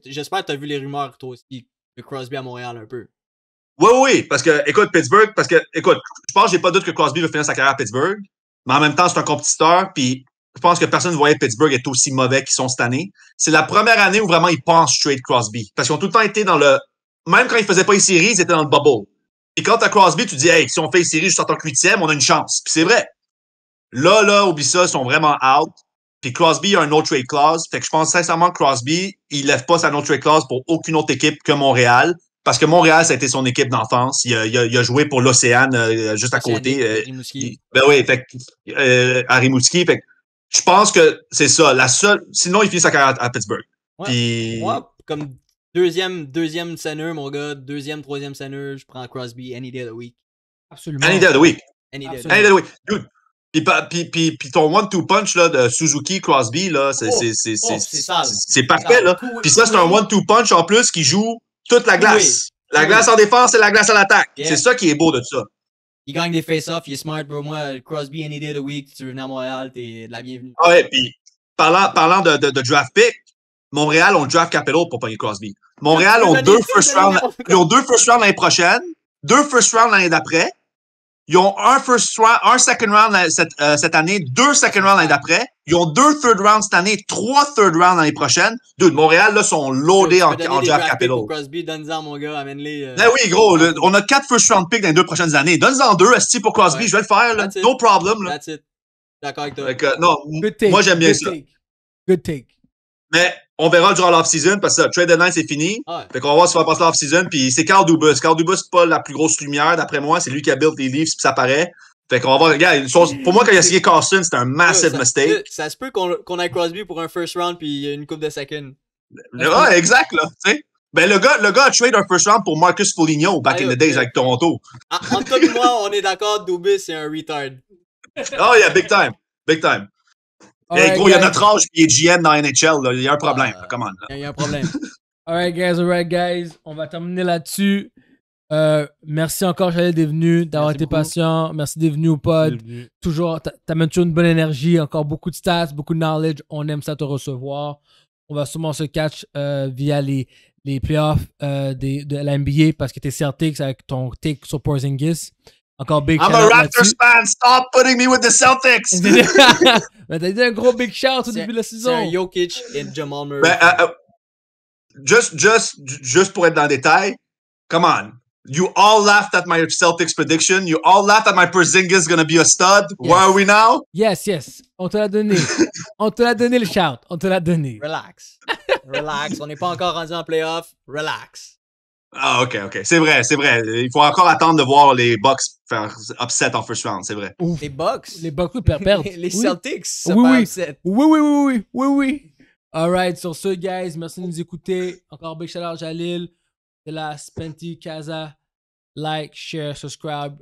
J'espère que tu as vu les rumeurs, toi de Crosby à Montréal un peu. Oui, oui, parce que, écoute, Pittsburgh, parce que, écoute, je pense, j'ai pas doute que Crosby veut finir sa carrière à Pittsburgh, mais en même temps, c'est un compétiteur, puis je pense que personne ne voyait Pittsburgh être aussi mauvais qu'ils sont cette année. C'est la première année où vraiment ils pensent trade Crosby, parce qu'ils ont tout le temps été dans le, même quand ils faisaient pas les séries, ils étaient dans le bubble. Et quand à Crosby, tu dis, hey, si on fait les séries juste en tant on a une chance. Puis c'est vrai. Là, là, oublie ça, sont vraiment out. Puis Crosby a un no trade clause. Fait que je pense sincèrement que Crosby, il lève pas sa no trade clause pour aucune autre équipe que Montréal parce que Montréal, ça a été son équipe d'enfance. Il, a, joué pour l'Océane euh, juste à côté. Euh, ben oui, fait, euh, à Rimouski. Fait, je pense que c'est ça. La seule, sinon, il finit sa carrière à Pittsburgh. Puis... comme deuxième, deuxième center, mon gars. Deuxième, troisième center, je prends Crosby any day of the week. Absolument. Any day of the week. Any day, of the week. Dude, puis, puis, puis, puis, ton one-two punch là, de Suzuki Crosby, là, c'est, oh, oh, c'est, parfait. Là. Puis ça, c'est un one-two punch en plus qui joue toute la glace. La glace en défense et la glace à l'attaque. C'est ça qui est beau de ça. Il gagne des face-offs, il est smart, bro. Moi, Crosby, any day of the week, tu venais à Montréal, t'es de la bienvenue. Ah ouais, puis parlant, parlant de, de, draft pick, Montréal ont draft Capello pour pogner Crosby. Montréal ont deux, first round, ils ont deux first round l'année prochaine, deux first round l'année d'après. Ils ont un first round, un second round cette, euh, cette année, deux second rounds l'année d'après. Ils ont deux third rounds cette année, trois third rounds l'année prochaine. Deux de Montréal, là, sont loadés en, en draft capital. Crosby, donne-en, mon gars, amène-les. Euh. Ben oui, gros, on a quatre first round picks dans les deux prochaines années. Donne-en deux, Esti, pour Crosby, je vais le faire, là. No problem, là. That's it. D'accord avec toi. non, moi, j'aime bien ça. Good take. Mais on verra durant l'off-season parce que trade trade deadline, c'est fini. Fait qu'on va voir ce qui va passer l'off-season. Puis c'est Carl Dubus. Carl Dubus, c'est pas la plus grosse lumière, d'après moi. C'est lui qui a built les Leafs, puis ça paraît. Fait qu'on va voir. Regarde, pour moi, quand il a signé Carson, c'était un massive mistake. ça se peut qu'on qu ait Crosby pour un first round puis une coupe de second. Ah, exact, là. sais, Ben, le gars, le gars a trade un first round pour Marcus Foligno back in the days avec Toronto. Ah, en, tout cas, moi, on est d'accord, Dubus, c'est un retard. Oh, yeah, big time. Big time il y a notre âge qui est GM dans NHL. Il y a un problème. Ah, il y a un problème. right, guys, right, guys. On va terminer là-dessus. Euh, merci encore, Chalet, d'être venu, d'avoir été patient. Merci d'être venu au pod. Toujours, t'amènes toujours une bonne énergie, encore beaucoup de stats, beaucoup de knowledge. On aime ça te recevoir. On va sûrement se catch euh, via les, les playoffs euh, des, de la NBA parce que t'es c'est avec ton take sur Porzingis. I call big I'm a Raptors fan. Stop putting me with the Celtics. Mais t'as dit un gros big shout au début de la saison. C'est Jokic et Jamal Murray. Ben, uh, uh, just, just, just pour être dans le détail, come on. You all laughed at my Celtics prediction. You all laughed at my Porzingis is going to be a stud. Yes. Where are we now? Yes, yes. On te l'a donné. on te l'a donné le shout. On te l'a donné. Relax. Relax. On n'est pas encore rendu en playoff. Relax. Ah, OK, OK. C'est vrai, c'est vrai. Il faut encore attendre de voir les Bucks faire upset en first round, c'est vrai. Les Bucks? Les Bucks perdent. perdre. les Celtics, oui. Oui, oui. Upset. oui, oui, oui, oui, oui, oui. All right, sur ce, guys, merci de nous écouter. Encore big Jalil de la Spenty Casa. Like, share, subscribe.